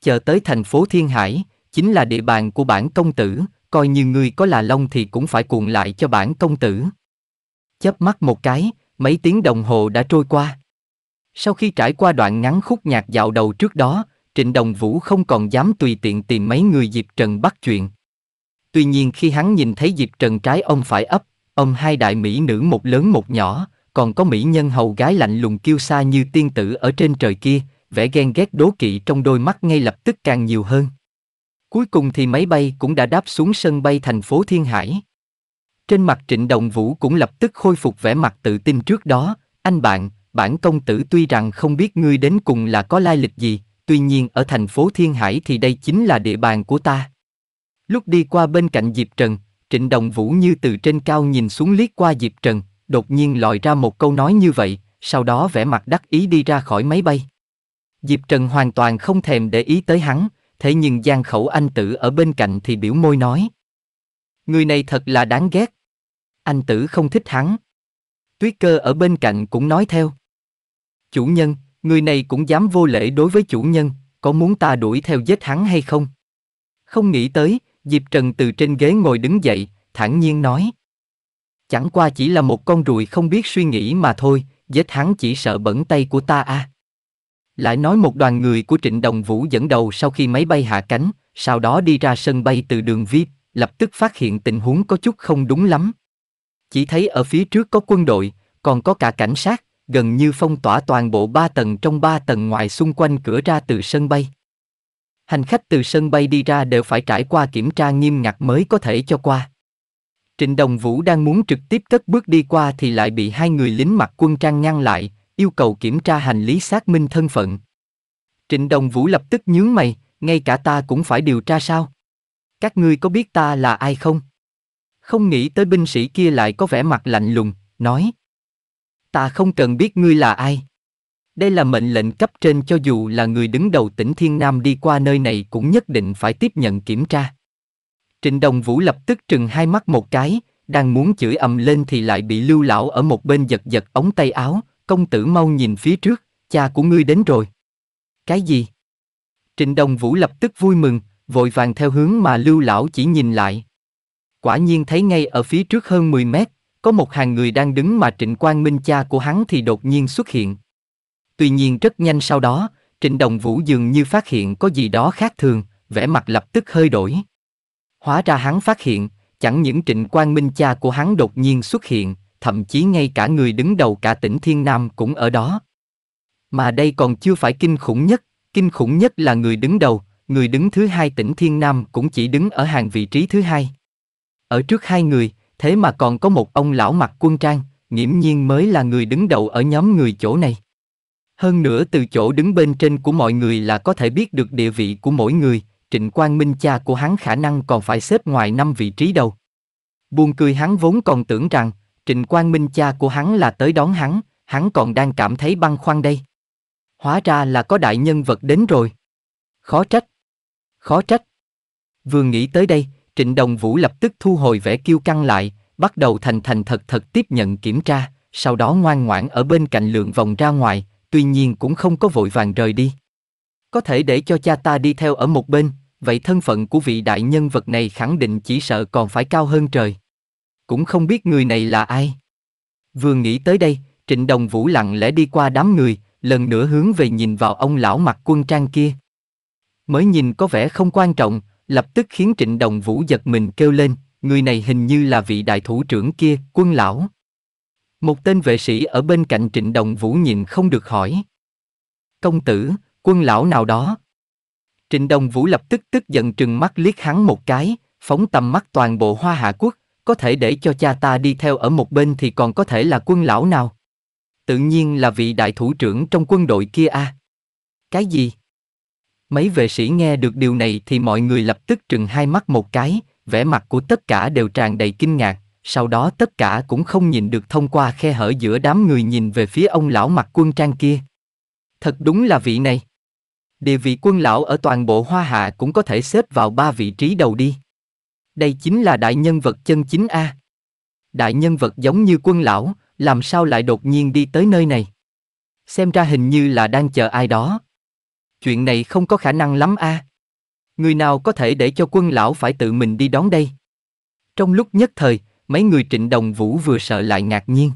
Chờ tới thành phố Thiên Hải, chính là địa bàn của bản công tử, coi như ngươi có là long thì cũng phải cuộn lại cho bản công tử. Chớp mắt một cái, Mấy tiếng đồng hồ đã trôi qua. Sau khi trải qua đoạn ngắn khúc nhạc dạo đầu trước đó, Trịnh Đồng Vũ không còn dám tùy tiện tìm mấy người Diệp Trần bắt chuyện. Tuy nhiên khi hắn nhìn thấy Diệp Trần trái ông phải ấp, ông hai đại mỹ nữ một lớn một nhỏ, còn có mỹ nhân hầu gái lạnh lùng kiêu xa như tiên tử ở trên trời kia, vẻ ghen ghét đố kỵ trong đôi mắt ngay lập tức càng nhiều hơn. Cuối cùng thì máy bay cũng đã đáp xuống sân bay thành phố Thiên Hải. Trên mặt Trịnh Đồng Vũ cũng lập tức khôi phục vẻ mặt tự tin trước đó, anh bạn, bản công tử tuy rằng không biết ngươi đến cùng là có lai lịch gì, tuy nhiên ở thành phố Thiên Hải thì đây chính là địa bàn của ta. Lúc đi qua bên cạnh Diệp Trần, Trịnh Đồng Vũ như từ trên cao nhìn xuống liếc qua Diệp Trần, đột nhiên lòi ra một câu nói như vậy, sau đó vẻ mặt đắc ý đi ra khỏi máy bay. Diệp Trần hoàn toàn không thèm để ý tới hắn, thế nhưng Giang Khẩu Anh Tử ở bên cạnh thì biểu môi nói. Người này thật là đáng ghét. Anh tử không thích hắn. Tuyết cơ ở bên cạnh cũng nói theo. Chủ nhân, người này cũng dám vô lễ đối với chủ nhân, có muốn ta đuổi theo giết hắn hay không? Không nghĩ tới, Diệp Trần từ trên ghế ngồi đứng dậy, thản nhiên nói. Chẳng qua chỉ là một con ruồi không biết suy nghĩ mà thôi, giết hắn chỉ sợ bẩn tay của ta à. Lại nói một đoàn người của Trịnh Đồng Vũ dẫn đầu sau khi máy bay hạ cánh, sau đó đi ra sân bay từ đường VIP, lập tức phát hiện tình huống có chút không đúng lắm. Chỉ thấy ở phía trước có quân đội, còn có cả cảnh sát, gần như phong tỏa toàn bộ ba tầng trong ba tầng ngoài xung quanh cửa ra từ sân bay. Hành khách từ sân bay đi ra đều phải trải qua kiểm tra nghiêm ngặt mới có thể cho qua. Trịnh Đồng Vũ đang muốn trực tiếp cất bước đi qua thì lại bị hai người lính mặc quân trang ngăn lại, yêu cầu kiểm tra hành lý xác minh thân phận. Trịnh Đồng Vũ lập tức nhướng mày, ngay cả ta cũng phải điều tra sao? các ngươi có biết ta là ai không? Không nghĩ tới binh sĩ kia lại có vẻ mặt lạnh lùng, nói. Ta không cần biết ngươi là ai. Đây là mệnh lệnh cấp trên cho dù là người đứng đầu tỉnh Thiên Nam đi qua nơi này cũng nhất định phải tiếp nhận kiểm tra. Trịnh Đồng Vũ lập tức trừng hai mắt một cái, đang muốn chửi ầm lên thì lại bị lưu lão ở một bên giật giật ống tay áo, công tử mau nhìn phía trước, cha của ngươi đến rồi. Cái gì? Trịnh Đồng Vũ lập tức vui mừng, vội vàng theo hướng mà lưu lão chỉ nhìn lại. Quả nhiên thấy ngay ở phía trước hơn 10 mét, có một hàng người đang đứng mà Trịnh Quang Minh cha của hắn thì đột nhiên xuất hiện. Tuy nhiên rất nhanh sau đó, Trịnh Đồng Vũ dường như phát hiện có gì đó khác thường, vẻ mặt lập tức hơi đổi. Hóa ra hắn phát hiện, chẳng những Trịnh Quang Minh cha của hắn đột nhiên xuất hiện, thậm chí ngay cả người đứng đầu cả tỉnh Thiên Nam cũng ở đó. Mà đây còn chưa phải kinh khủng nhất, kinh khủng nhất là người đứng đầu, người đứng thứ hai tỉnh Thiên Nam cũng chỉ đứng ở hàng vị trí thứ hai. Ở trước hai người, thế mà còn có một ông lão mặc quân trang, nghiễm nhiên mới là người đứng đầu ở nhóm người chỗ này. Hơn nữa từ chỗ đứng bên trên của mọi người là có thể biết được địa vị của mỗi người, Trịnh Quang Minh cha của hắn khả năng còn phải xếp ngoài năm vị trí đầu. Buồn cười hắn vốn còn tưởng rằng, Trịnh Quang Minh cha của hắn là tới đón hắn, hắn còn đang cảm thấy băn khoăn đây. Hóa ra là có đại nhân vật đến rồi. Khó trách, khó trách. Vừa nghĩ tới đây, Trịnh Đồng Vũ lập tức thu hồi vẻ kiêu căng lại, bắt đầu thành thành thật thật tiếp nhận kiểm tra, sau đó ngoan ngoãn ở bên cạnh lượng vòng ra ngoài, tuy nhiên cũng không có vội vàng rời đi. Có thể để cho cha ta đi theo ở một bên, vậy thân phận của vị đại nhân vật này khẳng định chỉ sợ còn phải cao hơn trời. Cũng không biết người này là ai. Vừa nghĩ tới đây, Trịnh Đồng Vũ lặng lẽ đi qua đám người, lần nữa hướng về nhìn vào ông lão mặc quân trang kia, mới nhìn có vẻ không quan trọng, lập tức khiến Trịnh Đồng Vũ giật mình kêu lên, người này hình như là vị đại thủ trưởng kia, quân lão. Một tên vệ sĩ ở bên cạnh Trịnh Đồng Vũ nhìn không được hỏi. Công tử, quân lão nào đó? Trịnh Đồng Vũ lập tức tức giận trừng mắt liếc hắn một cái, phóng tầm mắt toàn bộ hoa hạ quốc, có thể để cho cha ta đi theo ở một bên thì còn có thể là quân lão nào? Tự nhiên là vị đại thủ trưởng trong quân đội kia a. À? Cái gì? Mấy vệ sĩ nghe được điều này thì mọi người lập tức trừng hai mắt một cái, vẻ mặt của tất cả đều tràn đầy kinh ngạc, sau đó tất cả cũng không nhìn được thông qua khe hở giữa đám người nhìn về phía ông lão mặc quân trang kia. Thật đúng là vị này. Địa vị quân lão ở toàn bộ Hoa Hạ cũng có thể xếp vào ba vị trí đầu đi. Đây chính là đại nhân vật chân chính A. Đại nhân vật giống như quân lão, làm sao lại đột nhiên đi tới nơi này? Xem ra hình như là đang chờ ai đó chuyện này không có khả năng lắm a. Người nào có thể để cho quân lão phải tự mình đi đón đây? Trong lúc nhất thời, mấy người Trịnh Đồng Vũ vừa sợ lại ngạc nhiên.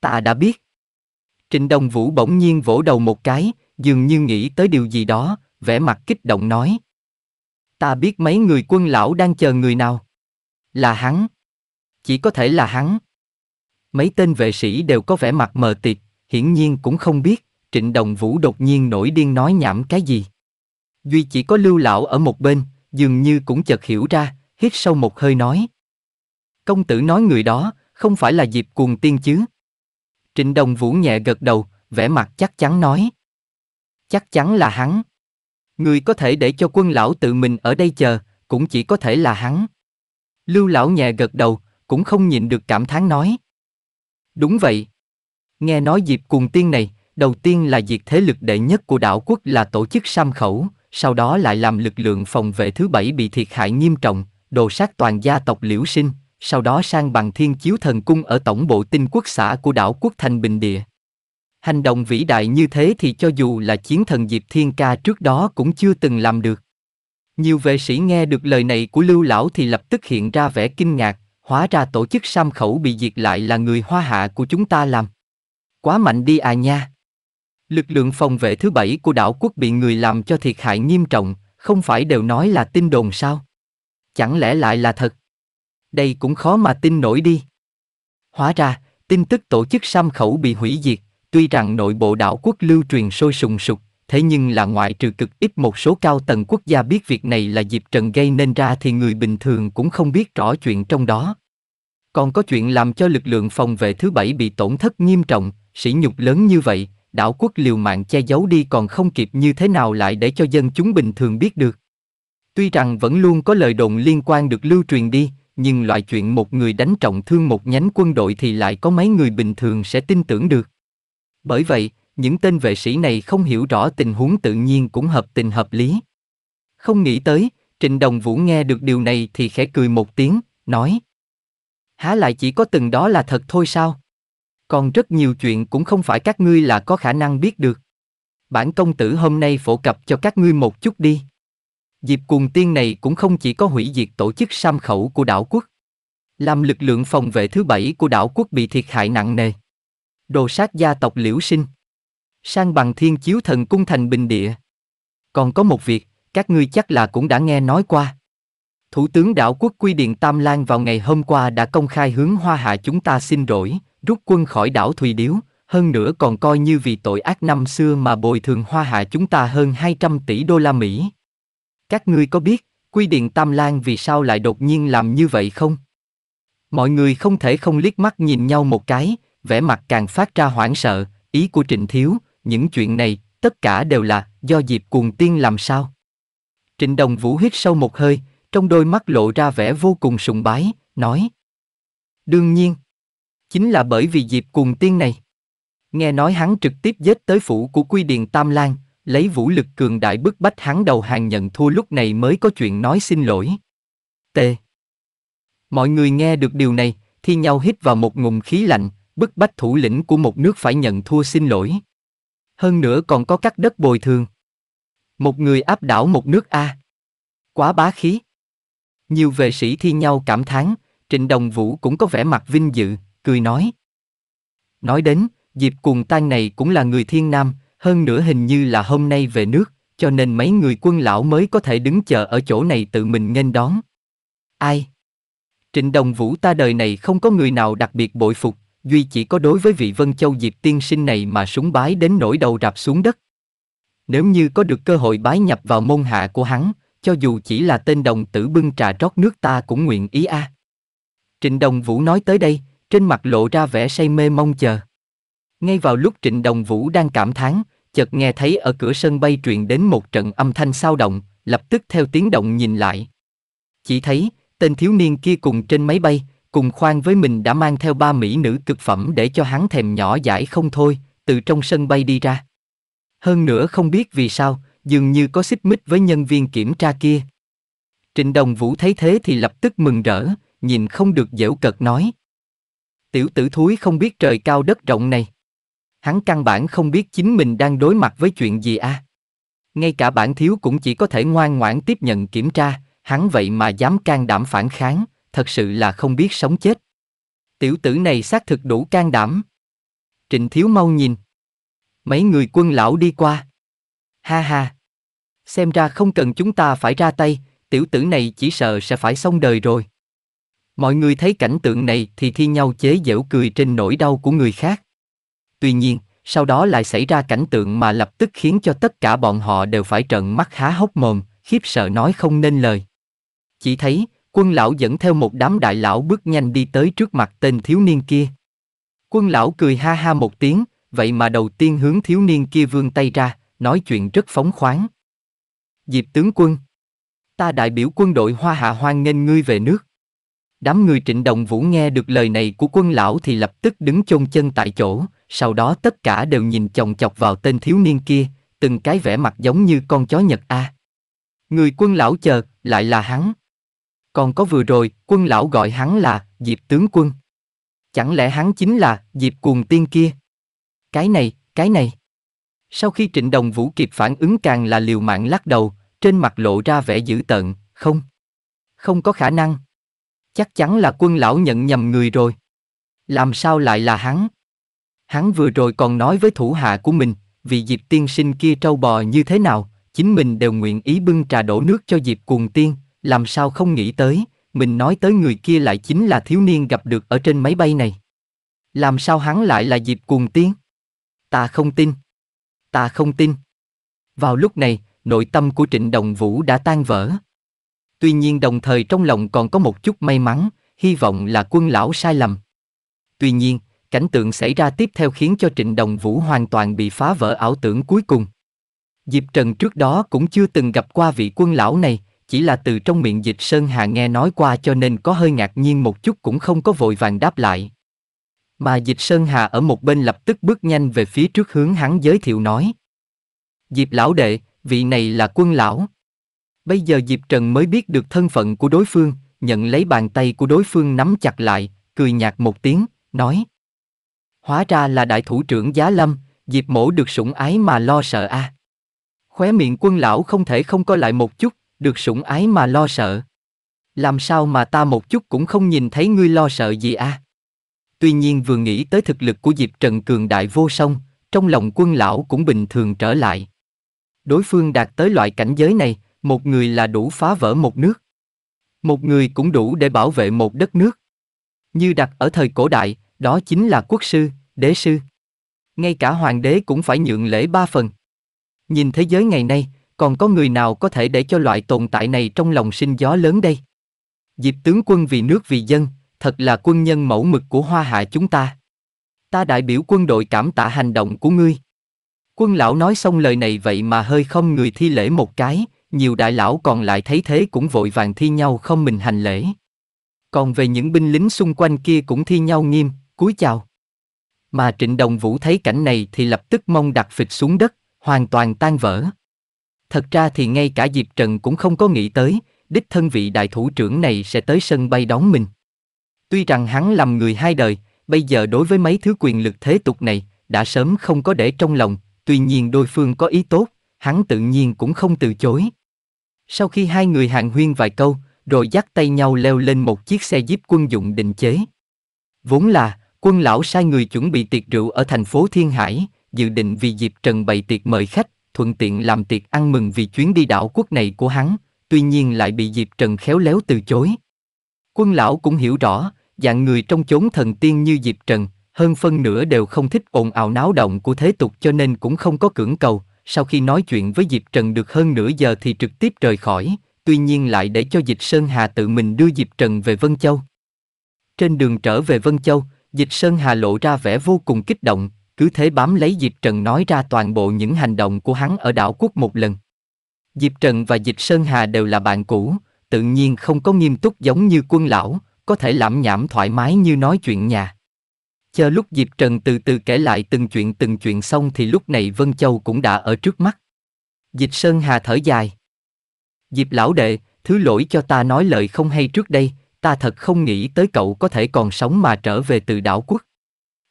Ta đã biết. Trịnh Đồng Vũ bỗng nhiên vỗ đầu một cái, dường như nghĩ tới điều gì đó, vẻ mặt kích động nói. Ta biết mấy người quân lão đang chờ người nào. Là hắn. Chỉ có thể là hắn. Mấy tên vệ sĩ đều có vẻ mặt mờ tịt, hiển nhiên cũng không biết, Trịnh Đồng Vũ đột nhiên nổi điên nói nhảm cái gì. Duy chỉ có lưu lão ở một bên, dường như cũng chợt hiểu ra, hít sâu một hơi nói. Công tử nói người đó, không phải là Diệp cuồng tiên chứ. Trịnh Đồng Vũ nhẹ gật đầu, vẻ mặt chắc chắn nói. Chắc chắn là hắn. Người có thể để cho quân lão tự mình ở đây chờ, cũng chỉ có thể là hắn. Lưu lão nhẹ gật đầu, cũng không nhịn được cảm thán nói. Đúng vậy. Nghe nói Diệp cuồng tiên này, Đầu tiên là diệt thế lực đệ nhất của đảo quốc là tổ chức Sam Khẩu, sau đó lại làm lực lượng phòng vệ thứ bảy bị thiệt hại nghiêm trọng, đồ sát toàn gia tộc Liễu Sinh, sau đó sang bằng thiên chiếu thần cung ở tổng bộ tinh quốc xã của đảo quốc thành bình địa. Hành động vĩ đại như thế thì cho dù là chiến thần Diệp Thiên Ca trước đó cũng chưa từng làm được. Nhiều vệ sĩ nghe được lời này của Lưu Lão thì lập tức hiện ra vẻ kinh ngạc, hóa ra tổ chức Sam Khẩu bị diệt lại là người hoa hạ của chúng ta làm. Quá mạnh đi à nha. Lực lượng phòng vệ thứ bảy của đảo quốc bị người làm cho thiệt hại nghiêm trọng, không phải đều nói là tin đồn sao? Chẳng lẽ lại là thật? Đây cũng khó mà tin nổi đi. Hóa ra, tin tức tổ chức Sam Khẩu bị hủy diệt, tuy rằng nội bộ đảo quốc lưu truyền sôi sùng sục, thế nhưng là ngoại trừ cực ít một số cao tầng quốc gia biết việc này là dịp trần gây nên ra thì người bình thường cũng không biết rõ chuyện trong đó. Còn có chuyện làm cho lực lượng phòng vệ thứ bảy bị tổn thất nghiêm trọng, sỉ nhục lớn như vậy, đảo quốc liều mạng che giấu đi còn không kịp như thế nào lại để cho dân chúng bình thường biết được. Tuy rằng vẫn luôn có lời đồn liên quan được lưu truyền đi, nhưng loại chuyện một người đánh trọng thương một nhánh quân đội thì lại có mấy người bình thường sẽ tin tưởng được. Bởi vậy, những tên vệ sĩ này không hiểu rõ tình huống tự nhiên cũng hợp tình hợp lý. Không nghĩ tới, Trịnh Đồng Vũ nghe được điều này thì khẽ cười một tiếng, nói Há lại chỉ có từng đó là thật thôi sao? Còn rất nhiều chuyện cũng không phải các ngươi là có khả năng biết được. Bản công tử hôm nay phổ cập cho các ngươi một chút đi. Dịp cuồng tiên này cũng không chỉ có hủy diệt tổ chức sam khẩu của đảo quốc, làm lực lượng phòng vệ thứ bảy của đảo quốc bị thiệt hại nặng nề. Đồ sát gia tộc liễu sinh. Sang bằng thiên chiếu thần cung thành bình địa. Còn có một việc, các ngươi chắc là cũng đã nghe nói qua. Thủ tướng đảo quốc Quy Điện Tam Lan vào ngày hôm qua đã công khai hướng Hoa Hạ chúng ta xin rỗi, rút quân khỏi đảo Thùy Điếu, hơn nữa còn coi như vì tội ác năm xưa mà bồi thường Hoa Hạ chúng ta hơn 200 tỷ đô la Mỹ. Các ngươi có biết, Quy Điện Tam Lan vì sao lại đột nhiên làm như vậy không? Mọi người không thể không liếc mắt nhìn nhau một cái, vẻ mặt càng phát ra hoảng sợ, ý của Trịnh Thiếu, những chuyện này, tất cả đều là do dịp cuồng tiên làm sao. Trịnh Đồng Vũ hít sâu một hơi, trong đôi mắt lộ ra vẻ vô cùng sùng bái, nói. Đương nhiên, chính là bởi vì dịp cùng tiên này. Nghe nói hắn trực tiếp giết tới phủ của quy điền Tam Lan, lấy vũ lực cường đại bức bách hắn đầu hàng nhận thua lúc này mới có chuyện nói xin lỗi. T. Mọi người nghe được điều này, thi nhau hít vào một ngụm khí lạnh, bức bách thủ lĩnh của một nước phải nhận thua xin lỗi. Hơn nữa còn có các đất bồi thường. Một người áp đảo một nước A. Quá bá khí. Nhiều vệ sĩ thi nhau cảm thán, Trịnh Đồng Vũ cũng có vẻ mặt vinh dự, cười nói. Nói đến, Diệp Cuồng Tan này cũng là người thiên nam, hơn nữa hình như là hôm nay về nước, cho nên mấy người quân lão mới có thể đứng chờ ở chỗ này tự mình nghênh đón. Ai? Trịnh Đồng Vũ ta đời này không có người nào đặc biệt bội phục, duy chỉ có đối với vị Vân Châu Diệp tiên sinh này mà súng bái đến nỗi đầu rạp xuống đất. Nếu như có được cơ hội bái nhập vào môn hạ của hắn, cho dù chỉ là tên đồng tử bưng trà rót nước ta cũng nguyện ý a. À. Trịnh Đồng Vũ nói tới đây, trên mặt lộ ra vẻ say mê mong chờ. Ngay vào lúc Trịnh Đồng Vũ đang cảm thán, chợt nghe thấy ở cửa sân bay truyền đến một trận âm thanh sao động, lập tức theo tiếng động nhìn lại. Chỉ thấy, tên thiếu niên kia cùng trên máy bay, cùng khoan với mình đã mang theo ba mỹ nữ cực phẩm để cho hắn thèm nhỏ dãi không thôi, từ trong sân bay đi ra. Hơn nữa không biết vì sao, dường như có xích mích với nhân viên kiểm tra kia. Trịnh Đồng Vũ thấy thế thì lập tức mừng rỡ, nhìn không được dễu cợt nói. Tiểu tử thúi không biết trời cao đất rộng này. Hắn căn bản không biết chính mình đang đối mặt với chuyện gì a. À? Ngay cả bản thiếu cũng chỉ có thể ngoan ngoãn tiếp nhận kiểm tra, hắn vậy mà dám can đảm phản kháng, thật sự là không biết sống chết. Tiểu tử này xác thực đủ can đảm. Trịnh thiếu mau nhìn. Mấy người quân lão đi qua. Ha ha, Xem ra không cần chúng ta phải ra tay, tiểu tử này chỉ sợ sẽ phải xong đời rồi. Mọi người thấy cảnh tượng này thì thi nhau chế giễu cười trên nỗi đau của người khác. Tuy nhiên, sau đó lại xảy ra cảnh tượng mà lập tức khiến cho tất cả bọn họ đều phải trợn mắt há hốc mồm, khiếp sợ nói không nên lời. Chỉ thấy, quân lão dẫn theo một đám đại lão bước nhanh đi tới trước mặt tên thiếu niên kia. Quân lão cười ha ha một tiếng, vậy mà đầu tiên hướng thiếu niên kia vươn tay ra, nói chuyện rất phóng khoáng. Diệp tướng quân. Ta đại biểu quân đội Hoa Hạ hoan nghênh ngươi về nước. Đám người trịnh đồng vũ nghe được lời này của quân lão thì lập tức đứng chôn chân tại chỗ, sau đó tất cả đều nhìn chòng chọc vào tên thiếu niên kia, từng cái vẻ mặt giống như con chó Nhật A. Người quân lão chờ, lại là hắn. Còn có vừa rồi, quân lão gọi hắn là Diệp tướng quân. Chẳng lẽ hắn chính là Diệp cuồng tiên kia? Cái này, cái này. Sau khi Trịnh Đồng Vũ kịp phản ứng càng là liều mạng lắc đầu, trên mặt lộ ra vẻ dữ tợn, không. Không có khả năng. Chắc chắn là quân lão nhận nhầm người rồi. Làm sao lại là hắn? Hắn vừa rồi còn nói với thủ hạ của mình, vì Diệp tiên sinh kia trâu bò như thế nào, chính mình đều nguyện ý bưng trà đổ nước cho Diệp cuồng tiên, làm sao không nghĩ tới, mình nói tới người kia lại chính là thiếu niên gặp được ở trên máy bay này. Làm sao hắn lại là Diệp cuồng tiên? Ta không tin ta không tin. Vào lúc này, nội tâm của Trịnh Đồng Vũ đã tan vỡ. Tuy nhiên đồng thời trong lòng còn có một chút may mắn, hy vọng là quân lão sai lầm. Tuy nhiên, cảnh tượng xảy ra tiếp theo khiến cho Trịnh Đồng Vũ hoàn toàn bị phá vỡ ảo tưởng cuối cùng. Diệp Trần trước đó cũng chưa từng gặp qua vị quân lão này, chỉ là từ trong miệng dịch Sơn Hà nghe nói qua cho nên có hơi ngạc nhiên một chút cũng không có vội vàng đáp lại. Mà Dịch Sơn Hà ở một bên lập tức bước nhanh về phía trước hướng hắn giới thiệu nói. Diệp lão đệ, vị này là quân lão. Bây giờ Diệp Trần mới biết được thân phận của đối phương, nhận lấy bàn tay của đối phương nắm chặt lại, cười nhạt một tiếng, nói. Hóa ra là đại thủ trưởng Giá Lâm, Diệp mổ được sủng ái mà lo sợ a. À. Khóe miệng quân lão không thể không coi lại một chút, được sủng ái mà lo sợ. Làm sao mà ta một chút cũng không nhìn thấy ngươi lo sợ gì a? À? Tuy nhiên vừa nghĩ tới thực lực của Diệp Trần cường đại vô song, trong lòng quân lão cũng bình thường trở lại. Đối phương đạt tới loại cảnh giới này, một người là đủ phá vỡ một nước. Một người cũng đủ để bảo vệ một đất nước. Như đặt ở thời cổ đại, đó chính là quốc sư, đế sư. Ngay cả hoàng đế cũng phải nhượng lễ ba phần. Nhìn thế giới ngày nay, còn có người nào có thể để cho loại tồn tại này trong lòng sinh gió lớn đây? dịp tướng quân vì nước vì dân, thật là quân nhân mẫu mực của hoa hạ chúng ta. Ta đại biểu quân đội cảm tạ hành động của ngươi. Quân lão nói xong lời này vậy mà hơi không người thi lễ một cái, nhiều đại lão còn lại thấy thế cũng vội vàng thi nhau không mình hành lễ. Còn về những binh lính xung quanh kia cũng thi nhau nghiêm, cúi chào. Mà Trịnh Đồng Vũ thấy cảnh này thì lập tức mong đặt phịch xuống đất, hoàn toàn tan vỡ. Thật ra thì ngay cả Diệp Trần cũng không có nghĩ tới, đích thân vị đại thủ trưởng này sẽ tới sân bay đón mình. Tuy rằng hắn làm người hai đời, bây giờ đối với mấy thứ quyền lực thế tục này, đã sớm không có để trong lòng, tuy nhiên đôi phương có ý tốt, hắn tự nhiên cũng không từ chối. Sau khi hai người hàng huyên vài câu, rồi dắt tay nhau leo lên một chiếc xe jeep quân dụng định chế. Vốn là, quân lão sai người chuẩn bị tiệc rượu ở thành phố Thiên Hải, dự định vì dịp trần bày tiệc mời khách, thuận tiện làm tiệc ăn mừng vì chuyến đi đảo quốc này của hắn, tuy nhiên lại bị Diệp Trần khéo léo từ chối. Quân lão cũng hiểu rõ, dạng người trong chốn thần tiên như Diệp Trần, hơn phân nửa đều không thích ồn ào náo động của thế tục cho nên cũng không có cưỡng cầu, sau khi nói chuyện với Diệp Trần được hơn nửa giờ thì trực tiếp rời khỏi, tuy nhiên lại để cho Dịch Sơn Hà tự mình đưa Diệp Trần về Vân Châu. Trên đường trở về Vân Châu, Dịch Sơn Hà lộ ra vẻ vô cùng kích động, cứ thế bám lấy Diệp Trần nói ra toàn bộ những hành động của hắn ở đảo quốc một lần. Diệp Trần và Dịch Sơn Hà đều là bạn cũ, tự nhiên không có nghiêm túc giống như quân lão, có thể lãm nhảm thoải mái như nói chuyện nhà. Chờ lúc Diệp Trần từ từ kể lại từng chuyện từng chuyện xong thì lúc này Vân Châu cũng đã ở trước mắt. Dịch Sơn Hà thở dài. Diệp lão đệ, thứ lỗi cho ta nói lời không hay trước đây, ta thật không nghĩ tới cậu có thể còn sống mà trở về từ đảo quốc.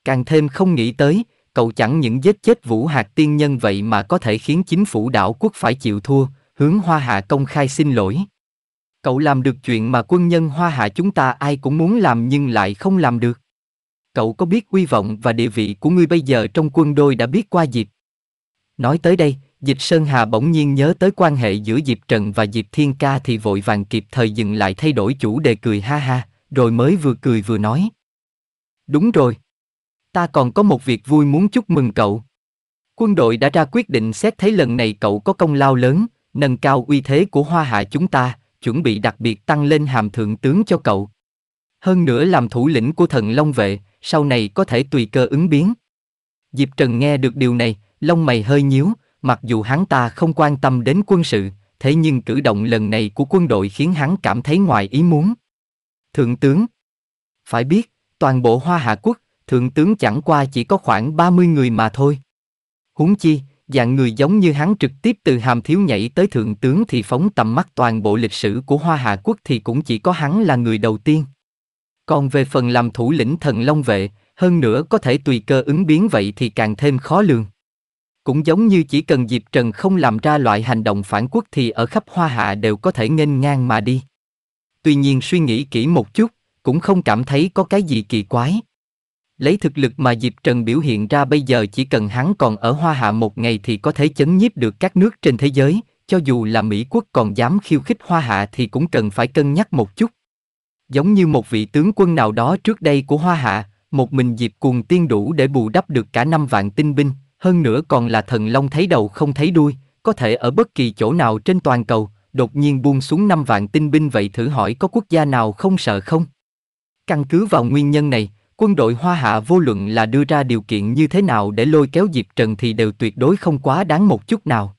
Càng thêm không nghĩ tới, cậu chẳng những giết chết vũ hạt tiên nhân vậy mà có thể khiến chính phủ đảo quốc phải chịu thua, hướng hoa hạ công khai xin lỗi. Cậu làm được chuyện mà quân nhân hoa hạ chúng ta ai cũng muốn làm nhưng lại không làm được. Cậu có biết quy vọng và địa vị của ngươi bây giờ trong quân đôi đã biết qua dịp. Nói tới đây, Dịch Sơn Hà bỗng nhiên nhớ tới quan hệ giữa Diệp Trần và Diệp Thiên Ca thì vội vàng kịp thời dừng lại thay đổi chủ đề cười ha ha, rồi mới vừa cười vừa nói. Đúng rồi. Ta còn có một việc vui muốn chúc mừng cậu. Quân đội đã ra quyết định xét thấy lần này cậu có công lao lớn, nâng cao uy thế của hoa hạ chúng ta, chuẩn bị đặc biệt tăng lên hàm thượng tướng cho cậu. Hơn nữa làm thủ lĩnh của thần Long Vệ, sau này có thể tùy cơ ứng biến. Diệp Trần nghe được điều này, lông mày hơi nhíu, mặc dù hắn ta không quan tâm đến quân sự, thế nhưng cử động lần này của quân đội khiến hắn cảm thấy ngoài ý muốn. Thượng tướng Phải biết, toàn bộ Hoa Hạ Quốc, thượng tướng chẳng qua chỉ có khoảng 30 người mà thôi. Huống chi, dạng người giống như hắn trực tiếp từ hàm thiếu nhảy tới thượng tướng thì phóng tầm mắt toàn bộ lịch sử của Hoa Hạ Quốc thì cũng chỉ có hắn là người đầu tiên. Còn về phần làm thủ lĩnh thần Long Vệ, hơn nữa có thể tùy cơ ứng biến vậy thì càng thêm khó lường. Cũng giống như chỉ cần Diệp Trần không làm ra loại hành động phản quốc thì ở khắp Hoa Hạ đều có thể nghênh ngang mà đi. Tuy nhiên suy nghĩ kỹ một chút, cũng không cảm thấy có cái gì kỳ quái. Lấy thực lực mà Diệp Trần biểu hiện ra bây giờ chỉ cần hắn còn ở Hoa Hạ một ngày thì có thể chấn nhiếp được các nước trên thế giới, cho dù là Mỹ quốc còn dám khiêu khích Hoa Hạ thì cũng cần phải cân nhắc một chút. Giống như một vị tướng quân nào đó trước đây của Hoa Hạ, một mình Diệp Cuồng Tiên đủ để bù đắp được cả năm vạn tinh binh, hơn nữa còn là thần long thấy đầu không thấy đuôi, có thể ở bất kỳ chỗ nào trên toàn cầu, đột nhiên buông xuống năm vạn tinh binh vậy thử hỏi có quốc gia nào không sợ không? Căn cứ vào nguyên nhân này, quân đội Hoa Hạ vô luận là đưa ra điều kiện như thế nào để lôi kéo Diệp Trần thì đều tuyệt đối không quá đáng một chút nào.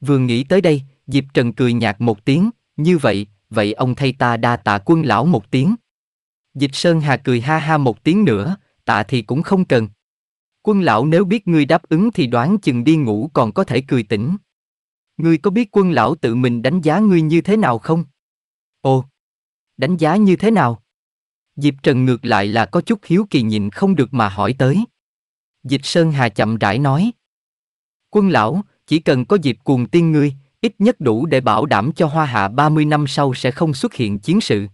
Vừa nghĩ tới đây, Diệp Trần cười nhạt một tiếng, như vậy, vậy ông thay ta đa tạ quân lão một tiếng. Dịch Sơn Hà cười ha ha một tiếng nữa, tạ thì cũng không cần. Quân lão nếu biết ngươi đáp ứng thì đoán chừng đi ngủ còn có thể cười tỉnh. Ngươi có biết quân lão tự mình đánh giá ngươi như thế nào không? Ồ, đánh giá như thế nào? Diệp Trần ngược lại là có chút hiếu kỳ nhìn không được mà hỏi tới. Diệp Sơn Hà chậm rãi nói. Quân lão, chỉ cần có dịp cuồng tiên ngươi, ít nhất đủ để bảo đảm cho Hoa Hạ 30 năm sau sẽ không xuất hiện chiến sự.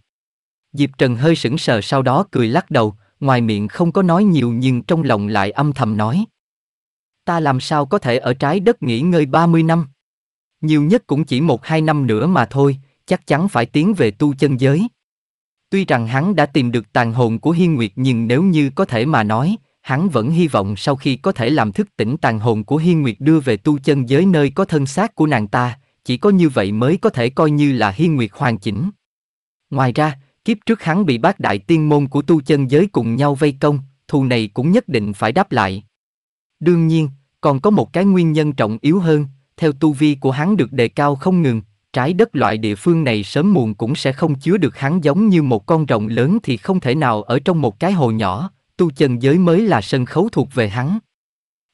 Diệp Trần hơi sững sờ sau đó cười lắc đầu, ngoài miệng không có nói nhiều nhưng trong lòng lại âm thầm nói. Ta làm sao có thể ở trái đất nghỉ ngơi 30 năm? Nhiều nhất cũng chỉ một hai năm nữa mà thôi, chắc chắn phải tiến về tu chân giới. Tuy rằng hắn đã tìm được tàn hồn của Hiên Nguyệt nhưng nếu như có thể mà nói, hắn vẫn hy vọng sau khi có thể làm thức tỉnh tàn hồn của Hiên Nguyệt đưa về tu chân giới nơi có thân xác của nàng ta, chỉ có như vậy mới có thể coi như là Hiên Nguyệt hoàn chỉnh. Ngoài ra, kiếp trước hắn bị bác đại tiên môn của tu chân giới cùng nhau vây công, thù này cũng nhất định phải đáp lại. Đương nhiên, còn có một cái nguyên nhân trọng yếu hơn, theo tu vi của hắn được đề cao không ngừng, trái đất loại địa phương này sớm muộn cũng sẽ không chứa được hắn giống như một con rồng lớn thì không thể nào ở trong một cái hồ nhỏ, tu chân giới mới là sân khấu thuộc về hắn.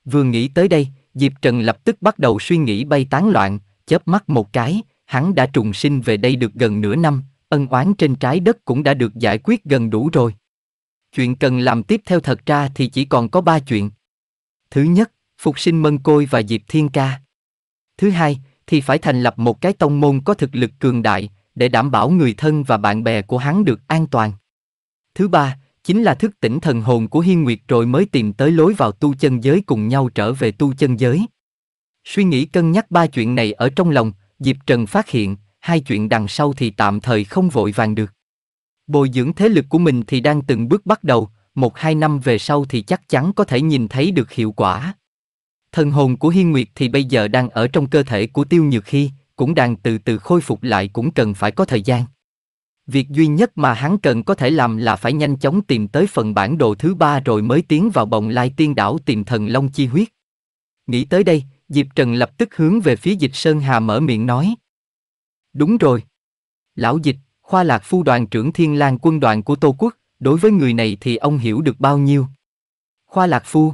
Vừa nghĩ tới đây, Diệp Trần lập tức bắt đầu suy nghĩ bay tán loạn, chớp mắt một cái, hắn đã trùng sinh về đây được gần nửa năm, ân oán trên trái đất cũng đã được giải quyết gần đủ rồi. Chuyện cần làm tiếp theo thật ra thì chỉ còn có ba chuyện. Thứ nhất, phục sinh Mân Côi và Diệp Thiên Ca. Thứ hai, thì phải thành lập một cái tông môn có thực lực cường đại, để đảm bảo người thân và bạn bè của hắn được an toàn. Thứ ba, chính là thức tỉnh thần hồn của Hiên Nguyệt rồi mới tìm tới lối vào tu chân giới cùng nhau trở về tu chân giới. Suy nghĩ cân nhắc ba chuyện này ở trong lòng, Diệp Trần phát hiện, hai chuyện đằng sau thì tạm thời không vội vàng được. Bồi dưỡng thế lực của mình thì đang từng bước bắt đầu, một hai năm về sau thì chắc chắn có thể nhìn thấy được hiệu quả. Thần hồn của Hiên Nguyệt thì bây giờ đang ở trong cơ thể của Tiêu Nhược Hy, cũng đang từ từ khôi phục lại cũng cần phải có thời gian. Việc duy nhất mà hắn cần có thể làm là phải nhanh chóng tìm tới phần bản đồ thứ ba rồi mới tiến vào bồng lai tiên đảo tìm thần long chi huyết. Nghĩ tới đây, Diệp Trần lập tức hướng về phía dịch Sơn Hà mở miệng nói. Đúng rồi. Lão dịch, khoa lạc phu đoàn trưởng thiên lang quân đoàn của Tô Quốc, đối với người này thì ông hiểu được bao nhiêu. Khoa lạc phu,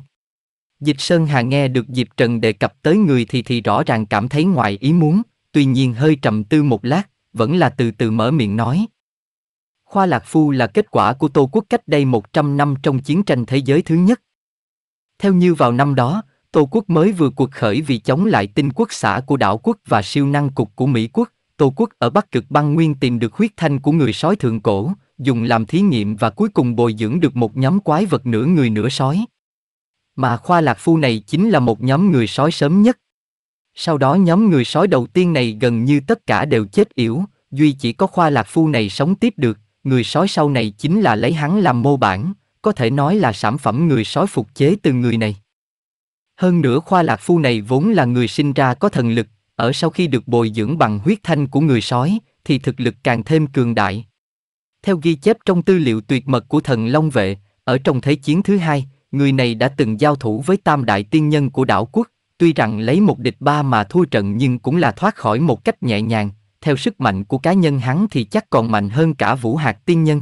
Dịch Sơn Hà nghe được dịp Trần đề cập tới người thì thì rõ ràng cảm thấy ngoài ý muốn, tuy nhiên hơi trầm tư một lát, vẫn là từ từ mở miệng nói. Khoa Lạc Phu là kết quả của Tô Quốc cách đây 100 năm trong chiến tranh thế giới thứ nhất. Theo như vào năm đó, Tô Quốc mới vừa cuộc khởi vì chống lại tinh quốc xã của đảo quốc và siêu năng cục của Mỹ quốc, Tô Quốc ở Bắc Cực băng nguyên tìm được huyết thanh của người sói thượng cổ, dùng làm thí nghiệm và cuối cùng bồi dưỡng được một nhóm quái vật nửa người nửa sói. Mà khoa lạc phu này chính là một nhóm người sói sớm nhất. Sau đó nhóm người sói đầu tiên này gần như tất cả đều chết yểu, duy chỉ có khoa lạc phu này sống tiếp được, người sói sau này chính là lấy hắn làm mô bản, có thể nói là sản phẩm người sói phục chế từ người này. Hơn nữa khoa lạc phu này vốn là người sinh ra có thần lực, ở sau khi được bồi dưỡng bằng huyết thanh của người sói, thì thực lực càng thêm cường đại. Theo ghi chép trong tư liệu tuyệt mật của thần Long Vệ, ở trong Thế chiến thứ hai, người này đã từng giao thủ với tam đại tiên nhân của đảo quốc, tuy rằng lấy một địch ba mà thua trận nhưng cũng là thoát khỏi một cách nhẹ nhàng, theo sức mạnh của cá nhân hắn thì chắc còn mạnh hơn cả vũ hạt tiên nhân.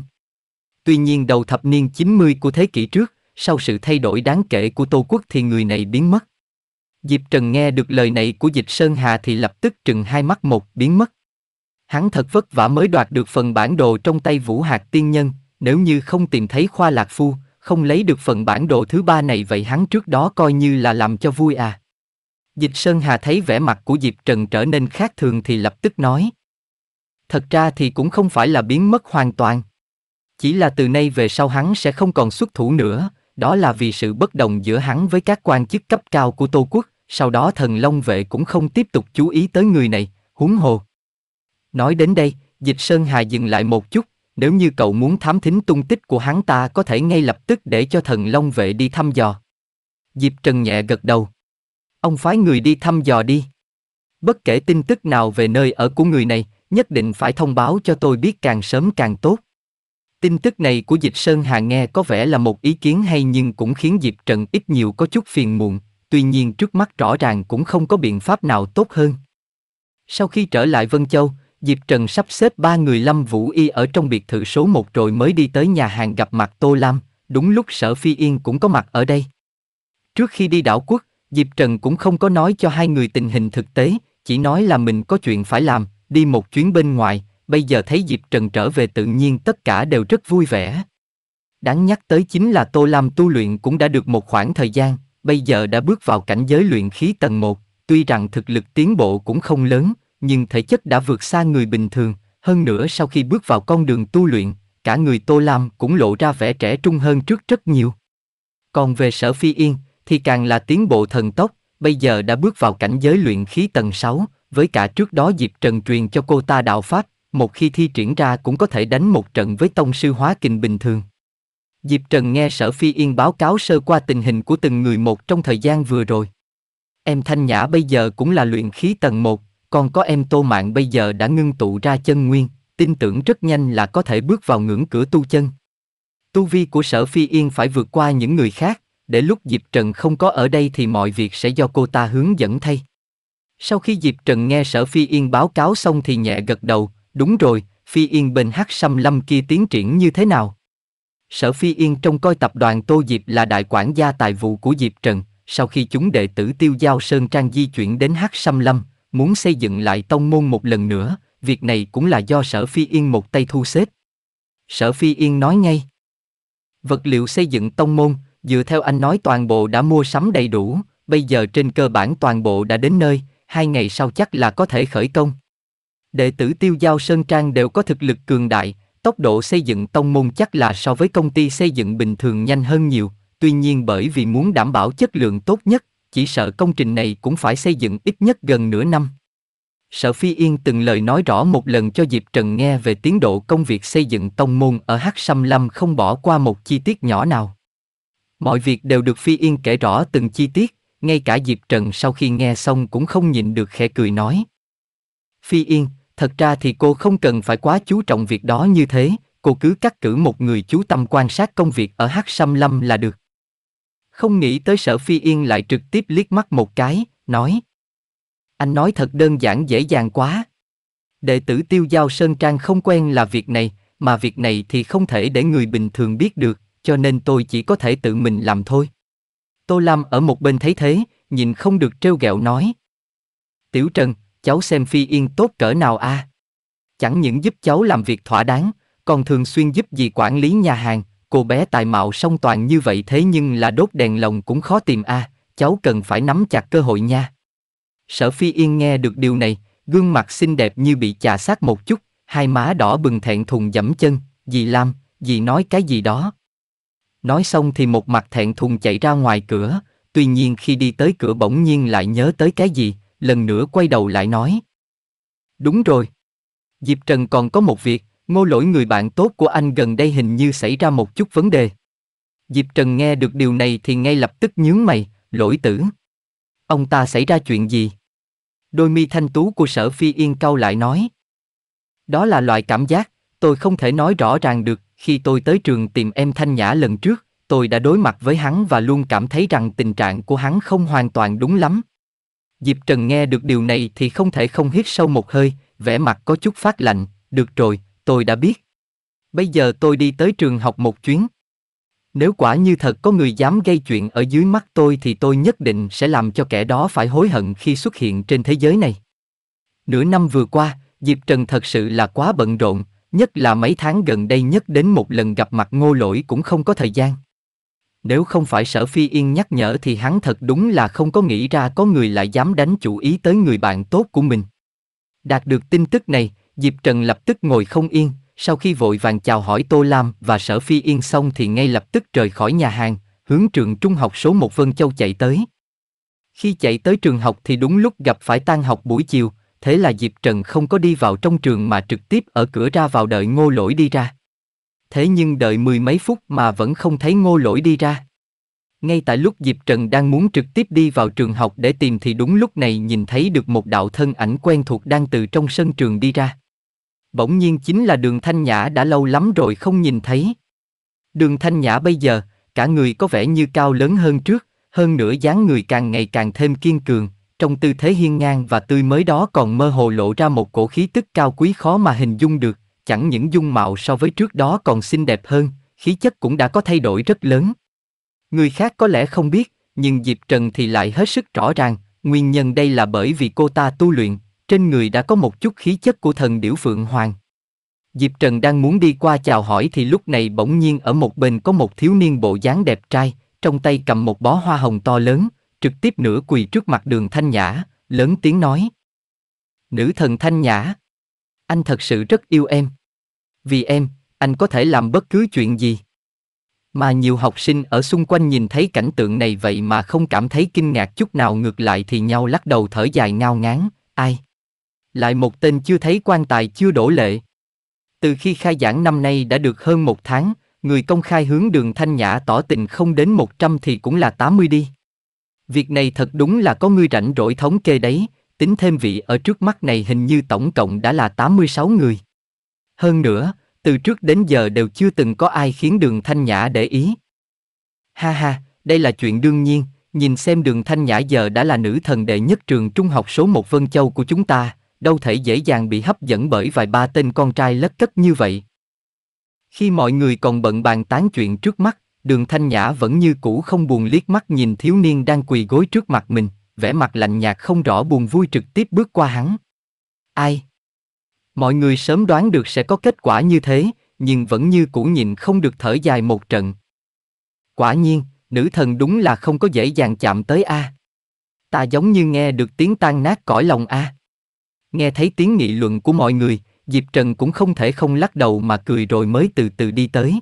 Tuy nhiên đầu thập niên 90 của thế kỷ trước, sau sự thay đổi đáng kể của Tô Quốc thì người này biến mất. Diệp Trần nghe được lời này của Dịch Sơn Hà thì lập tức trừng hai mắt một biến mất. Hắn thật vất vả mới đoạt được phần bản đồ trong tay Vũ Hạc Tiên Nhân, nếu như không tìm thấy Khoa Lạc Phu, không lấy được phần bản đồ thứ ba này vậy hắn trước đó coi như là làm cho vui à. Dịch Sơn Hà thấy vẻ mặt của Diệp Trần trở nên khác thường thì lập tức nói. Thật ra thì cũng không phải là biến mất hoàn toàn. Chỉ là từ nay về sau hắn sẽ không còn xuất thủ nữa, đó là vì sự bất đồng giữa hắn với các quan chức cấp cao của Tô Quốc, sau đó thần Long Vệ cũng không tiếp tục chú ý tới người này, huống hồ. Nói đến đây, Dịch Sơn Hà dừng lại một chút, nếu như cậu muốn thám thính tung tích của hắn ta có thể ngay lập tức để cho thần long vệ đi thăm dò. Diệp Trần nhẹ gật đầu. Ông phái người đi thăm dò đi. Bất kể tin tức nào về nơi ở của người này, nhất định phải thông báo cho tôi biết càng sớm càng tốt. Tin tức này của Dịch Sơn Hà nghe có vẻ là một ý kiến hay nhưng cũng khiến Diệp Trần ít nhiều có chút phiền muộn, tuy nhiên trước mắt rõ ràng cũng không có biện pháp nào tốt hơn. Sau khi trở lại Vân Châu, Diệp Trần sắp xếp ba người Lâm Vũ Y ở trong biệt thự số một rồi mới đi tới nhà hàng gặp mặt Tô Lam, đúng lúc Sở Phi Yên cũng có mặt ở đây. Trước khi đi đảo quốc, Diệp Trần cũng không có nói cho hai người tình hình thực tế, chỉ nói là mình có chuyện phải làm, đi một chuyến bên ngoài, bây giờ thấy Diệp Trần trở về tự nhiên tất cả đều rất vui vẻ. Đáng nhắc tới chính là Tô Lam tu luyện cũng đã được một khoảng thời gian, bây giờ đã bước vào cảnh giới luyện khí tầng 1, tuy rằng thực lực tiến bộ cũng không lớn, nhưng thể chất đã vượt xa người bình thường, hơn nữa sau khi bước vào con đường tu luyện, cả người Tô Lam cũng lộ ra vẻ trẻ trung hơn trước rất nhiều. Còn về sở phi yên, thì càng là tiến bộ thần tốc, bây giờ đã bước vào cảnh giới luyện khí tầng 6, với cả trước đó Diệp Trần truyền cho cô ta đạo Pháp, một khi thi triển ra cũng có thể đánh một trận với tông sư hóa kình bình thường. Diệp Trần nghe sở phi yên báo cáo sơ qua tình hình của từng người một trong thời gian vừa rồi. Em Thanh Nhã bây giờ cũng là luyện khí tầng 1, còn có em Tô Mạng bây giờ đã ngưng tụ ra chân nguyên, tin tưởng rất nhanh là có thể bước vào ngưỡng cửa tu chân. Tu vi của sở phi yên phải vượt qua những người khác, để lúc Diệp Trần không có ở đây thì mọi việc sẽ do cô ta hướng dẫn thay. Sau khi Diệp Trần nghe sở phi yên báo cáo xong thì nhẹ gật đầu, đúng rồi, phi yên bên hắc xăm lâm kia tiến triển như thế nào? Sở phi yên trong coi tập đoàn Tô Diệp là đại quản gia tài vụ của Diệp Trần, sau khi chúng đệ tử tiêu giao Sơn Trang di chuyển đến hắc xăm lâm, muốn xây dựng lại tông môn một lần nữa, việc này cũng là do Sở Phi Yên một tay thu xếp. Sở Phi Yên nói ngay. Vật liệu xây dựng tông môn, dựa theo anh nói toàn bộ đã mua sắm đầy đủ, bây giờ trên cơ bản toàn bộ đã đến nơi, hai ngày sau chắc là có thể khởi công. Đệ tử tiêu giao Sơn Trang đều có thực lực cường đại, tốc độ xây dựng tông môn chắc là so với công ty xây dựng bình thường nhanh hơn nhiều, tuy nhiên bởi vì muốn đảm bảo chất lượng tốt nhất, chỉ sợ công trình này cũng phải xây dựng ít nhất gần nửa năm. Sở Phi Yên từng lời nói rõ một lần cho Diệp Trần nghe về tiến độ công việc xây dựng tông môn ở Hắc Sâm Lâm không bỏ qua một chi tiết nhỏ nào. Mọi việc đều được Phi Yên kể rõ từng chi tiết, ngay cả Diệp Trần sau khi nghe xong cũng không nhịn được khẽ cười nói. Phi Yên, thật ra thì cô không cần phải quá chú trọng việc đó như thế, cô cứ cắt cử một người chú tâm quan sát công việc ở Hắc Sâm Lâm là được không nghĩ tới sở phi yên lại trực tiếp liếc mắt một cái, nói. Anh nói thật đơn giản dễ dàng quá. Đệ tử tiêu giao Sơn Trang không quen là việc này, mà việc này thì không thể để người bình thường biết được, cho nên tôi chỉ có thể tự mình làm thôi. Tô Lam ở một bên thấy thế, nhìn không được trêu ghẹo nói. Tiểu Trần, cháu xem Phi Yên tốt cỡ nào a? À? Chẳng những giúp cháu làm việc thỏa đáng, còn thường xuyên giúp gì quản lý nhà hàng, cô bé tài mạo song toàn như vậy thế nhưng là đốt đèn lồng cũng khó tìm a, à, cháu cần phải nắm chặt cơ hội nha. Sở Phi Yên nghe được điều này, gương mặt xinh đẹp như bị chà sát một chút, hai má đỏ bừng thẹn thùng dẫm chân, dì Lam, dì nói cái gì đó. Nói xong thì một mặt thẹn thùng chạy ra ngoài cửa, tuy nhiên khi đi tới cửa bỗng nhiên lại nhớ tới cái gì, lần nữa quay đầu lại nói. Đúng rồi. Diệp Trần còn có một việc, Ngô lỗi người bạn tốt của anh gần đây hình như xảy ra một chút vấn đề. Diệp Trần nghe được điều này thì ngay lập tức nhướng mày, lỗi tử. Ông ta xảy ra chuyện gì? Đôi mi thanh tú của sở phi yên cau lại nói. Đó là loại cảm giác, tôi không thể nói rõ ràng được, khi tôi tới trường tìm em Thanh Nhã lần trước, tôi đã đối mặt với hắn và luôn cảm thấy rằng tình trạng của hắn không hoàn toàn đúng lắm. Diệp Trần nghe được điều này thì không thể không hít sâu một hơi, vẻ mặt có chút phát lạnh, được rồi, tôi đã biết. Bây giờ tôi đi tới trường học một chuyến. Nếu quả như thật có người dám gây chuyện ở dưới mắt tôi thì tôi nhất định sẽ làm cho kẻ đó phải hối hận khi xuất hiện trên thế giới này. Nửa năm vừa qua, Diệp Trần thật sự là quá bận rộn, nhất là mấy tháng gần đây nhất đến một lần gặp mặt ngô lỗi cũng không có thời gian. Nếu không phải sở phi yên nhắc nhở thì hắn thật đúng là không có nghĩ ra có người lại dám đánh chủ ý tới người bạn tốt của mình. Đạt được tin tức này, Diệp Trần lập tức ngồi không yên, sau khi vội vàng chào hỏi Tô Lam và Sở Phi Yên xong thì ngay lập tức rời khỏi nhà hàng, hướng trường trung học số 1 Vân Châu chạy tới. Khi chạy tới trường học thì đúng lúc gặp phải tan học buổi chiều, thế là Diệp Trần không có đi vào trong trường mà trực tiếp ở cửa ra vào đợi ngô lỗi đi ra. Thế nhưng đợi mười mấy phút mà vẫn không thấy ngô lỗi đi ra. Ngay tại lúc Diệp Trần đang muốn trực tiếp đi vào trường học để tìm thì đúng lúc này nhìn thấy được một đạo thân ảnh quen thuộc đang từ trong sân trường đi ra bỗng nhiên chính là đường thanh nhã đã lâu lắm rồi không nhìn thấy. Đường thanh nhã bây giờ, cả người có vẻ như cao lớn hơn trước, hơn nữa dáng người càng ngày càng thêm kiên cường, trong tư thế hiên ngang và tươi mới đó còn mơ hồ lộ ra một cổ khí tức cao quý khó mà hình dung được, chẳng những dung mạo so với trước đó còn xinh đẹp hơn, khí chất cũng đã có thay đổi rất lớn. Người khác có lẽ không biết, nhưng Diệp Trần thì lại hết sức rõ ràng, nguyên nhân đây là bởi vì cô ta tu luyện, trên người đã có một chút khí chất của thần điểu Phượng Hoàng. Diệp Trần đang muốn đi qua chào hỏi thì lúc này bỗng nhiên ở một bên có một thiếu niên bộ dáng đẹp trai, trong tay cầm một bó hoa hồng to lớn, trực tiếp nửa quỳ trước mặt đường Thanh Nhã, lớn tiếng nói. Nữ thần Thanh Nhã, anh thật sự rất yêu em. Vì em, anh có thể làm bất cứ chuyện gì. Mà nhiều học sinh ở xung quanh nhìn thấy cảnh tượng này vậy mà không cảm thấy kinh ngạc chút nào ngược lại thì nhau lắc đầu thở dài ngao ngán, ai lại một tên chưa thấy quan tài chưa đổ lệ. Từ khi khai giảng năm nay đã được hơn một tháng, người công khai hướng đường Thanh Nhã tỏ tình không đến 100 thì cũng là 80 đi. Việc này thật đúng là có người rảnh rỗi thống kê đấy, tính thêm vị ở trước mắt này hình như tổng cộng đã là 86 người. Hơn nữa, từ trước đến giờ đều chưa từng có ai khiến đường Thanh Nhã để ý. Ha ha, đây là chuyện đương nhiên, nhìn xem đường Thanh Nhã giờ đã là nữ thần đệ nhất trường trung học số 1 Vân Châu của chúng ta, đâu thể dễ dàng bị hấp dẫn bởi vài ba tên con trai lất cất như vậy. Khi mọi người còn bận bàn tán chuyện trước mắt, đường thanh nhã vẫn như cũ không buồn liếc mắt nhìn thiếu niên đang quỳ gối trước mặt mình, vẻ mặt lạnh nhạt không rõ buồn vui trực tiếp bước qua hắn. Ai? Mọi người sớm đoán được sẽ có kết quả như thế, nhưng vẫn như cũ nhìn không được thở dài một trận. Quả nhiên, nữ thần đúng là không có dễ dàng chạm tới a. Ta giống như nghe được tiếng tan nát cõi lòng a. Nghe thấy tiếng nghị luận của mọi người, Diệp Trần cũng không thể không lắc đầu mà cười rồi mới từ từ đi tới.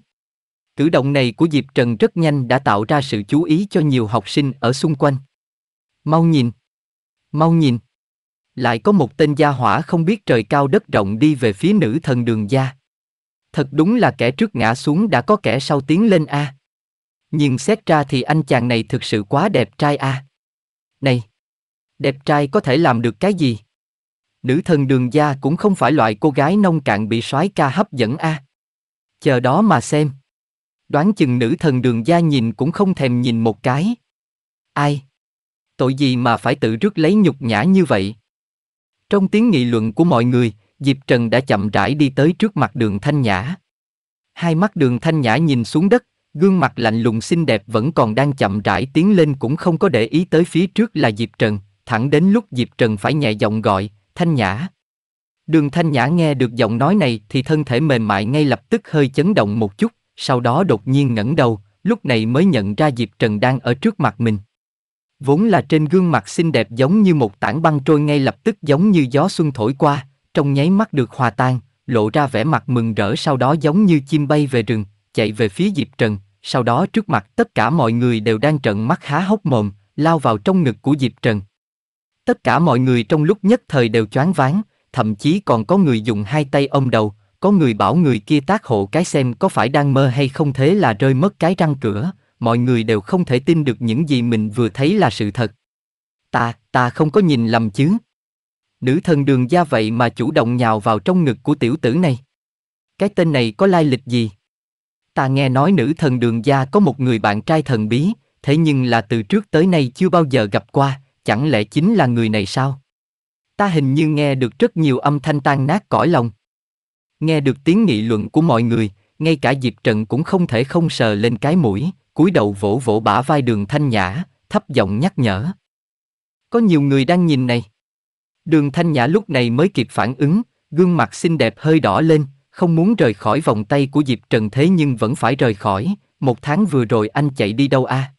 Cử động này của Diệp Trần rất nhanh đã tạo ra sự chú ý cho nhiều học sinh ở xung quanh. Mau nhìn! Mau nhìn! Lại có một tên gia hỏa không biết trời cao đất rộng đi về phía nữ thần đường gia. Thật đúng là kẻ trước ngã xuống đã có kẻ sau tiến lên a. À. Nhưng xét ra thì anh chàng này thực sự quá đẹp trai a. Này! Đẹp trai có thể làm được cái gì? nữ thần đường gia cũng không phải loại cô gái nông cạn bị soái ca hấp dẫn a. À. Chờ đó mà xem. Đoán chừng nữ thần đường gia nhìn cũng không thèm nhìn một cái. Ai? Tội gì mà phải tự rước lấy nhục nhã như vậy? Trong tiếng nghị luận của mọi người, Diệp Trần đã chậm rãi đi tới trước mặt đường Thanh Nhã. Hai mắt đường Thanh Nhã nhìn xuống đất, gương mặt lạnh lùng xinh đẹp vẫn còn đang chậm rãi tiến lên cũng không có để ý tới phía trước là Diệp Trần, thẳng đến lúc Diệp Trần phải nhẹ giọng gọi, Thanh Nhã. Đường Thanh Nhã nghe được giọng nói này thì thân thể mềm mại ngay lập tức hơi chấn động một chút, sau đó đột nhiên ngẩng đầu, lúc này mới nhận ra Diệp Trần đang ở trước mặt mình. Vốn là trên gương mặt xinh đẹp giống như một tảng băng trôi ngay lập tức giống như gió xuân thổi qua, trong nháy mắt được hòa tan, lộ ra vẻ mặt mừng rỡ sau đó giống như chim bay về rừng, chạy về phía Diệp Trần, sau đó trước mặt tất cả mọi người đều đang trợn mắt há hốc mồm, lao vào trong ngực của Diệp Trần. Tất cả mọi người trong lúc nhất thời đều choáng váng, thậm chí còn có người dùng hai tay ôm đầu, có người bảo người kia tác hộ cái xem có phải đang mơ hay không thế là rơi mất cái răng cửa, mọi người đều không thể tin được những gì mình vừa thấy là sự thật. Ta, ta không có nhìn lầm chứ. Nữ thần đường gia vậy mà chủ động nhào vào trong ngực của tiểu tử này. Cái tên này có lai lịch gì? Ta nghe nói nữ thần đường gia có một người bạn trai thần bí, thế nhưng là từ trước tới nay chưa bao giờ gặp qua, chẳng lẽ chính là người này sao? Ta hình như nghe được rất nhiều âm thanh tan nát cõi lòng. Nghe được tiếng nghị luận của mọi người, ngay cả Diệp Trần cũng không thể không sờ lên cái mũi, cúi đầu vỗ vỗ bả vai đường thanh nhã, thấp giọng nhắc nhở. Có nhiều người đang nhìn này. Đường thanh nhã lúc này mới kịp phản ứng, gương mặt xinh đẹp hơi đỏ lên, không muốn rời khỏi vòng tay của Diệp Trần thế nhưng vẫn phải rời khỏi, một tháng vừa rồi anh chạy đi đâu a? À?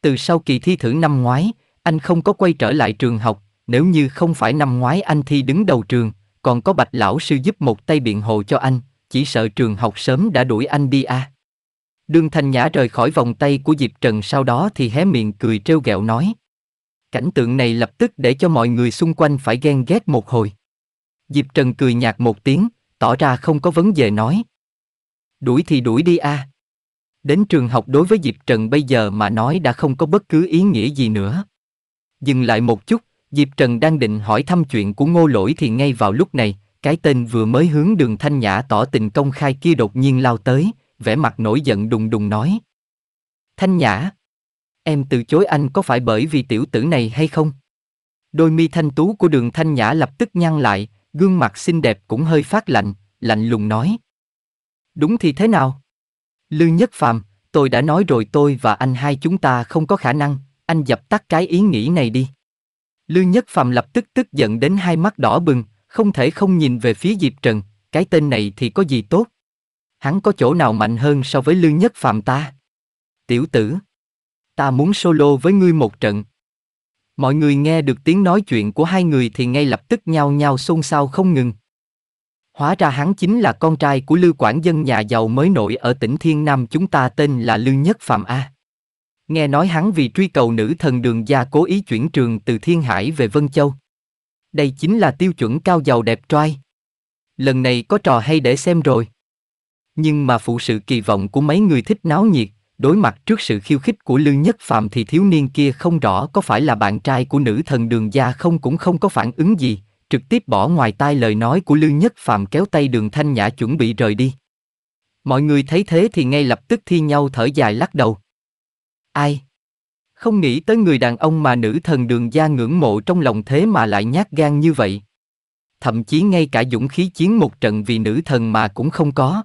Từ sau kỳ thi thử năm ngoái, anh không có quay trở lại trường học, nếu như không phải năm ngoái anh thi đứng đầu trường, còn có bạch lão sư giúp một tay biện hộ cho anh, chỉ sợ trường học sớm đã đuổi anh đi à. Đường Thanh Nhã rời khỏi vòng tay của Diệp Trần sau đó thì hé miệng cười trêu ghẹo nói. Cảnh tượng này lập tức để cho mọi người xung quanh phải ghen ghét một hồi. Diệp Trần cười nhạt một tiếng, tỏ ra không có vấn đề nói. Đuổi thì đuổi đi a. À. Đến trường học đối với Diệp Trần bây giờ mà nói đã không có bất cứ ý nghĩa gì nữa. Dừng lại một chút, Diệp Trần đang định hỏi thăm chuyện của ngô lỗi thì ngay vào lúc này, cái tên vừa mới hướng đường thanh nhã tỏ tình công khai kia đột nhiên lao tới, vẻ mặt nổi giận đùng đùng nói. Thanh nhã, em từ chối anh có phải bởi vì tiểu tử này hay không? Đôi mi thanh tú của đường thanh nhã lập tức nhăn lại, gương mặt xinh đẹp cũng hơi phát lạnh, lạnh lùng nói. Đúng thì thế nào? Lư Nhất Phàm, tôi đã nói rồi tôi và anh hai chúng ta không có khả năng, anh dập tắt cái ý nghĩ này đi. Lưu Nhất Phạm lập tức tức giận đến hai mắt đỏ bừng, không thể không nhìn về phía Diệp Trần, cái tên này thì có gì tốt. Hắn có chỗ nào mạnh hơn so với Lưu Nhất Phạm ta? Tiểu tử, ta muốn solo với ngươi một trận. Mọi người nghe được tiếng nói chuyện của hai người thì ngay lập tức nhao nhao xôn xao không ngừng. Hóa ra hắn chính là con trai của Lưu Quảng Dân nhà giàu mới nổi ở tỉnh Thiên Nam chúng ta tên là Lưu Nhất Phạm A. Nghe nói hắn vì truy cầu nữ thần đường gia cố ý chuyển trường từ Thiên Hải về Vân Châu. Đây chính là tiêu chuẩn cao giàu đẹp trai. Lần này có trò hay để xem rồi. Nhưng mà phụ sự kỳ vọng của mấy người thích náo nhiệt, đối mặt trước sự khiêu khích của Lương Nhất Phạm thì thiếu niên kia không rõ có phải là bạn trai của nữ thần đường gia không cũng không có phản ứng gì, trực tiếp bỏ ngoài tai lời nói của Lương Nhất Phạm kéo tay đường thanh nhã chuẩn bị rời đi. Mọi người thấy thế thì ngay lập tức thi nhau thở dài lắc đầu. Ai? Không nghĩ tới người đàn ông mà nữ thần đường gia ngưỡng mộ trong lòng thế mà lại nhát gan như vậy. Thậm chí ngay cả dũng khí chiến một trận vì nữ thần mà cũng không có.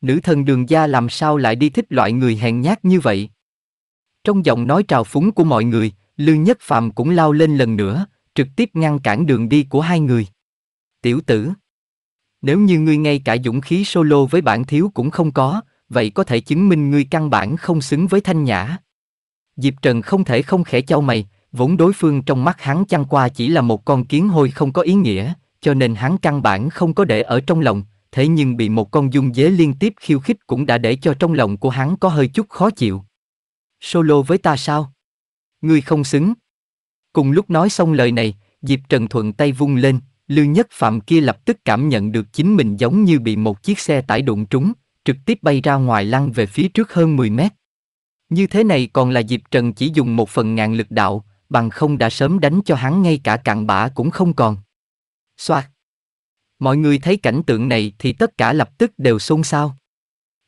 Nữ thần đường gia làm sao lại đi thích loại người hèn nhát như vậy? Trong giọng nói trào phúng của mọi người, Lưu Nhất Phàm cũng lao lên lần nữa, trực tiếp ngăn cản đường đi của hai người. Tiểu tử, nếu như ngươi ngay cả dũng khí solo với bản thiếu cũng không có, vậy có thể chứng minh ngươi căn bản không xứng với thanh nhã. Diệp Trần không thể không khẽ chau mày, vốn đối phương trong mắt hắn chăng qua chỉ là một con kiến hôi không có ý nghĩa, cho nên hắn căn bản không có để ở trong lòng, thế nhưng bị một con dung dế liên tiếp khiêu khích cũng đã để cho trong lòng của hắn có hơi chút khó chịu. Solo với ta sao? Ngươi không xứng. Cùng lúc nói xong lời này, Diệp Trần thuận tay vung lên, Lưu Nhất Phạm kia lập tức cảm nhận được chính mình giống như bị một chiếc xe tải đụng trúng, trực tiếp bay ra ngoài lăn về phía trước hơn 10 mét. Như thế này còn là Diệp Trần chỉ dùng một phần ngàn lực đạo, bằng không đã sớm đánh cho hắn ngay cả cạn bã cũng không còn. Xoạt! Mọi người thấy cảnh tượng này thì tất cả lập tức đều xôn xao.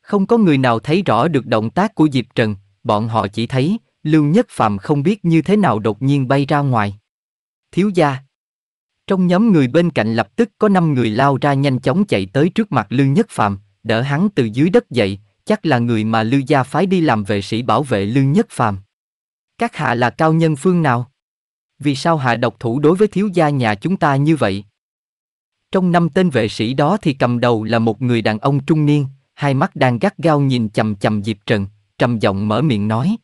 Không có người nào thấy rõ được động tác của Diệp Trần, bọn họ chỉ thấy, Lưu Nhất Phạm không biết như thế nào đột nhiên bay ra ngoài. Thiếu gia! Trong nhóm người bên cạnh lập tức có 5 người lao ra nhanh chóng chạy tới trước mặt Lưu Nhất Phạm, đỡ hắn từ dưới đất dậy, chắc là người mà Lưu Gia phái đi làm vệ sĩ bảo vệ Lưu Nhất Phàm. Các hạ là cao nhân phương nào? Vì sao hạ độc thủ đối với thiếu gia nhà chúng ta như vậy? Trong năm tên vệ sĩ đó thì cầm đầu là một người đàn ông trung niên, hai mắt đang gắt gao nhìn chầm chầm Diệp Trần, trầm giọng mở miệng nói.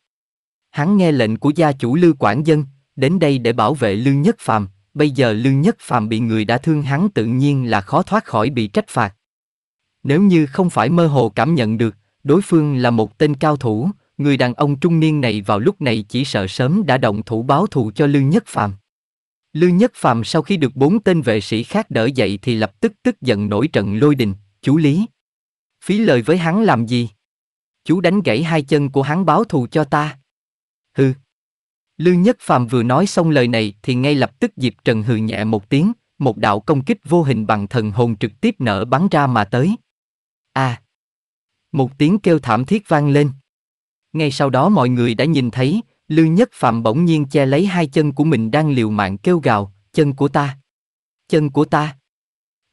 Hắn nghe lệnh của gia chủ Lưu Quảng Dân, đến đây để bảo vệ Lưu Nhất Phàm, bây giờ Lưu Nhất Phàm bị người đã thương hắn tự nhiên là khó thoát khỏi bị trách phạt, nếu như không phải mơ hồ cảm nhận được, đối phương là một tên cao thủ, người đàn ông trung niên này vào lúc này chỉ sợ sớm đã động thủ báo thù cho Lương Nhất Phàm. Lương Nhất Phàm sau khi được bốn tên vệ sĩ khác đỡ dậy thì lập tức tức giận nổi trận lôi đình, chú Lý. Phí lời với hắn làm gì? Chú đánh gãy hai chân của hắn báo thù cho ta. Hừ. Lương Nhất Phàm vừa nói xong lời này thì ngay lập tức Diệp Trần hừ nhẹ một tiếng, một đạo công kích vô hình bằng thần hồn trực tiếp nở bắn ra mà tới. À! Một tiếng kêu thảm thiết vang lên. Ngay sau đó mọi người đã nhìn thấy, Lưu Nhất Phạm bỗng nhiên che lấy hai chân của mình đang liều mạng kêu gào, chân của ta! Chân của ta!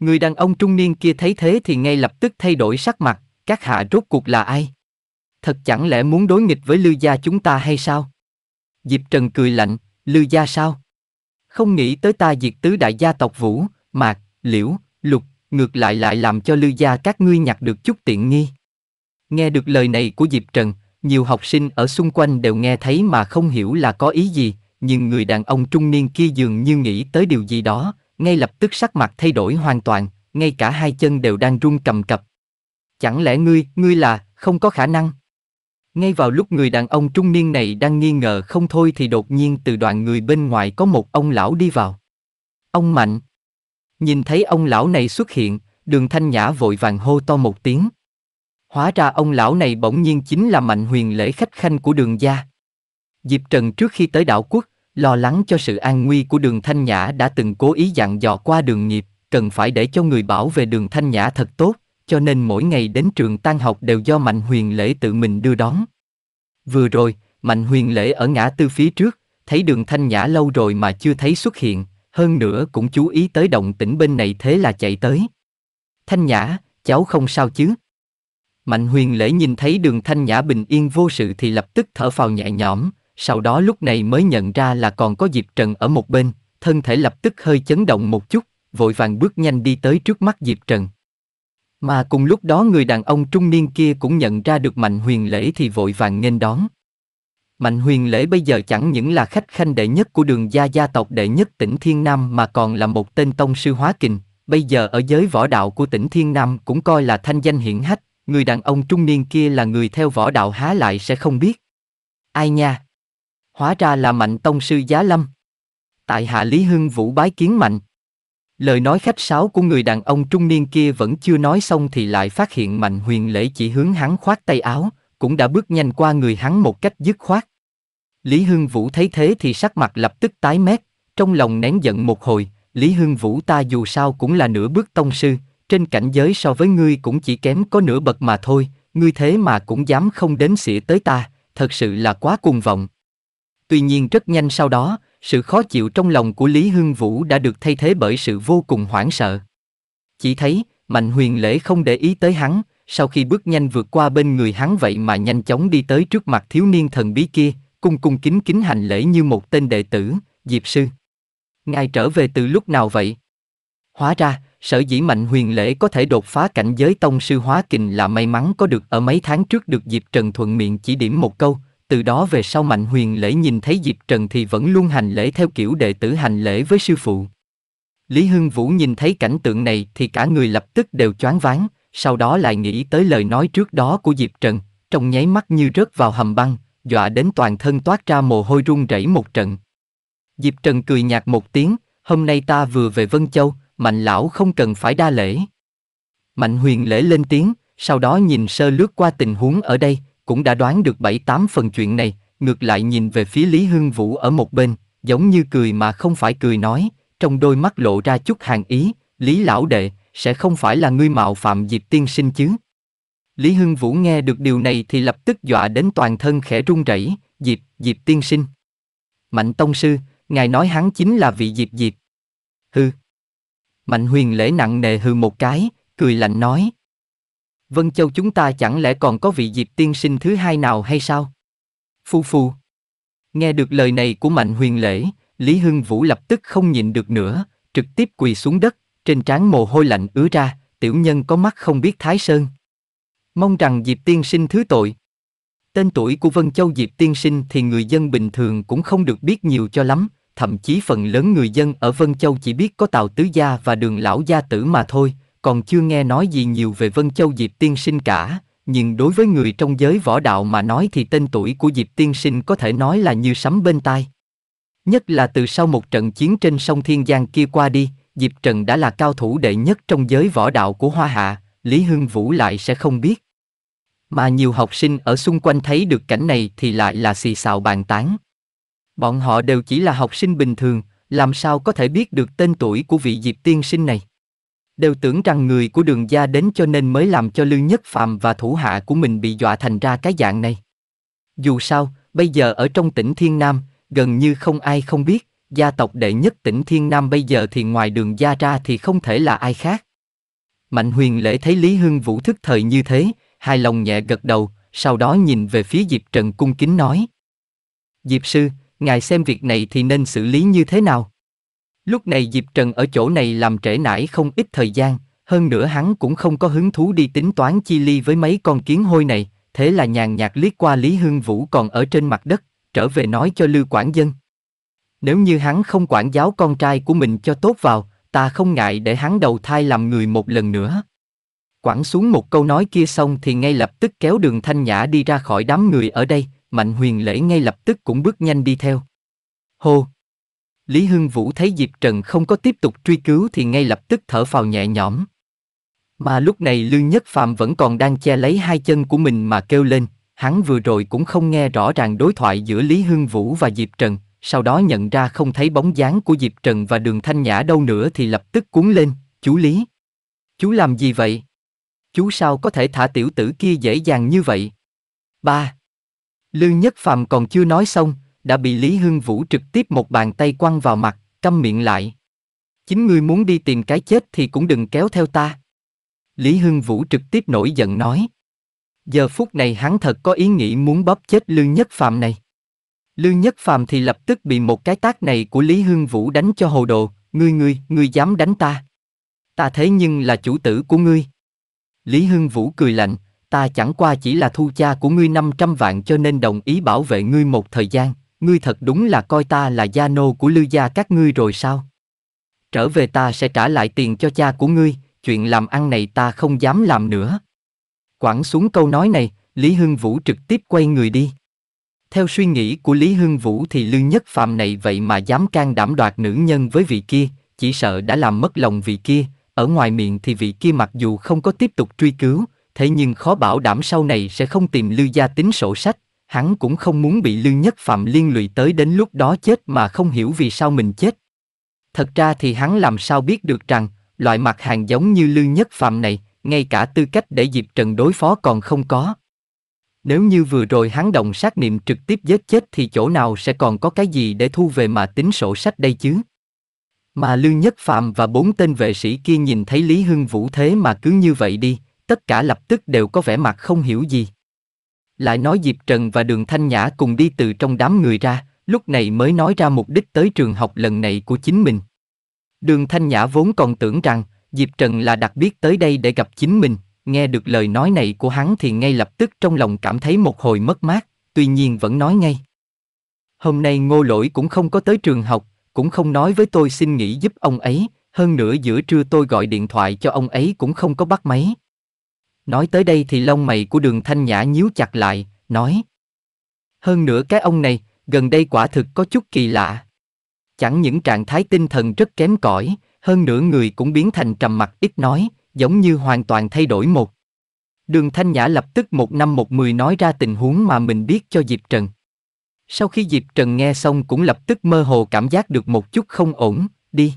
Người đàn ông trung niên kia thấy thế thì ngay lập tức thay đổi sắc mặt, các hạ rốt cuộc là ai? Thật chẳng lẽ muốn đối nghịch với Lưu gia chúng ta hay sao? Diệp Trần cười lạnh, Lưu gia sao? Không nghĩ tới ta diệt tứ đại gia tộc Vũ, Mạc, Liễu, Lục, ngược lại lại làm cho lư gia các ngươi nhặt được chút tiện nghi. Nghe được lời này của Diệp Trần, nhiều học sinh ở xung quanh đều nghe thấy mà không hiểu là có ý gì, nhưng người đàn ông trung niên kia dường như nghĩ tới điều gì đó, ngay lập tức sắc mặt thay đổi hoàn toàn, ngay cả hai chân đều đang run cầm cập. Chẳng lẽ ngươi, ngươi là, không có khả năng? Ngay vào lúc người đàn ông trung niên này đang nghi ngờ không thôi thì đột nhiên từ đoàn người bên ngoài có một ông lão đi vào. Ông Mạnh Nhìn thấy ông lão này xuất hiện, đường thanh nhã vội vàng hô to một tiếng. Hóa ra ông lão này bỗng nhiên chính là mạnh huyền lễ khách khanh của đường gia. Diệp Trần trước khi tới đảo quốc, lo lắng cho sự an nguy của đường thanh nhã đã từng cố ý dặn dò qua đường nghiệp, cần phải để cho người bảo về đường thanh nhã thật tốt, cho nên mỗi ngày đến trường tan học đều do mạnh huyền lễ tự mình đưa đón. Vừa rồi, mạnh huyền lễ ở ngã tư phía trước, thấy đường thanh nhã lâu rồi mà chưa thấy xuất hiện, hơn nữa cũng chú ý tới động tĩnh bên này thế là chạy tới. Thanh Nhã, cháu không sao chứ? Mạnh huyền lễ nhìn thấy đường Thanh Nhã bình yên vô sự thì lập tức thở phào nhẹ nhõm, sau đó lúc này mới nhận ra là còn có Diệp Trần ở một bên, thân thể lập tức hơi chấn động một chút, vội vàng bước nhanh đi tới trước mắt Diệp Trần. Mà cùng lúc đó người đàn ông trung niên kia cũng nhận ra được Mạnh huyền lễ thì vội vàng nghênh đón. Mạnh huyền lễ bây giờ chẳng những là khách khanh đệ nhất của đường gia gia tộc đệ nhất tỉnh Thiên Nam mà còn là một tên tông sư hóa kình, bây giờ ở giới võ đạo của tỉnh Thiên Nam cũng coi là thanh danh hiển hách, người đàn ông trung niên kia là người theo võ đạo há lại sẽ không biết. Ai nha? Hóa ra là mạnh tông sư giá lâm. Tại hạ Lý Hưng Vũ bái kiến mạnh. Lời nói khách sáo của người đàn ông trung niên kia vẫn chưa nói xong thì lại phát hiện mạnh huyền lễ chỉ hướng hắn khoát tay áo, cũng đã bước nhanh qua người hắn một cách dứt khoát. Lý Hưng Vũ thấy thế thì sắc mặt lập tức tái mét, trong lòng nén giận một hồi, Lý Hưng Vũ ta dù sao cũng là nửa bước tông sư, trên cảnh giới so với ngươi cũng chỉ kém có nửa bậc mà thôi, ngươi thế mà cũng dám không đến xỉa tới ta, thật sự là quá cuồng vọng. Tuy nhiên rất nhanh sau đó, sự khó chịu trong lòng của Lý Hưng Vũ đã được thay thế bởi sự vô cùng hoảng sợ. Chỉ thấy, Mạnh huyền lễ không để ý tới hắn, sau khi bước nhanh vượt qua bên người hắn vậy mà nhanh chóng đi tới trước mặt thiếu niên thần bí kia, cung cung kính kính hành lễ như một tên đệ tử, Diệp sư. Ngài trở về từ lúc nào vậy? Hóa ra, sở dĩ mạnh huyền lễ có thể đột phá cảnh giới tông sư hóa kình là may mắn có được ở mấy tháng trước được Diệp Trần thuận miệng chỉ điểm một câu, từ đó về sau mạnh huyền lễ nhìn thấy Diệp Trần thì vẫn luôn hành lễ theo kiểu đệ tử hành lễ với sư phụ. Lý Hưng Vũ nhìn thấy cảnh tượng này thì cả người lập tức đều choáng váng, sau đó lại nghĩ tới lời nói trước đó của Diệp Trần, trong nháy mắt như rớt vào hầm băng, dọa đến toàn thân toát ra mồ hôi run rẩy một trận. Diệp Trần cười nhạt một tiếng, hôm nay ta vừa về Vân Châu, Mạnh lão không cần phải đa lễ. Mạnh huyền lễ lên tiếng, sau đó nhìn sơ lướt qua tình huống ở đây, cũng đã đoán được bảy tám phần chuyện này, ngược lại nhìn về phía Lý Hương Vũ ở một bên, giống như cười mà không phải cười nói, trong đôi mắt lộ ra chút hàng ý, Lý lão đệ, sẽ không phải là ngươi mạo phạm Diệp tiên sinh chứ? Lý Hưng Vũ nghe được điều này thì lập tức dọa đến toàn thân khẽ run rẩy, Diệp, Diệp tiên sinh. Mạnh Tông Sư, ngài nói hắn chính là vị Diệp Diệp. Hư. Mạnh huyền lễ nặng nề hừ một cái, cười lạnh nói. Vân Châu chúng ta chẳng lẽ còn có vị Diệp tiên sinh thứ hai nào hay sao? Phu phu. Nghe được lời này của Mạnh huyền lễ, Lý Hưng Vũ lập tức không nhịn được nữa, trực tiếp quỳ xuống đất, trên trán mồ hôi lạnh ứa ra, tiểu nhân có mắt không biết Thái Sơn. Mong rằng Diệp Tiên Sinh thứ tội. Tên tuổi của Vân Châu Diệp Tiên Sinh thì người dân bình thường cũng không được biết nhiều cho lắm, thậm chí phần lớn người dân ở Vân Châu chỉ biết có tàu Tứ Gia và Đường Lão Gia Tử mà thôi, còn chưa nghe nói gì nhiều về Vân Châu Diệp Tiên Sinh cả, nhưng đối với người trong giới võ đạo mà nói thì tên tuổi của Diệp Tiên Sinh có thể nói là như sấm bên tai. Nhất là từ sau một trận chiến trên sông Thiên Giang kia qua đi, Diệp Trần đã là cao thủ đệ nhất trong giới võ đạo của Hoa Hạ, Lý Hưng Vũ lại sẽ không biết. Mà nhiều học sinh ở xung quanh thấy được cảnh này thì lại là xì xào bàn tán. Bọn họ đều chỉ là học sinh bình thường, làm sao có thể biết được tên tuổi của vị Diệp tiên sinh này. Đều tưởng rằng người của đường gia đến cho nên mới làm cho Lưu Nhất Phạm và thủ hạ của mình bị dọa thành ra cái dạng này. Dù sao, bây giờ ở trong tỉnh Thiên Nam, gần như không ai không biết, gia tộc đệ nhất tỉnh Thiên Nam bây giờ thì ngoài đường gia ra thì không thể là ai khác. Mạnh huyền lễ thấy Lý Hưng Vũ thức thời như thế, hai lòng nhẹ gật đầu, sau đó nhìn về phía Diệp Trần cung kính nói. Diệp sư, ngài xem việc này thì nên xử lý như thế nào? Lúc này Diệp Trần ở chỗ này làm trễ nải không ít thời gian, hơn nữa hắn cũng không có hứng thú đi tính toán chi ly với mấy con kiến hôi này, thế là nhàn nhạt liếc qua Lý Hương Vũ còn ở trên mặt đất, trở về nói cho Lưu Quảng Dân. Nếu như hắn không quản giáo con trai của mình cho tốt vào, ta không ngại để hắn đầu thai làm người một lần nữa. Quảng xuống một câu nói kia xong thì ngay lập tức kéo đường thanh nhã đi ra khỏi đám người ở đây, mạnh huyền lễ ngay lập tức cũng bước nhanh đi theo. Hô! Lý Hưng Vũ thấy Diệp Trần không có tiếp tục truy cứu thì ngay lập tức thở phào nhẹ nhõm. Mà lúc này Lương Nhất Phạm vẫn còn đang che lấy hai chân của mình mà kêu lên, hắn vừa rồi cũng không nghe rõ ràng đối thoại giữa Lý Hưng Vũ và Diệp Trần, sau đó nhận ra không thấy bóng dáng của Diệp Trần và đường Thanh Nhã đâu nữa thì lập tức cuốn lên, chú Lý. Chú làm gì vậy? Chú sao có thể thả tiểu tử kia dễ dàng như vậy? Ba. Lư Nhất Phàm còn chưa nói xong, đã bị Lý Hưng Vũ trực tiếp một bàn tay quăng vào mặt, câm miệng lại. Chính ngươi muốn đi tìm cái chết thì cũng đừng kéo theo ta. Lý Hưng Vũ trực tiếp nổi giận nói. Giờ phút này hắn thật có ý nghĩ muốn bóp chết Lư Nhất Phạm này. Lưu Nhất Phàm thì lập tức bị một cái tác này của Lý Hương Vũ đánh cho hồ đồ, ngươi ngươi, ngươi dám đánh ta. Ta thế nhưng là chủ tử của ngươi. Lý Hương Vũ cười lạnh, ta chẳng qua chỉ là thu cha của ngươi 500 vạn cho nên đồng ý bảo vệ ngươi một thời gian, ngươi thật đúng là coi ta là gia nô của Lưu gia các ngươi rồi sao? Trở về ta sẽ trả lại tiền cho cha của ngươi, chuyện làm ăn này ta không dám làm nữa. Quảng xuống câu nói này, Lý Hương Vũ trực tiếp quay người đi. Theo suy nghĩ của Lý Hưng Vũ thì Lương Nhất Phạm này vậy mà dám can đảm đoạt nữ nhân với vị kia, chỉ sợ đã làm mất lòng vị kia, ở ngoài miệng thì vị kia mặc dù không có tiếp tục truy cứu, thế nhưng khó bảo đảm sau này sẽ không tìm Lưu Gia tính sổ sách, hắn cũng không muốn bị Lương Nhất Phạm liên lụy tới đến lúc đó chết mà không hiểu vì sao mình chết. Thật ra thì hắn làm sao biết được rằng, loại mặt hàng giống như Lương Nhất Phạm này, ngay cả tư cách để Diệp Trần đối phó còn không có. Nếu như vừa rồi hắn động sát niệm trực tiếp giết chết thì chỗ nào sẽ còn có cái gì để thu về mà tính sổ sách đây chứ? Mà Lương Nhất Phạm và bốn tên vệ sĩ kia nhìn thấy Lý Hưng Vũ thế mà cứ như vậy đi, tất cả lập tức đều có vẻ mặt không hiểu gì. Lại nói Diệp Trần và Đường Thanh Nhã cùng đi từ trong đám người ra, lúc này mới nói ra mục đích tới trường học lần này của chính mình. Đường Thanh Nhã vốn còn tưởng rằng Diệp Trần là đặc biệt tới đây để gặp chính mình, Nghe được lời nói này của hắn thì ngay lập tức trong lòng cảm thấy một hồi mất mát, tuy nhiên vẫn nói ngay. Hôm nay ngô lỗi cũng không có tới trường học, cũng không nói với tôi xin nghỉ giúp ông ấy, hơn nữa giữa trưa tôi gọi điện thoại cho ông ấy cũng không có bắt máy. Nói tới đây thì lông mày của đường thanh nhã nhíu chặt lại, nói. Hơn nữa cái ông này, gần đây quả thực có chút kỳ lạ. Chẳng những trạng thái tinh thần rất kém cỏi, hơn nữa người cũng biến thành trầm mặc ít nói, giống như hoàn toàn thay đổi một. Đường Thanh Nhã lập tức một năm một mười nói ra tình huống mà mình biết cho Diệp Trần. Sau khi Diệp Trần nghe xong cũng lập tức mơ hồ cảm giác được một chút không ổn, đi.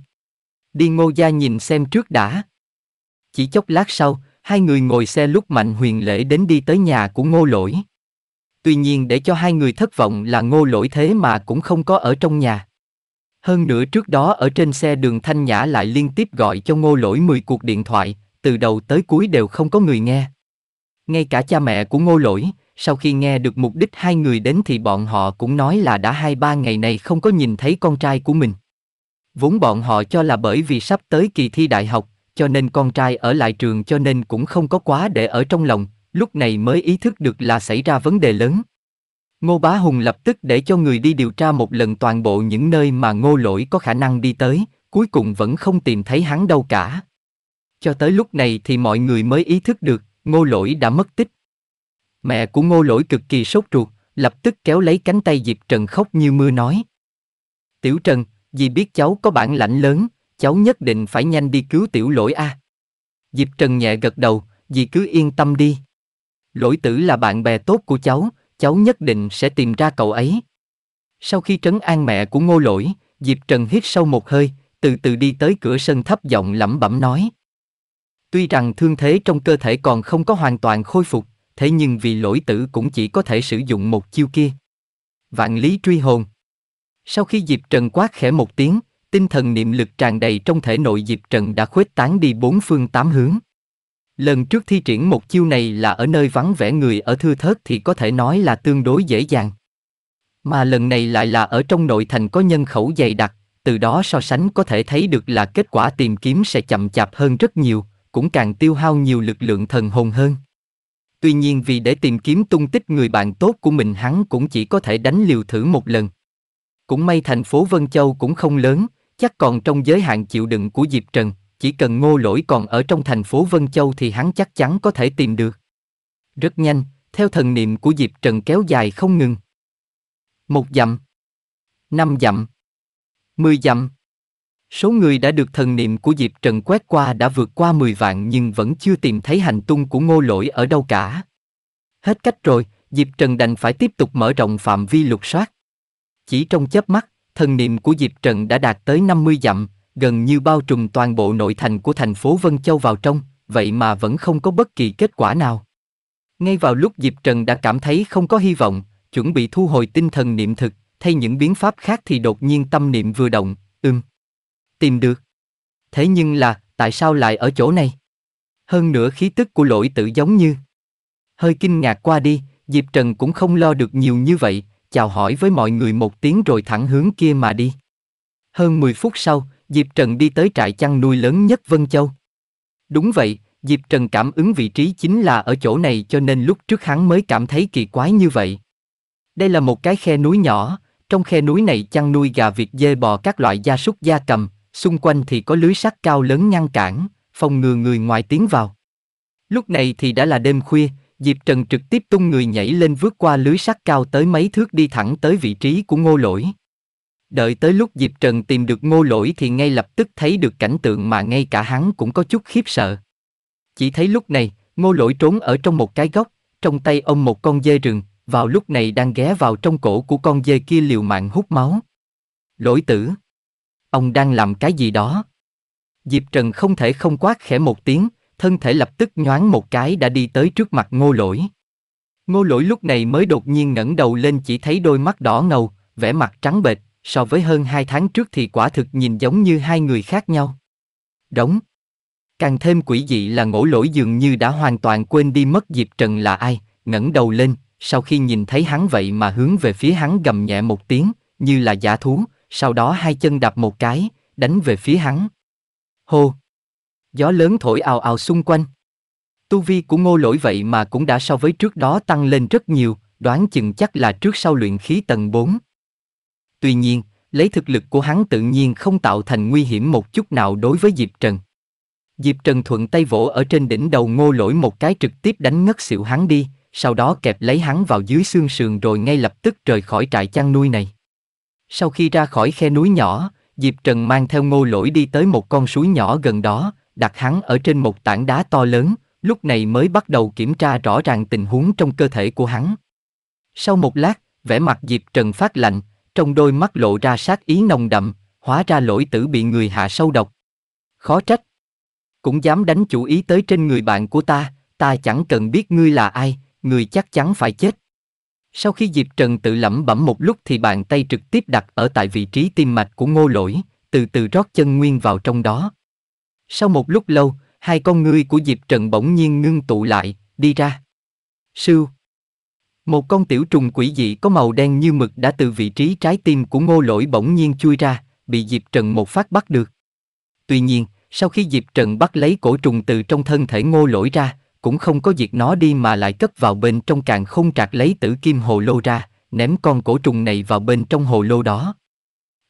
Đi ngô gia nhìn xem trước đã. Chỉ chốc lát sau, hai người ngồi xe lúc Mạnh Huyền Lễ đến đi tới nhà của ngô lỗi. Tuy nhiên để cho hai người thất vọng là ngô lỗi thế mà cũng không có ở trong nhà. Hơn nữa trước đó ở trên xe đường Thanh Nhã lại liên tiếp gọi cho ngô lỗi 10 cuộc điện thoại, từ đầu tới cuối đều không có người nghe. Ngay cả cha mẹ của ngô lỗi, sau khi nghe được mục đích hai người đến thì bọn họ cũng nói là đã hai ba ngày này không có nhìn thấy con trai của mình. Vốn bọn họ cho là bởi vì sắp tới kỳ thi đại học, cho nên con trai ở lại trường cho nên cũng không có quá để ở trong lòng, lúc này mới ý thức được là xảy ra vấn đề lớn. Ngô Bá Hùng lập tức để cho người đi điều tra một lần toàn bộ những nơi mà Ngô Lỗi có khả năng đi tới, cuối cùng vẫn không tìm thấy hắn đâu cả. Cho tới lúc này thì mọi người mới ý thức được, ngô lỗi đã mất tích. Mẹ của ngô lỗi cực kỳ sốt ruột, lập tức kéo lấy cánh tay Diệp Trần khóc như mưa nói. Tiểu Trần, vì biết cháu có bản lãnh lớn, cháu nhất định phải nhanh đi cứu tiểu lỗi a. À. Diệp Trần nhẹ gật đầu, vì cứ yên tâm đi. Lỗi tử là bạn bè tốt của cháu, cháu nhất định sẽ tìm ra cậu ấy. Sau khi trấn an mẹ của ngô lỗi, Diệp Trần hít sâu một hơi, từ từ đi tới cửa sân thấp giọng lẩm bẩm nói. Tuy rằng thương thế trong cơ thể còn không có hoàn toàn khôi phục, thế nhưng vì lỗi tử cũng chỉ có thể sử dụng một chiêu kia. Vạn lý truy hồn. Sau khi Diệp Trần quát khẽ một tiếng, tinh thần niệm lực tràn đầy trong thể nội Diệp Trần đã khuếch tán đi bốn phương tám hướng. Lần trước thi triển một chiêu này là ở nơi vắng vẻ người ở thư thớt thì có thể nói là tương đối dễ dàng. Mà lần này lại là ở trong nội thành có nhân khẩu dày đặc, từ đó so sánh có thể thấy được là kết quả tìm kiếm sẽ chậm chạp hơn rất nhiều, cũng càng tiêu hao nhiều lực lượng thần hồn hơn. Tuy nhiên vì để tìm kiếm tung tích người bạn tốt của mình hắn cũng chỉ có thể đánh liều thử một lần. Cũng may thành phố Vân Châu cũng không lớn, chắc còn trong giới hạn chịu đựng của Diệp Trần, chỉ cần ngô lỗi còn ở trong thành phố Vân Châu thì hắn chắc chắn có thể tìm được. Rất nhanh, theo thần niệm của Diệp Trần kéo dài không ngừng. Một dặm. Năm dặm. Mười dặm. Số người đã được thần niệm của Diệp Trần quét qua đã vượt qua 10 vạn nhưng vẫn chưa tìm thấy hành tung của ngô lỗi ở đâu cả. Hết cách rồi, Diệp Trần đành phải tiếp tục mở rộng phạm vi lục soát. Chỉ trong chớp mắt, thần niệm của Diệp Trần đã đạt tới 50 dặm, gần như bao trùm toàn bộ nội thành của thành phố Vân Châu vào trong, vậy mà vẫn không có bất kỳ kết quả nào. Ngay vào lúc Diệp Trần đã cảm thấy không có hy vọng, chuẩn bị thu hồi tinh thần niệm thực, thay những biến pháp khác thì đột nhiên tâm niệm vừa động, ừ tìm được. Thế nhưng là, tại sao lại ở chỗ này? Hơn nữa khí tức của lỗi tự giống như. Hơi kinh ngạc qua đi, Diệp Trần cũng không lo được nhiều như vậy, chào hỏi với mọi người một tiếng rồi thẳng hướng kia mà đi. Hơn 10 phút sau, Diệp Trần đi tới trại chăn nuôi lớn nhất Vân Châu. Đúng vậy, Diệp Trần cảm ứng vị trí chính là ở chỗ này cho nên lúc trước hắn mới cảm thấy kỳ quái như vậy. Đây là một cái khe núi nhỏ, trong khe núi này chăn nuôi gà vịt dê bò các loại gia súc gia cầm, xung quanh thì có lưới sắt cao lớn ngăn cản, phòng ngừa người ngoài tiến vào. Lúc này thì đã là đêm khuya, Diệp Trần trực tiếp tung người nhảy lên vượt qua lưới sắt cao tới mấy thước đi thẳng tới vị trí của ngô lỗi. Đợi tới lúc Diệp Trần tìm được ngô lỗi thì ngay lập tức thấy được cảnh tượng mà ngay cả hắn cũng có chút khiếp sợ. Chỉ thấy lúc này, ngô lỗi trốn ở trong một cái góc, trong tay ông một con dê rừng, vào lúc này đang ghé vào trong cổ của con dê kia liều mạng hút máu. Lỗi tử Ông đang làm cái gì đó? Diệp Trần không thể không quát khẽ một tiếng, thân thể lập tức nhoáng một cái đã đi tới trước mặt ngô lỗi. Ngô lỗi lúc này mới đột nhiên ngẩng đầu lên chỉ thấy đôi mắt đỏ ngầu, vẻ mặt trắng bệch, so với hơn hai tháng trước thì quả thực nhìn giống như hai người khác nhau. Đóng. Càng thêm quỷ dị là ngỗ lỗi dường như đã hoàn toàn quên đi mất Diệp Trần là ai, ngẩng đầu lên, sau khi nhìn thấy hắn vậy mà hướng về phía hắn gầm nhẹ một tiếng, như là giả thú, sau đó hai chân đạp một cái, đánh về phía hắn. Hô! Gió lớn thổi ào ào xung quanh. Tu vi của ngô lỗi vậy mà cũng đã so với trước đó tăng lên rất nhiều, đoán chừng chắc là trước sau luyện khí tầng 4. Tuy nhiên, lấy thực lực của hắn tự nhiên không tạo thành nguy hiểm một chút nào đối với Diệp Trần. Diệp Trần thuận tay vỗ ở trên đỉnh đầu ngô lỗi một cái trực tiếp đánh ngất xỉu hắn đi, sau đó kẹp lấy hắn vào dưới xương sườn rồi ngay lập tức rời khỏi trại chăn nuôi này. Sau khi ra khỏi khe núi nhỏ, Diệp Trần mang theo ngô lỗi đi tới một con suối nhỏ gần đó, đặt hắn ở trên một tảng đá to lớn, lúc này mới bắt đầu kiểm tra rõ ràng tình huống trong cơ thể của hắn. Sau một lát, vẻ mặt Diệp Trần phát lạnh, trong đôi mắt lộ ra sát ý nồng đậm, hóa ra lỗi tử bị người hạ sâu độc. Khó trách. Cũng dám đánh chủ ý tới trên người bạn của ta, ta chẳng cần biết ngươi là ai, người chắc chắn phải chết. Sau khi Diệp Trần tự lẩm bẩm một lúc thì bàn tay trực tiếp đặt ở tại vị trí tim mạch của ngô lỗi, từ từ rót chân nguyên vào trong đó. Sau một lúc lâu, hai con ngươi của Diệp Trần bỗng nhiên ngưng tụ lại, đi ra. Sưu. Một con tiểu trùng quỷ dị có màu đen như mực đã từ vị trí trái tim của ngô lỗi bỗng nhiên chui ra, bị Diệp Trần một phát bắt được. Tuy nhiên, sau khi Diệp Trần bắt lấy cổ trùng từ trong thân thể ngô lỗi ra, cũng không có diệt nó đi mà lại cất vào bên trong càng không trạc lấy tử kim hồ lô ra, ném con cổ trùng này vào bên trong hồ lô đó.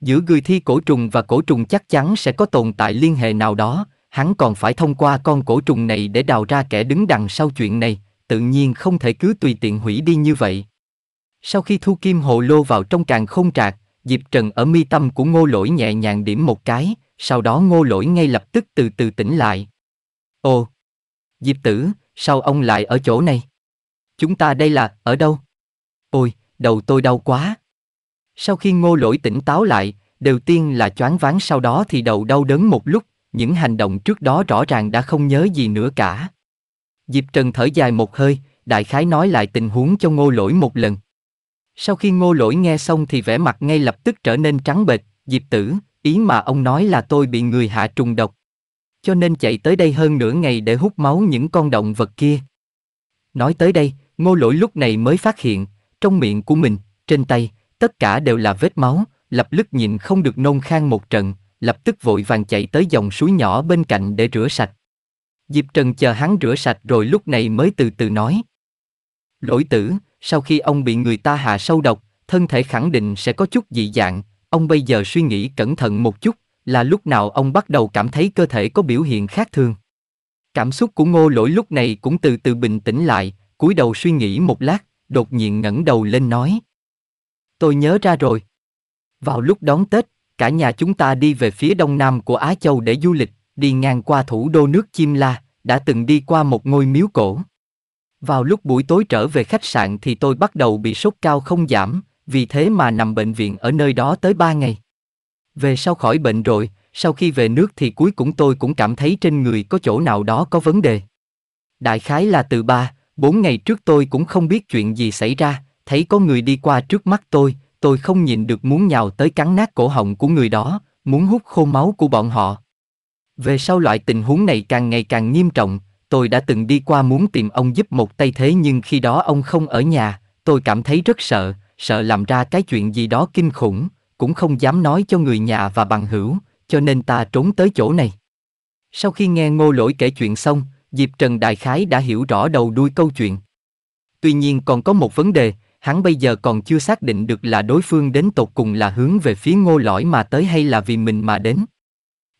Giữa người thi cổ trùng và cổ trùng chắc chắn sẽ có tồn tại liên hệ nào đó, hắn còn phải thông qua con cổ trùng này để đào ra kẻ đứng đằng sau chuyện này, tự nhiên không thể cứ tùy tiện hủy đi như vậy. Sau khi thu kim hồ lô vào trong càng không trạc, Diệp Trần ở mi tâm của ngô lỗi nhẹ nhàng điểm một cái, sau đó ngô lỗi ngay lập tức từ từ tỉnh lại. Ồ, Diệp tử, sao ông lại ở chỗ này? Chúng ta đây là, ở đâu? Ôi, đầu tôi đau quá. Sau khi ngô lỗi tỉnh táo lại, đầu tiên là choáng váng sau đó thì đầu đau đớn một lúc, những hành động trước đó rõ ràng đã không nhớ gì nữa cả. Diệp Trần thở dài một hơi, đại khái nói lại tình huống cho ngô lỗi một lần. Sau khi ngô lỗi nghe xong thì vẻ mặt ngay lập tức trở nên trắng bệch, Diệp tử, ý mà ông nói là tôi bị người hạ trùng độc. Cho nên chạy tới đây hơn nửa ngày để hút máu những con động vật kia. Nói tới đây, ngô lỗi lúc này mới phát hiện, trong miệng của mình, trên tay, tất cả đều là vết máu, lập tức nhìn không được nôn khang một trận, lập tức vội vàng chạy tới dòng suối nhỏ bên cạnh để rửa sạch. Diệp Trần chờ hắn rửa sạch rồi lúc này mới từ từ nói. Lỗi tử, sau khi ông bị người ta hạ sâu độc, thân thể khẳng định sẽ có chút dị dạng, ông bây giờ suy nghĩ cẩn thận một chút, là lúc nào ông bắt đầu cảm thấy cơ thể có biểu hiện khác thường. Cảm xúc của ngô lỗi lúc này cũng từ từ bình tĩnh lại, cúi đầu suy nghĩ một lát, đột nhiên ngẩng đầu lên nói. Tôi nhớ ra rồi. Vào lúc đón Tết, cả nhà chúng ta đi về phía đông nam của Á Châu để du lịch, đi ngang qua thủ đô nước Chim La, đã từng đi qua một ngôi miếu cổ. Vào lúc buổi tối trở về khách sạn thì tôi bắt đầu bị sốt cao không giảm, vì thế mà nằm bệnh viện ở nơi đó tới 3 ngày. Về sau khỏi bệnh rồi, sau khi về nước thì cuối cùng tôi cũng cảm thấy trên người có chỗ nào đó có vấn đề. Đại khái là từ ba, bốn ngày trước tôi cũng không biết chuyện gì xảy ra, thấy có người đi qua trước mắt tôi, tôi không nhìn được muốn nhào tới cắn nát cổ họng của người đó, muốn hút khô máu của bọn họ. Về sau loại tình huống này càng ngày càng nghiêm trọng, tôi đã từng đi qua muốn tìm ông giúp một tay thế nhưng khi đó ông không ở nhà, tôi cảm thấy rất sợ, sợ làm ra cái chuyện gì đó kinh khủng, cũng không dám nói cho người nhà và bằng hữu, cho nên ta trốn tới chỗ này. Sau khi nghe ngô lỗi kể chuyện xong, Diệp Trần Đại Khái đã hiểu rõ đầu đuôi câu chuyện. Tuy nhiên còn có một vấn đề, hắn bây giờ còn chưa xác định được là đối phương đến tột cùng là hướng về phía ngô lỗi mà tới hay là vì mình mà đến.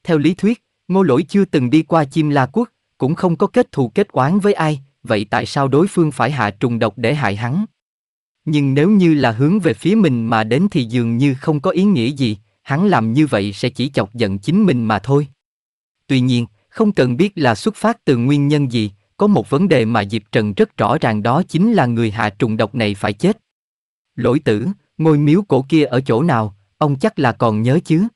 Theo lý thuyết, ngô lỗi chưa từng đi qua chim la quốc, cũng không có kết thù kết oán với ai, vậy tại sao đối phương phải hạ trùng độc để hại hắn? Nhưng nếu như là hướng về phía mình mà đến thì dường như không có ý nghĩa gì, hắn làm như vậy sẽ chỉ chọc giận chính mình mà thôi. Tuy nhiên, không cần biết là xuất phát từ nguyên nhân gì, có một vấn đề mà Diệp Trần rất rõ ràng đó chính là người hạ trùng độc này phải chết. Lỗi tử, ngôi miếu cổ kia ở chỗ nào, ông chắc là còn nhớ chứ?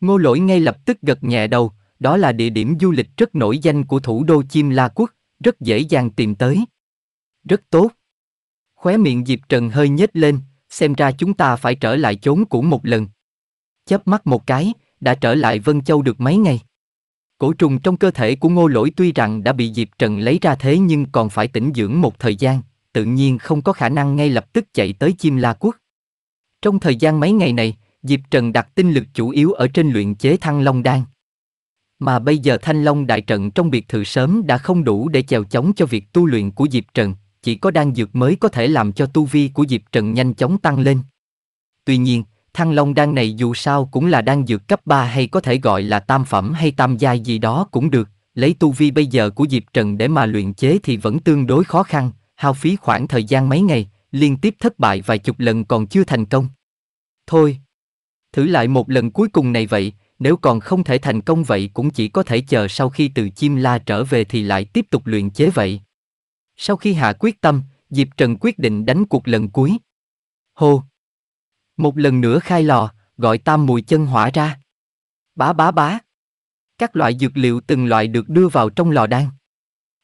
Ngô lỗi ngay lập tức gật nhẹ đầu, đó là địa điểm du lịch rất nổi danh của thủ đô Chim La Quốc, rất dễ dàng tìm tới. Rất tốt, Khóe miệng Diệp Trần hơi nhếch lên, xem ra chúng ta phải trở lại chốn cũ một lần. Chớp mắt một cái, đã trở lại Vân Châu được mấy ngày. Cổ trùng trong cơ thể của ngô lỗi tuy rằng đã bị Diệp Trần lấy ra thế nhưng còn phải tĩnh dưỡng một thời gian, tự nhiên không có khả năng ngay lập tức chạy tới chim la quốc. Trong thời gian mấy ngày này, Diệp Trần đặt tinh lực chủ yếu ở trên luyện chế thăng long đan. Mà bây giờ thanh long đại trận trong biệt thự sớm đã không đủ để chèo chống cho việc tu luyện của Diệp Trần, chỉ có đan dược mới có thể làm cho tu vi của Diệp Trần nhanh chóng tăng lên. Tuy nhiên, thăng long đan này dù sao cũng là đan dược cấp 3 hay có thể gọi là tam phẩm hay tam giai gì đó cũng được, lấy tu vi bây giờ của Diệp Trần để mà luyện chế thì vẫn tương đối khó khăn, hao phí khoảng thời gian mấy ngày, liên tiếp thất bại vài chục lần còn chưa thành công. Thôi, thử lại một lần cuối cùng này vậy, nếu còn không thể thành công vậy cũng chỉ có thể chờ sau khi từ chim la trở về thì lại tiếp tục luyện chế vậy. Sau khi hạ quyết tâm, Diệp Trần quyết định đánh cuộc lần cuối. Hô! Một lần nữa khai lò, gọi tam mùi chân hỏa ra. Bá bá bá! Các loại dược liệu từng loại được đưa vào trong lò đan.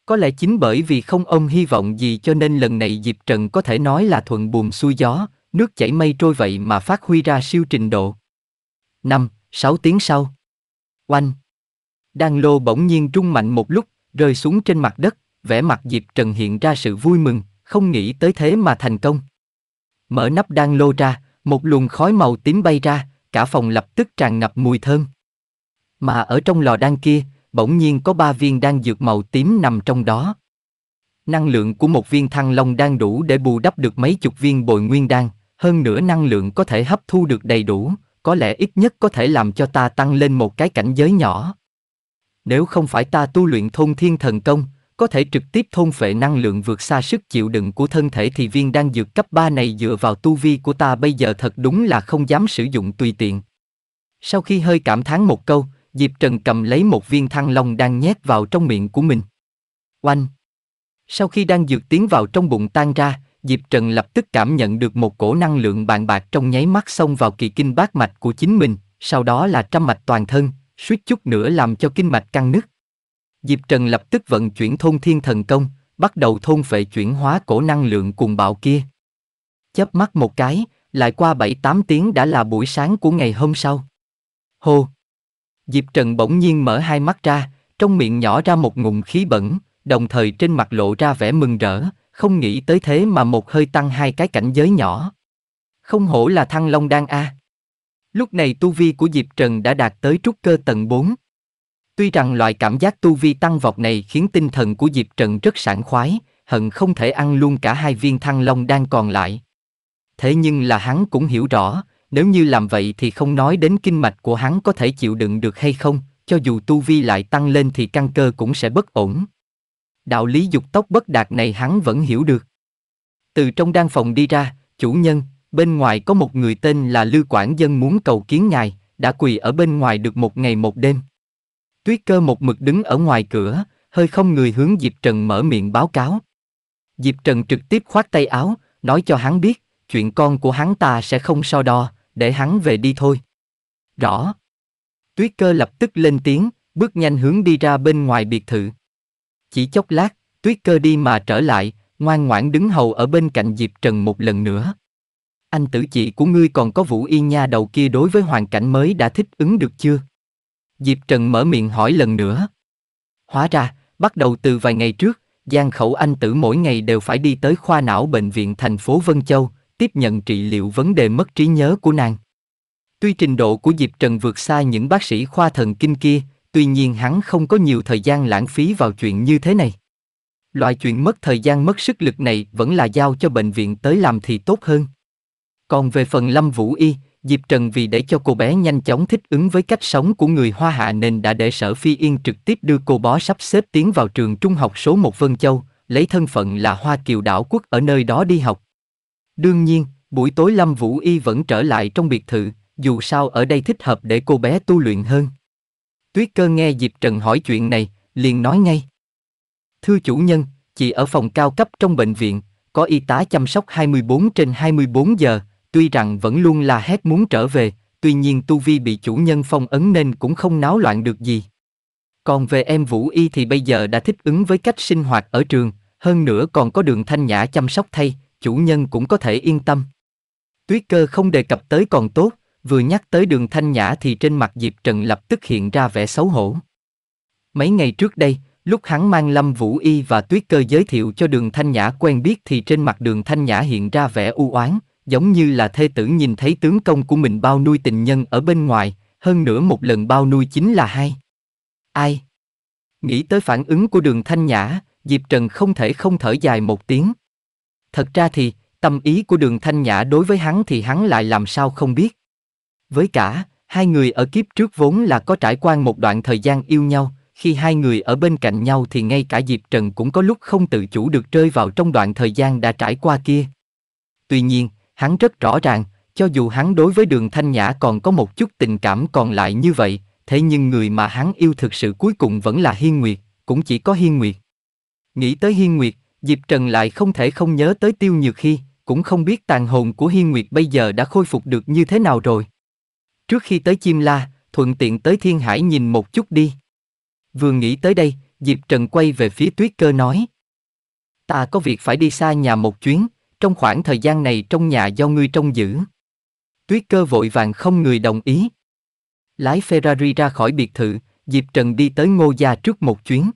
Có lẽ chính bởi vì không ông hy vọng gì cho nên lần này Diệp Trần có thể nói là thuận buồm xuôi gió, nước chảy mây trôi vậy mà phát huy ra siêu trình độ. 5, 6 tiếng sau. Oanh! Đan lô bỗng nhiên trung mạnh một lúc, rơi xuống trên mặt đất, vẻ mặt Diệp Trần hiện ra sự vui mừng, không nghĩ tới thế mà thành công. Mở nắp đan lô ra, một luồng khói màu tím bay ra, cả phòng lập tức tràn ngập mùi thơm. Mà ở trong lò đan kia, bỗng nhiên có ba viên đan dược màu tím nằm trong đó. Năng lượng của một viên thăng long đan đủ để bù đắp được mấy chục viên bồi nguyên đan, hơn nữa năng lượng có thể hấp thu được đầy đủ, có lẽ ít nhất có thể làm cho ta tăng lên một cái cảnh giới nhỏ. Nếu không phải ta tu luyện thôn thiên thần công, có thể trực tiếp thôn phệ năng lượng vượt xa sức chịu đựng của thân thể thì viên đan dược cấp 3 này dựa vào tu vi của ta bây giờ thật đúng là không dám sử dụng tùy tiện. Sau khi hơi cảm thán một câu, Diệp Trần cầm lấy một viên thăng long đang nhét vào trong miệng của mình. Oanh! Sau khi đan dược tiến vào trong bụng tan ra, Diệp Trần lập tức cảm nhận được một cổ năng lượng bàn bạc trong nháy mắt xông vào kỳ kinh bát mạch của chính mình, sau đó là trăm mạch toàn thân, suýt chút nữa làm cho kinh mạch căng nứt. Diệp Trần lập tức vận chuyển thôn thiên thần công, bắt đầu thôn phệ chuyển hóa cổ năng lượng cùng bạo kia. Chớp mắt một cái, lại qua 7-8 tiếng đã là buổi sáng của ngày hôm sau. Hô! Diệp Trần bỗng nhiên mở hai mắt ra, trong miệng nhỏ ra một ngụm khí bẩn, đồng thời trên mặt lộ ra vẻ mừng rỡ, không nghĩ tới thế mà một hơi tăng hai cái cảnh giới nhỏ. Không hổ là thăng long đan a. Lúc này tu vi của Diệp Trần đã đạt tới trúc cơ tầng 4. Tuy rằng loại cảm giác tu vi tăng vọt này khiến tinh thần của Diệp Trần rất sảng khoái, hận không thể ăn luôn cả hai viên thăng long đang còn lại. Thế nhưng là hắn cũng hiểu rõ, nếu như làm vậy thì không nói đến kinh mạch của hắn có thể chịu đựng được hay không, cho dù tu vi lại tăng lên thì căn cơ cũng sẽ bất ổn. Đạo lý dục tốc bất đạt này hắn vẫn hiểu được. Từ trong đan phòng đi ra, chủ nhân, bên ngoài có một người tên là Lư Quảng Dân muốn cầu kiến ngài, đã quỳ ở bên ngoài được một ngày một đêm. Tuyết cơ một mực đứng ở ngoài cửa, hơi không người hướng Diệp Trần mở miệng báo cáo. Diệp Trần trực tiếp khoát tay áo, nói cho hắn biết, chuyện con của hắn ta sẽ không so đo, để hắn về đi thôi. Rõ. Tuyết cơ lập tức lên tiếng, bước nhanh hướng đi ra bên ngoài biệt thự. Chỉ chốc lát, tuyết cơ đi mà trở lại, ngoan ngoãn đứng hầu ở bên cạnh Diệp Trần một lần nữa. Anh tử chị của ngươi còn có vũ y nha đầu kia đối với hoàn cảnh mới đã thích ứng được chưa? Diệp Trần mở miệng hỏi lần nữa. Hóa ra, bắt đầu từ vài ngày trước, Giang Khẩu Anh Tử mỗi ngày đều phải đi tới khoa não bệnh viện thành phố Vân Châu, tiếp nhận trị liệu vấn đề mất trí nhớ của nàng. Tuy trình độ của Diệp Trần vượt xa những bác sĩ khoa thần kinh kia, tuy nhiên hắn không có nhiều thời gian lãng phí vào chuyện như thế này. Loại chuyện mất thời gian mất sức lực này vẫn là giao cho bệnh viện tới làm thì tốt hơn. Còn về phần Lâm Vũ Y, Diệp Trần vì để cho cô bé nhanh chóng thích ứng với cách sống của người Hoa Hạ nên đã để Sở Phi Yên trực tiếp đưa cô bó sắp xếp tiến vào trường trung học số 1 Vân Châu, lấy thân phận là Hoa Kiều đảo quốc ở nơi đó đi học. Đương nhiên, buổi tối Lâm Vũ Y vẫn trở lại trong biệt thự, dù sao ở đây thích hợp để cô bé tu luyện hơn. Tuyết cơ nghe Diệp Trần hỏi chuyện này, liền nói ngay. Thưa chủ nhân, chị ở phòng cao cấp trong bệnh viện, có y tá chăm sóc 24 trên 24 giờ, tuy rằng vẫn luôn là hét muốn trở về, tuy nhiên tu vi bị chủ nhân phong ấn nên cũng không náo loạn được gì. Còn về em Vũ Y thì bây giờ đã thích ứng với cách sinh hoạt ở trường, hơn nữa còn có đường thanh nhã chăm sóc thay, chủ nhân cũng có thể yên tâm. Tuyết cơ không đề cập tới còn tốt, vừa nhắc tới đường thanh nhã thì trên mặt Diệp Trần lập tức hiện ra vẻ xấu hổ. Mấy ngày trước đây, lúc hắn mang Lâm Vũ Y và Tuyết cơ giới thiệu cho đường thanh nhã quen biết thì trên mặt đường thanh nhã hiện ra vẻ u oán, giống như là thê tử nhìn thấy tướng công của mình bao nuôi tình nhân ở bên ngoài, hơn nữa một lần bao nuôi chính là hai. Ai? Nghĩ tới phản ứng của đường thanh nhã, Diệp Trần không thể không thở dài một tiếng. Thật ra thì, tâm ý của đường thanh nhã đối với hắn thì hắn lại làm sao không biết. Với cả, hai người ở kiếp trước vốn là có trải qua một đoạn thời gian yêu nhau, khi hai người ở bên cạnh nhau thì ngay cả Diệp Trần cũng có lúc không tự chủ được rơi vào trong đoạn thời gian đã trải qua kia. Tuy nhiên, Hắn rất rõ ràng, cho dù hắn đối với đường thanh nhã còn có một chút tình cảm còn lại như vậy, thế nhưng người mà hắn yêu thực sự cuối cùng vẫn là Hiên Nguyệt, cũng chỉ có Hiên Nguyệt. Nghĩ tới Hiên Nguyệt, Diệp Trần lại không thể không nhớ tới Tiêu Nhược Khi, cũng không biết tàn hồn của Hiên Nguyệt bây giờ đã khôi phục được như thế nào rồi. Trước khi tới Chim La, thuận tiện tới Thiên Hải nhìn một chút đi. Vừa nghĩ tới đây, Diệp Trần quay về phía Tuyết Cơ nói. Ta có việc phải đi xa nhà một chuyến, trong khoảng thời gian này trong nhà do ngươi trông giữ. Tuyết cơ vội vàng không người đồng ý. Lái Ferrari ra khỏi biệt thự, Diệp Trần đi tới ngô gia trước một chuyến.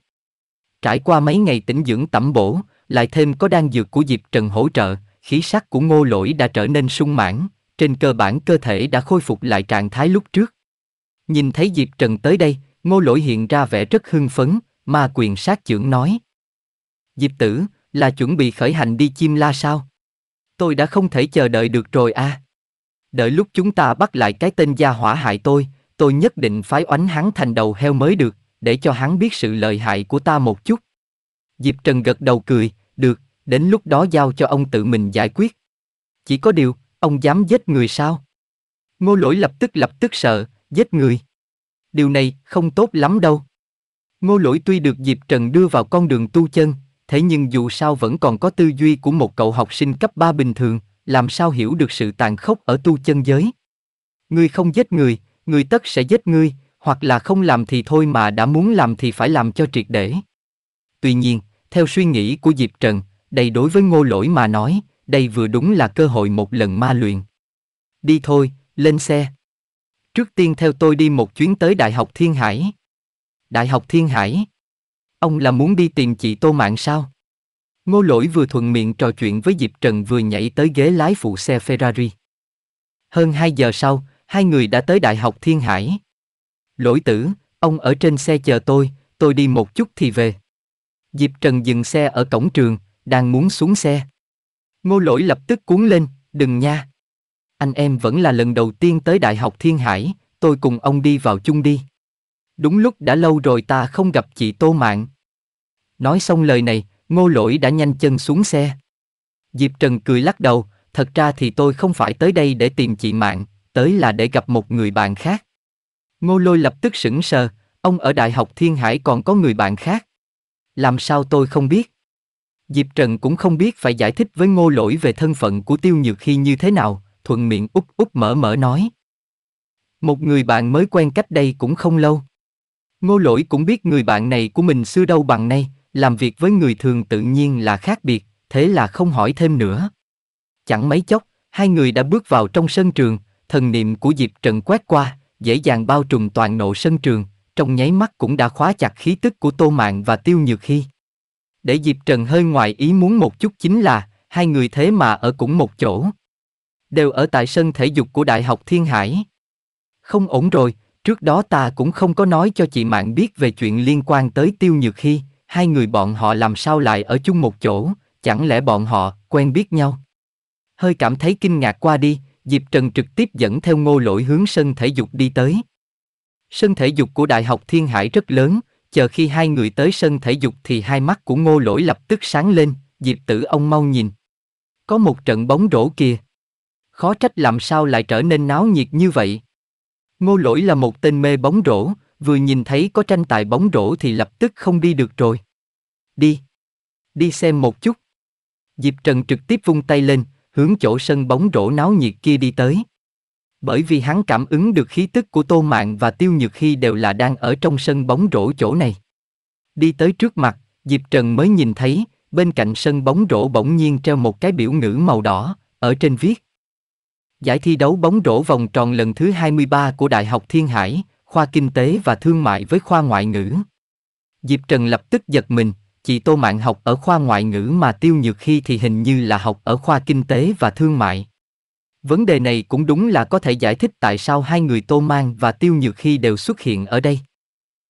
Trải qua mấy ngày tĩnh dưỡng tẩm bổ, lại thêm có đan dược của Diệp Trần hỗ trợ, khí sắc của ngô lỗi đã trở nên sung mãn, trên cơ bản cơ thể đã khôi phục lại trạng thái lúc trước. Nhìn thấy Diệp Trần tới đây, ngô lỗi hiện ra vẻ rất hưng phấn, ma quyền sát trưởng nói. Diệp tử, là chuẩn bị khởi hành đi chim la sao? Tôi đã không thể chờ đợi được rồi a. À. Đợi lúc chúng ta bắt lại cái tên gia hỏa hại tôi, tôi nhất định phái oánh hắn thành đầu heo mới được, để cho hắn biết sự lợi hại của ta một chút. Diệp Trần gật đầu cười, được, đến lúc đó giao cho ông tự mình giải quyết. Chỉ có điều, ông dám giết người sao? Ngô lỗi lập tức lập tức sợ, giết người. Điều này không tốt lắm đâu. Ngô lỗi tuy được Diệp Trần đưa vào con đường tu chân, thế nhưng dù sao vẫn còn có tư duy của một cậu học sinh cấp 3 bình thường, làm sao hiểu được sự tàn khốc ở tu chân giới. người không giết người, người tất sẽ giết ngươi, hoặc là không làm thì thôi mà đã muốn làm thì phải làm cho triệt để. Tuy nhiên, theo suy nghĩ của Diệp Trần, đây đối với ngô lỗi mà nói, đây vừa đúng là cơ hội một lần ma luyện. Đi thôi, lên xe. Trước tiên theo tôi đi một chuyến tới Đại học Thiên Hải. Đại học Thiên Hải, Ông là muốn đi tìm chị Tô Mạng sao? Ngô lỗi vừa thuận miệng trò chuyện với Diệp Trần vừa nhảy tới ghế lái phụ xe Ferrari. Hơn hai giờ sau, hai người đã tới Đại học Thiên Hải. Lỗi tử, ông ở trên xe chờ tôi, tôi đi một chút thì về. Diệp Trần dừng xe ở cổng trường, đang muốn xuống xe. Ngô lỗi lập tức cuốn lên, đừng nha. Anh em vẫn là lần đầu tiên tới Đại học Thiên Hải, tôi cùng ông đi vào chung đi. Đúng lúc đã lâu rồi ta không gặp chị Tô Mạng, Nói xong lời này, ngô lỗi đã nhanh chân xuống xe. Diệp Trần cười lắc đầu, thật ra thì tôi không phải tới đây để tìm chị Mạng, tới là để gặp một người bạn khác. Ngô lôi lập tức sững sờ, ông ở Đại học Thiên Hải còn có người bạn khác. Làm sao tôi không biết? Diệp Trần cũng không biết phải giải thích với ngô lỗi về thân phận của Tiêu Nhược Khi như thế nào, thuận miệng úp úp mở mở nói. Một người bạn mới quen cách đây cũng không lâu. Ngô lỗi cũng biết người bạn này của mình xưa đâu bằng nay, làm việc với người thường tự nhiên là khác biệt, thế là không hỏi thêm nữa. Chẳng mấy chốc, hai người đã bước vào trong sân trường, thần niệm của Diệp Trần quét qua, dễ dàng bao trùm toàn nộ sân trường, trong nháy mắt cũng đã khóa chặt khí tức của Tô Mạng và Tiêu Nhược Hy. Để Diệp Trần hơi ngoài ý muốn một chút chính là, hai người thế mà ở cũng một chỗ. Đều ở tại sân thể dục của Đại học Thiên Hải. Không ổn rồi, trước đó ta cũng không có nói cho chị Mạng biết về chuyện liên quan tới Tiêu Nhược Hy, hai người bọn họ làm sao lại ở chung một chỗ, chẳng lẽ bọn họ quen biết nhau? Hơi cảm thấy kinh ngạc qua đi, Diệp Trần trực tiếp dẫn theo ngô lỗi hướng sân thể dục đi tới. Sân thể dục của Đại học Thiên Hải rất lớn, chờ khi hai người tới sân thể dục thì hai mắt của ngô lỗi lập tức sáng lên, Diệp tử ông mau nhìn. Có một trận bóng rổ kìa. Khó trách làm sao lại trở nên náo nhiệt như vậy. Ngô lỗi là một tên mê bóng rổ, vừa nhìn thấy có tranh tài bóng rổ thì lập tức không đi được rồi. Đi. Đi xem một chút. Diệp Trần trực tiếp vung tay lên, hướng chỗ sân bóng rổ náo nhiệt kia đi tới. Bởi vì hắn cảm ứng được khí tức của Tô mạng và Tiêu Nhược Hy đều là đang ở trong sân bóng rổ chỗ này. Đi tới trước mặt, Diệp Trần mới nhìn thấy, bên cạnh sân bóng rổ bỗng nhiên treo một cái biểu ngữ màu đỏ, ở trên viết. Giải thi đấu bóng rổ vòng tròn lần thứ 23 của Đại học Thiên Hải, khoa kinh tế và thương mại với khoa ngoại ngữ. Diệp Trần lập tức giật mình, chị Tô Mạn học ở khoa ngoại ngữ mà Tiêu Nhược Khi thì hình như là học ở khoa kinh tế và thương mại. Vấn đề này cũng đúng là có thể giải thích tại sao hai người Tô Mang và Tiêu Nhược Khi đều xuất hiện ở đây.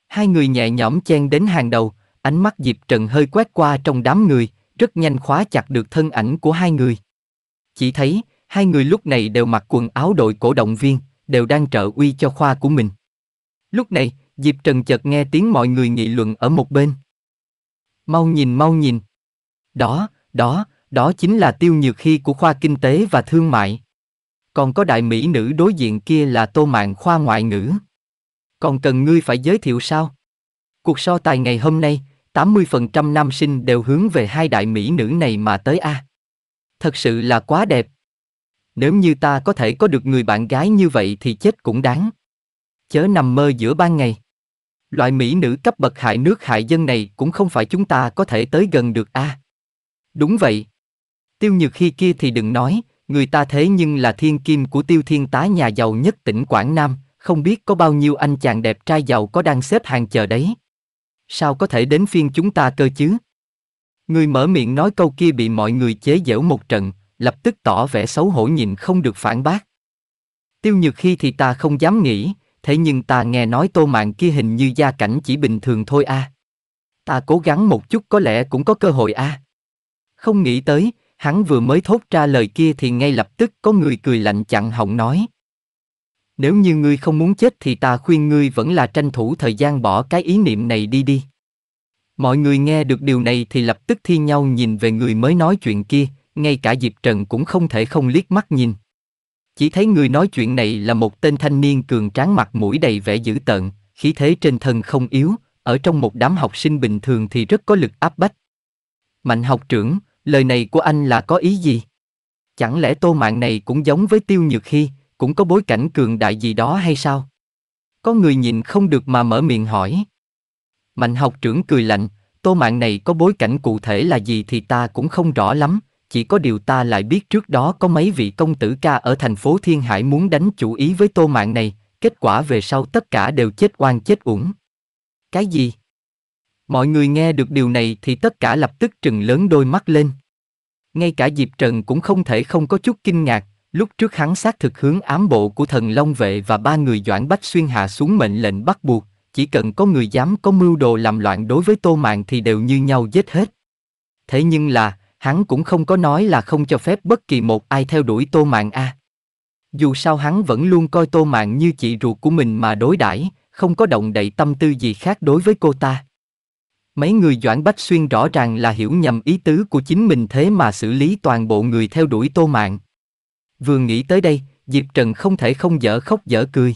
Hai người nhẹ nhõm chen đến hàng đầu, ánh mắt Diệp Trần hơi quét qua trong đám người, rất nhanh khóa chặt được thân ảnh của hai người. Chỉ thấy, hai người lúc này đều mặc quần áo đội cổ động viên, đều đang trợ uy cho khoa của mình. Lúc này, Diệp Trần chợt nghe tiếng mọi người nghị luận ở một bên. Mau nhìn mau nhìn. Đó, đó, đó chính là tiêu nhược khi của khoa kinh tế và thương mại. Còn có đại mỹ nữ đối diện kia là tô mạng khoa ngoại ngữ. Còn cần ngươi phải giới thiệu sao? Cuộc so tài ngày hôm nay, 80% nam sinh đều hướng về hai đại mỹ nữ này mà tới a. Thật sự là quá đẹp. Nếu như ta có thể có được người bạn gái như vậy thì chết cũng đáng chớ nằm mơ giữa ban ngày. Loại mỹ nữ cấp bậc hại nước hại dân này cũng không phải chúng ta có thể tới gần được a. À. Đúng vậy. Tiêu Nhược khi kia thì đừng nói, người ta thế nhưng là thiên kim của tiêu thiên tá nhà giàu nhất tỉnh Quảng Nam, không biết có bao nhiêu anh chàng đẹp trai giàu có đang xếp hàng chờ đấy. Sao có thể đến phiên chúng ta cơ chứ? Người mở miệng nói câu kia bị mọi người chế giễu một trận, lập tức tỏ vẻ xấu hổ nhìn không được phản bác. Tiêu Nhược Khi thì ta không dám nghĩ, thế nhưng ta nghe nói tô mạng kia hình như gia cảnh chỉ bình thường thôi a. À. Ta cố gắng một chút có lẽ cũng có cơ hội a. À. Không nghĩ tới, hắn vừa mới thốt ra lời kia thì ngay lập tức có người cười lạnh chặn họng nói. Nếu như ngươi không muốn chết thì ta khuyên ngươi vẫn là tranh thủ thời gian bỏ cái ý niệm này đi đi. Mọi người nghe được điều này thì lập tức thi nhau nhìn về người mới nói chuyện kia, ngay cả Diệp Trần cũng không thể không liếc mắt nhìn. Chỉ thấy người nói chuyện này là một tên thanh niên cường tráng mặt mũi đầy vẻ dữ tợn, khí thế trên thân không yếu, ở trong một đám học sinh bình thường thì rất có lực áp bách. Mạnh học trưởng, lời này của anh là có ý gì? Chẳng lẽ tô mạng này cũng giống với tiêu nhược hy, cũng có bối cảnh cường đại gì đó hay sao? Có người nhìn không được mà mở miệng hỏi. Mạnh học trưởng cười lạnh, tô mạng này có bối cảnh cụ thể là gì thì ta cũng không rõ lắm, chỉ có điều ta lại biết trước đó có mấy vị công tử ca ở thành phố Thiên Hải muốn đánh chủ ý với tô mạng này, kết quả về sau tất cả đều chết oan chết uổng. Cái gì? Mọi người nghe được điều này thì tất cả lập tức trừng lớn đôi mắt lên. Ngay cả Diệp Trần cũng không thể không có chút kinh ngạc, lúc trước hắn xác thực hướng ám bộ của thần Long Vệ và ba người Doãn Bách Xuyên hạ xuống mệnh lệnh bắt buộc, chỉ cần có người dám có mưu đồ làm loạn đối với Tô mạng thì đều như nhau giết hết. Thế nhưng là, hắn cũng không có nói là không cho phép bất kỳ một ai theo đuổi tô mạng a dù sao hắn vẫn luôn coi tô mạng như chị ruột của mình mà đối đãi không có động đậy tâm tư gì khác đối với cô ta mấy người doãn bách xuyên rõ ràng là hiểu nhầm ý tứ của chính mình thế mà xử lý toàn bộ người theo đuổi tô mạng vừa nghĩ tới đây diệp trần không thể không dở khóc dở cười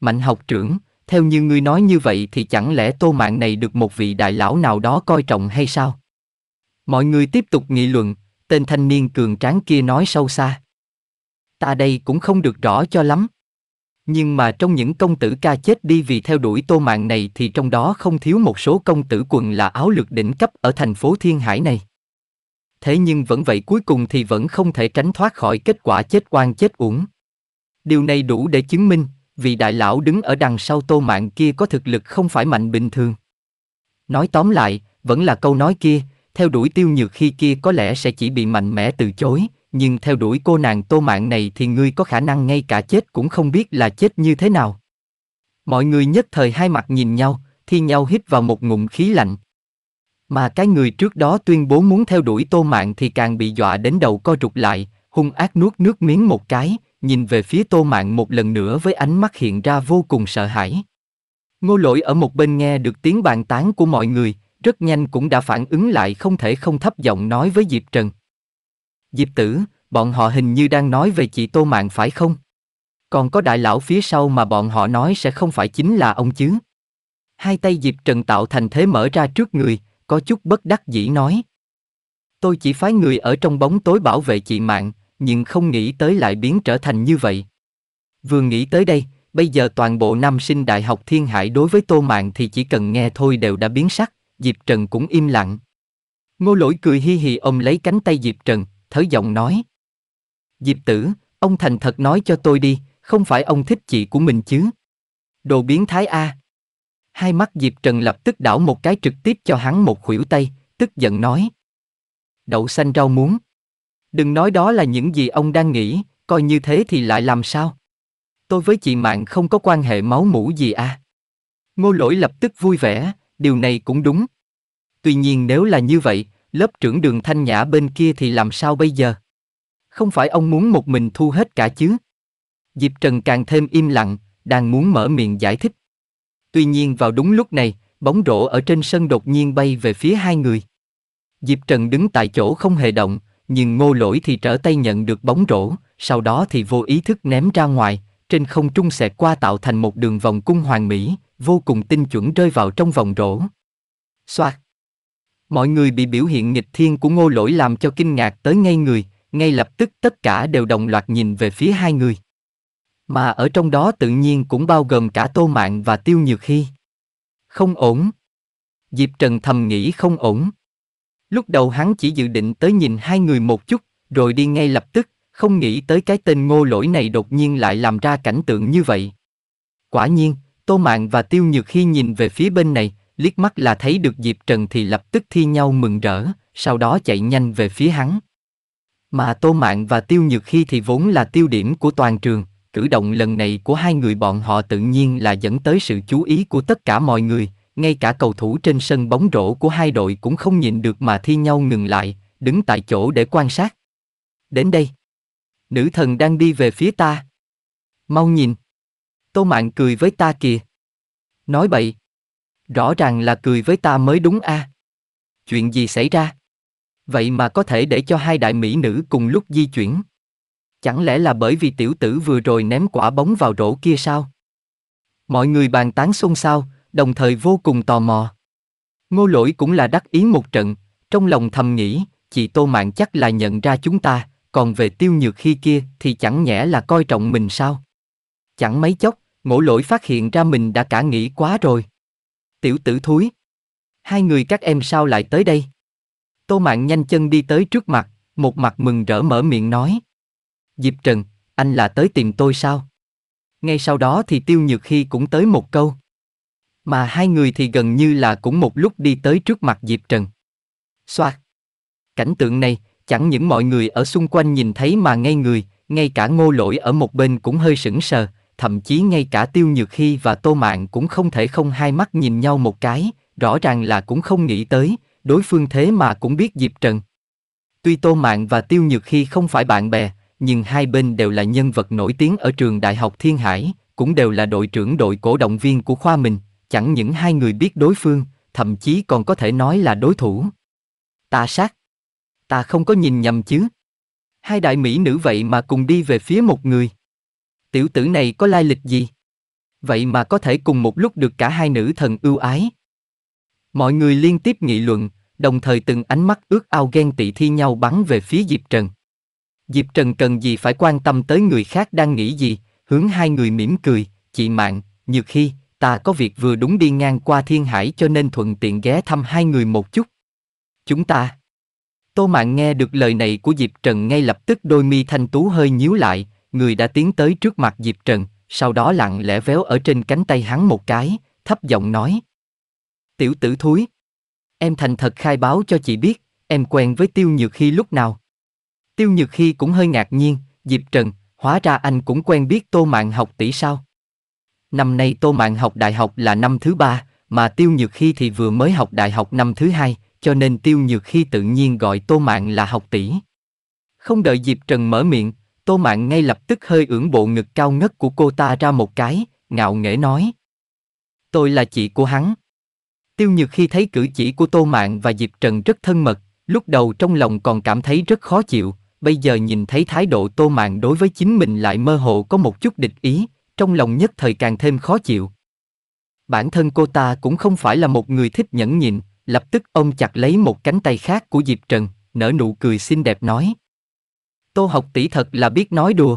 mạnh học trưởng theo như ngươi nói như vậy thì chẳng lẽ tô mạng này được một vị đại lão nào đó coi trọng hay sao Mọi người tiếp tục nghị luận, tên thanh niên cường tráng kia nói sâu xa. Ta đây cũng không được rõ cho lắm. Nhưng mà trong những công tử ca chết đi vì theo đuổi tô mạng này thì trong đó không thiếu một số công tử quần là áo lực đỉnh cấp ở thành phố Thiên Hải này. Thế nhưng vẫn vậy cuối cùng thì vẫn không thể tránh thoát khỏi kết quả chết quan chết uổng. Điều này đủ để chứng minh, vị đại lão đứng ở đằng sau tô mạng kia có thực lực không phải mạnh bình thường. Nói tóm lại, vẫn là câu nói kia, theo đuổi tiêu nhược khi kia có lẽ sẽ chỉ bị mạnh mẽ từ chối, nhưng theo đuổi cô nàng tô mạng này thì ngươi có khả năng ngay cả chết cũng không biết là chết như thế nào. Mọi người nhất thời hai mặt nhìn nhau, thi nhau hít vào một ngụm khí lạnh. Mà cái người trước đó tuyên bố muốn theo đuổi tô mạng thì càng bị dọa đến đầu co rụt lại, hung ác nuốt nước miếng một cái, nhìn về phía tô mạng một lần nữa với ánh mắt hiện ra vô cùng sợ hãi. Ngô lỗi ở một bên nghe được tiếng bàn tán của mọi người, rất nhanh cũng đã phản ứng lại không thể không thấp giọng nói với Diệp Trần. Diệp tử, bọn họ hình như đang nói về chị Tô Mạng phải không? Còn có đại lão phía sau mà bọn họ nói sẽ không phải chính là ông chứ? Hai tay Diệp Trần tạo thành thế mở ra trước người, có chút bất đắc dĩ nói. Tôi chỉ phái người ở trong bóng tối bảo vệ chị Mạng, nhưng không nghĩ tới lại biến trở thành như vậy. Vừa nghĩ tới đây, bây giờ toàn bộ nam sinh Đại học Thiên Hải đối với Tô Mạng thì chỉ cần nghe thôi đều đã biến sắc, Diệp Trần cũng im lặng. Ngô lỗi cười hi hì ông lấy cánh tay Diệp Trần, thở giọng nói. Diệp tử, ông thành thật nói cho tôi đi, không phải ông thích chị của mình chứ? Đồ biến thái A. Hai mắt Diệp Trần lập tức đảo một cái trực tiếp cho hắn một khuỷu tay, tức giận nói. Đậu xanh rau muống. Đừng nói đó là những gì ông đang nghĩ, coi như thế thì lại làm sao? Tôi với chị Mạng không có quan hệ máu mủ gì à? Ngô lỗi lập tức vui vẻ, điều này cũng đúng. Tuy nhiên nếu là như vậy, lớp trưởng đường thanh nhã bên kia thì làm sao bây giờ? Không phải ông muốn một mình thu hết cả chứ? Diệp Trần càng thêm im lặng, đang muốn mở miệng giải thích. Tuy nhiên vào đúng lúc này, bóng rổ ở trên sân đột nhiên bay về phía hai người. Diệp Trần đứng tại chỗ không hề động, nhưng ngô lỗi thì trở tay nhận được bóng rổ, sau đó thì vô ý thức ném ra ngoài, trên không trung xẹt qua tạo thành một đường vòng cung hoàng mỹ, vô cùng tinh chuẩn rơi vào trong vòng rổ. Xoạt! Mọi người bị biểu hiện nghịch thiên của ngô lỗi làm cho kinh ngạc tới ngay người, ngay lập tức tất cả đều đồng loạt nhìn về phía hai người. Mà ở trong đó tự nhiên cũng bao gồm cả Tô Mạng và Tiêu Nhược Hy. Không ổn. Diệp Trần thầm nghĩ không ổn. Lúc đầu hắn chỉ dự định tới nhìn hai người một chút, rồi đi ngay lập tức, không nghĩ tới cái tên ngô lỗi này đột nhiên lại làm ra cảnh tượng như vậy. Quả nhiên, Tô Mạn và Tiêu Nhược khi nhìn về phía bên này, liếc mắt là thấy được Diệp Trần thì lập tức thi nhau mừng rỡ, sau đó chạy nhanh về phía hắn. Mà Tô Mạn và Tiêu Nhược khi thì vốn là tiêu điểm của toàn trường, cử động lần này của hai người bọn họ tự nhiên là dẫn tới sự chú ý của tất cả mọi người, ngay cả cầu thủ trên sân bóng rổ của hai đội cũng không nhìn được mà thi nhau ngừng lại, đứng tại chỗ để quan sát. Đến đây nữ thần đang đi về phía ta. Mau nhìn. Tô Mạn cười với ta kìa. Nói bậy. Rõ ràng là cười với ta mới đúng a. À. Chuyện gì xảy ra? Vậy mà có thể để cho hai đại mỹ nữ cùng lúc di chuyển. Chẳng lẽ là bởi vì tiểu tử vừa rồi ném quả bóng vào rổ kia sao? Mọi người bàn tán xôn xao, đồng thời vô cùng tò mò. Ngô lỗi cũng là đắc ý một trận, trong lòng thầm nghĩ, chị Tô Mạn chắc là nhận ra chúng ta, còn về tiêu nhược khi kia thì chẳng nhẽ là coi trọng mình sao? Chẳng mấy chốc, ngỗ lỗi phát hiện ra mình đã cả nghĩ quá rồi. Tiểu tử thúi. Hai người các em sao lại tới đây? Tô mạng nhanh chân đi tới trước mặt, một mặt mừng rỡ mở miệng nói. Diệp Trần, anh là tới tìm tôi sao? Ngay sau đó thì Tiêu Nhược Khi cũng tới một câu. Mà hai người thì gần như là cũng một lúc đi tới trước mặt Diệp Trần. Xoạt. Cảnh tượng này, Chẳng những mọi người ở xung quanh nhìn thấy mà ngay người, ngay cả ngô lỗi ở một bên cũng hơi sững sờ, thậm chí ngay cả Tiêu Nhược Hy và Tô Mạn cũng không thể không hai mắt nhìn nhau một cái, rõ ràng là cũng không nghĩ tới, đối phương thế mà cũng biết Diệp Trần. Tuy Tô Mạn và Tiêu Nhược Hy không phải bạn bè, nhưng hai bên đều là nhân vật nổi tiếng ở trường Đại học Thiên Hải, cũng đều là đội trưởng đội cổ động viên của khoa mình, chẳng những hai người biết đối phương, thậm chí còn có thể nói là đối thủ. ta sát ta không có nhìn nhầm chứ. Hai đại mỹ nữ vậy mà cùng đi về phía một người. Tiểu tử này có lai lịch gì? Vậy mà có thể cùng một lúc được cả hai nữ thần ưu ái. Mọi người liên tiếp nghị luận, đồng thời từng ánh mắt ước ao ghen tị thi nhau bắn về phía Diệp Trần. Diệp Trần cần gì phải quan tâm tới người khác đang nghĩ gì, hướng hai người mỉm cười, chị mạng, nhiều khi, ta có việc vừa đúng đi ngang qua thiên hải cho nên thuận tiện ghé thăm hai người một chút. Chúng ta Tô Mạn nghe được lời này của Diệp Trần ngay lập tức đôi mi thanh tú hơi nhíu lại, người đã tiến tới trước mặt Diệp Trần, sau đó lặng lẽ véo ở trên cánh tay hắn một cái, thấp giọng nói. Tiểu tử thúi. Em thành thật khai báo cho chị biết, em quen với Tiêu Nhược Hy lúc nào. Tiêu Nhược Hy cũng hơi ngạc nhiên, Diệp Trần, hóa ra anh cũng quen biết Tô Mạn học tỷ sao. Năm nay Tô Mạn học đại học là năm thứ ba, mà Tiêu Nhược Hy thì vừa mới học đại học năm thứ hai, cho nên tiêu nhược khi tự nhiên gọi tô mạng là học tỷ. Không đợi Diệp Trần mở miệng, tô mạng ngay lập tức hơi ưỡn bộ ngực cao ngất của cô ta ra một cái, ngạo nghễ nói. Tôi là chị của hắn. Tiêu nhược khi thấy cử chỉ của tô mạng và Diệp Trần rất thân mật, lúc đầu trong lòng còn cảm thấy rất khó chịu, bây giờ nhìn thấy thái độ tô mạng đối với chính mình lại mơ hồ có một chút địch ý, trong lòng nhất thời càng thêm khó chịu. Bản thân cô ta cũng không phải là một người thích nhẫn nhịn, lập tức ông chặt lấy một cánh tay khác của Diệp Trần, nở nụ cười xinh đẹp nói. Tô học tỷ thật là biết nói đùa.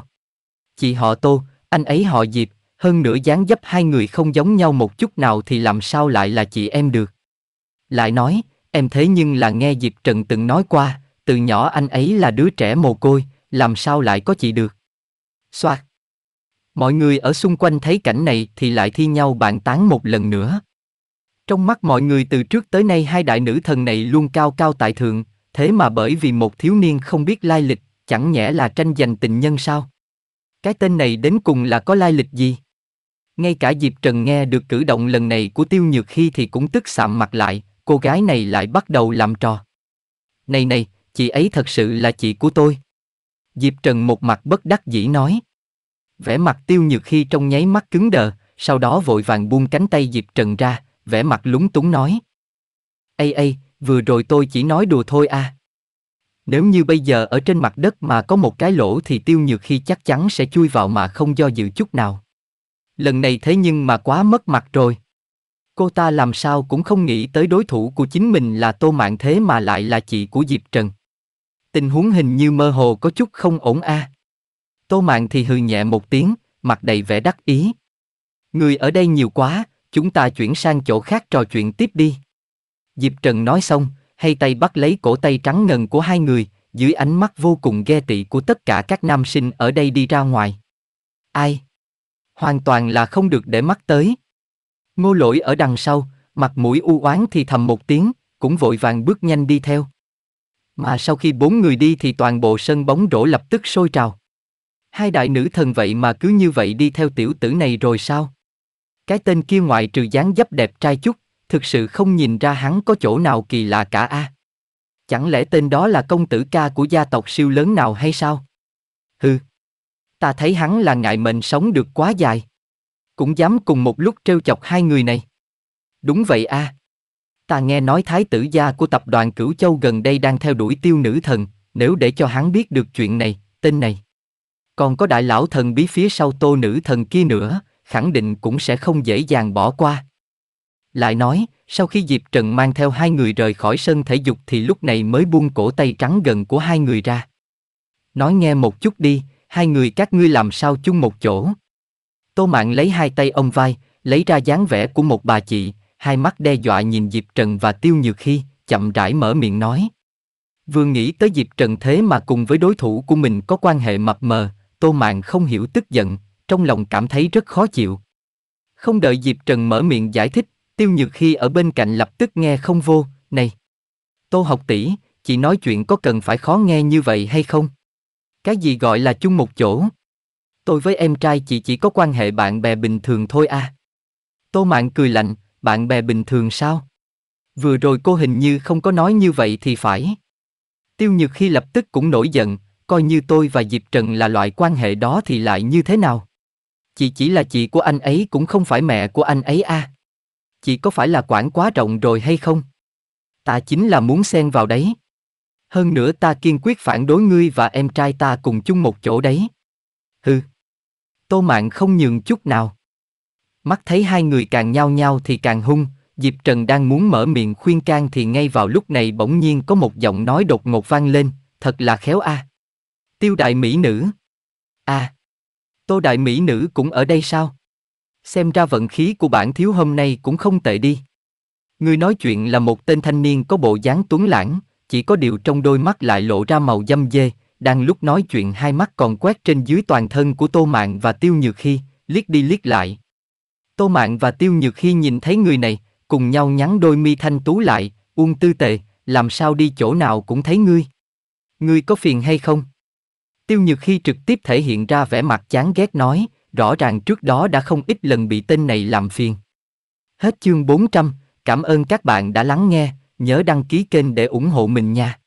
Chị họ Tô, anh ấy họ Diệp, hơn nữa dáng dấp hai người không giống nhau một chút nào thì làm sao lại là chị em được. Lại nói, em thế nhưng là nghe Diệp Trần từng nói qua, từ nhỏ anh ấy là đứa trẻ mồ côi, làm sao lại có chị được. Xoạt. Mọi người ở xung quanh thấy cảnh này thì lại thi nhau bàn tán một lần nữa. Trong mắt mọi người từ trước tới nay hai đại nữ thần này luôn cao cao tại thượng, thế mà bởi vì một thiếu niên không biết lai lịch, chẳng nhẽ là tranh giành tình nhân sao? Cái tên này đến cùng là có lai lịch gì? Ngay cả Diệp Trần nghe được cử động lần này của Tiêu Nhược Khi thì cũng tức sạm mặt lại, cô gái này lại bắt đầu làm trò. Này này, chị ấy thật sự là chị của tôi. Diệp Trần một mặt bất đắc dĩ nói. Vẻ mặt Tiêu Nhược Khi trong nháy mắt cứng đờ, sau đó vội vàng buông cánh tay Diệp Trần ra, vẻ mặt lúng túng nói. Ây ây, vừa rồi tôi chỉ nói đùa thôi à. Nếu như bây giờ ở trên mặt đất mà có một cái lỗ thì tiêu nhược khi chắc chắn sẽ chui vào mà không do dự chút nào. Lần này thế nhưng mà quá mất mặt rồi. Cô ta làm sao cũng không nghĩ tới đối thủ của chính mình là Tô Mạng Thế mà lại là chị của Diệp Trần. Tình huống hình như mơ hồ có chút không ổn a. Tô Mạng thì hừ nhẹ một tiếng, mặt đầy vẻ đắc ý. Người ở đây nhiều quá, chúng ta chuyển sang chỗ khác trò chuyện tiếp đi. Diệp Trần nói xong, hay tay bắt lấy cổ tay trắng ngần của hai người, dưới ánh mắt vô cùng ghê tị của tất cả các nam sinh ở đây đi ra ngoài. Ai? Hoàn toàn là không được để mắt tới. Ngô lỗi ở đằng sau, mặt mũi u oán thì thầm một tiếng, cũng vội vàng bước nhanh đi theo. Mà sau khi bốn người đi thì toàn bộ sân bóng rổ lập tức sôi trào. Hai đại nữ thần vậy mà cứ như vậy đi theo tiểu tử này rồi sao? Cái tên kia ngoại trừ dáng dấp đẹp trai chút, thực sự không nhìn ra hắn có chỗ nào kỳ lạ cả a. À? Chẳng lẽ tên đó là công tử ca của gia tộc siêu lớn nào hay sao? Hừ. Ta thấy hắn là ngại mình sống được quá dài. Cũng dám cùng một lúc trêu chọc hai người này. Đúng vậy a. À. Ta nghe nói thái tử gia của tập đoàn Cửu Châu gần đây đang theo đuổi tiêu nữ thần, nếu để cho hắn biết được chuyện này, tên này. Còn có đại lão thần bí phía sau tô nữ thần kia nữa, khẳng định cũng sẽ không dễ dàng bỏ qua. Lại nói, sau khi Diệp Trần mang theo hai người rời khỏi sân thể dục thì lúc này mới buông cổ tay trắng gần của hai người ra. Nói nghe một chút đi, hai người các ngươi làm sao chung một chỗ. Tô Mạn lấy hai tay ông vai, lấy ra dáng vẻ của một bà chị, hai mắt đe dọa nhìn Diệp Trần và Tiêu Nhược Khi, chậm rãi mở miệng nói. Vừa nghĩ tới Diệp Trần thế mà cùng với đối thủ của mình có quan hệ mập mờ, Tô Mạn không hiểu tức giận, trong lòng cảm thấy rất khó chịu. Không đợi Diệp Trần mở miệng giải thích, Tiêu Nhược Khi ở bên cạnh lập tức nghe không vô, này. Tô học tỷ, chị nói chuyện có cần phải khó nghe như vậy hay không? Cái gì gọi là chung một chỗ? Tôi với em trai chị chỉ có quan hệ bạn bè bình thường thôi à. Tô Mạn cười lạnh, bạn bè bình thường sao? Vừa rồi cô hình như không có nói như vậy thì phải. Tiêu Nhược Khi lập tức cũng nổi giận, coi như tôi và Diệp Trần là loại quan hệ đó thì lại như thế nào? Chị chỉ là chị của anh ấy cũng không phải mẹ của anh ấy a. À. Chị có phải là quản quá rộng rồi hay không? Ta chính là muốn xen vào đấy. Hơn nữa ta kiên quyết phản đối ngươi và em trai ta cùng chung một chỗ đấy. Hừ. Tô Mạn không nhường chút nào. Mắt thấy hai người càng nhau nhau thì càng hung, Diệp Trần đang muốn mở miệng khuyên can thì ngay vào lúc này bỗng nhiên có một giọng nói đột ngột vang lên, thật là khéo a. À. Tiêu đại mỹ nữ. A. À. Tô Đại Mỹ Nữ cũng ở đây sao? Xem ra vận khí của bản thiếu hôm nay cũng không tệ đi. Người nói chuyện là một tên thanh niên có bộ dáng tuấn lãng, chỉ có điều trong đôi mắt lại lộ ra màu dâm dê, đang lúc nói chuyện hai mắt còn quét trên dưới toàn thân của Tô Mạn và Tiêu Nhược Hy, liếc đi liếc lại. Tô Mạn và Tiêu Nhược Hy nhìn thấy người này, cùng nhau nhắn đôi mi thanh tú lại, uông tư tệ, làm sao đi chỗ nào cũng thấy ngươi. Ngươi có phiền hay không? Tiêu Nhược Hy trực tiếp thể hiện ra vẻ mặt chán ghét nói, rõ ràng trước đó đã không ít lần bị tên này làm phiền. Hết chương 400, cảm ơn các bạn đã lắng nghe, nhớ đăng ký kênh để ủng hộ mình nha.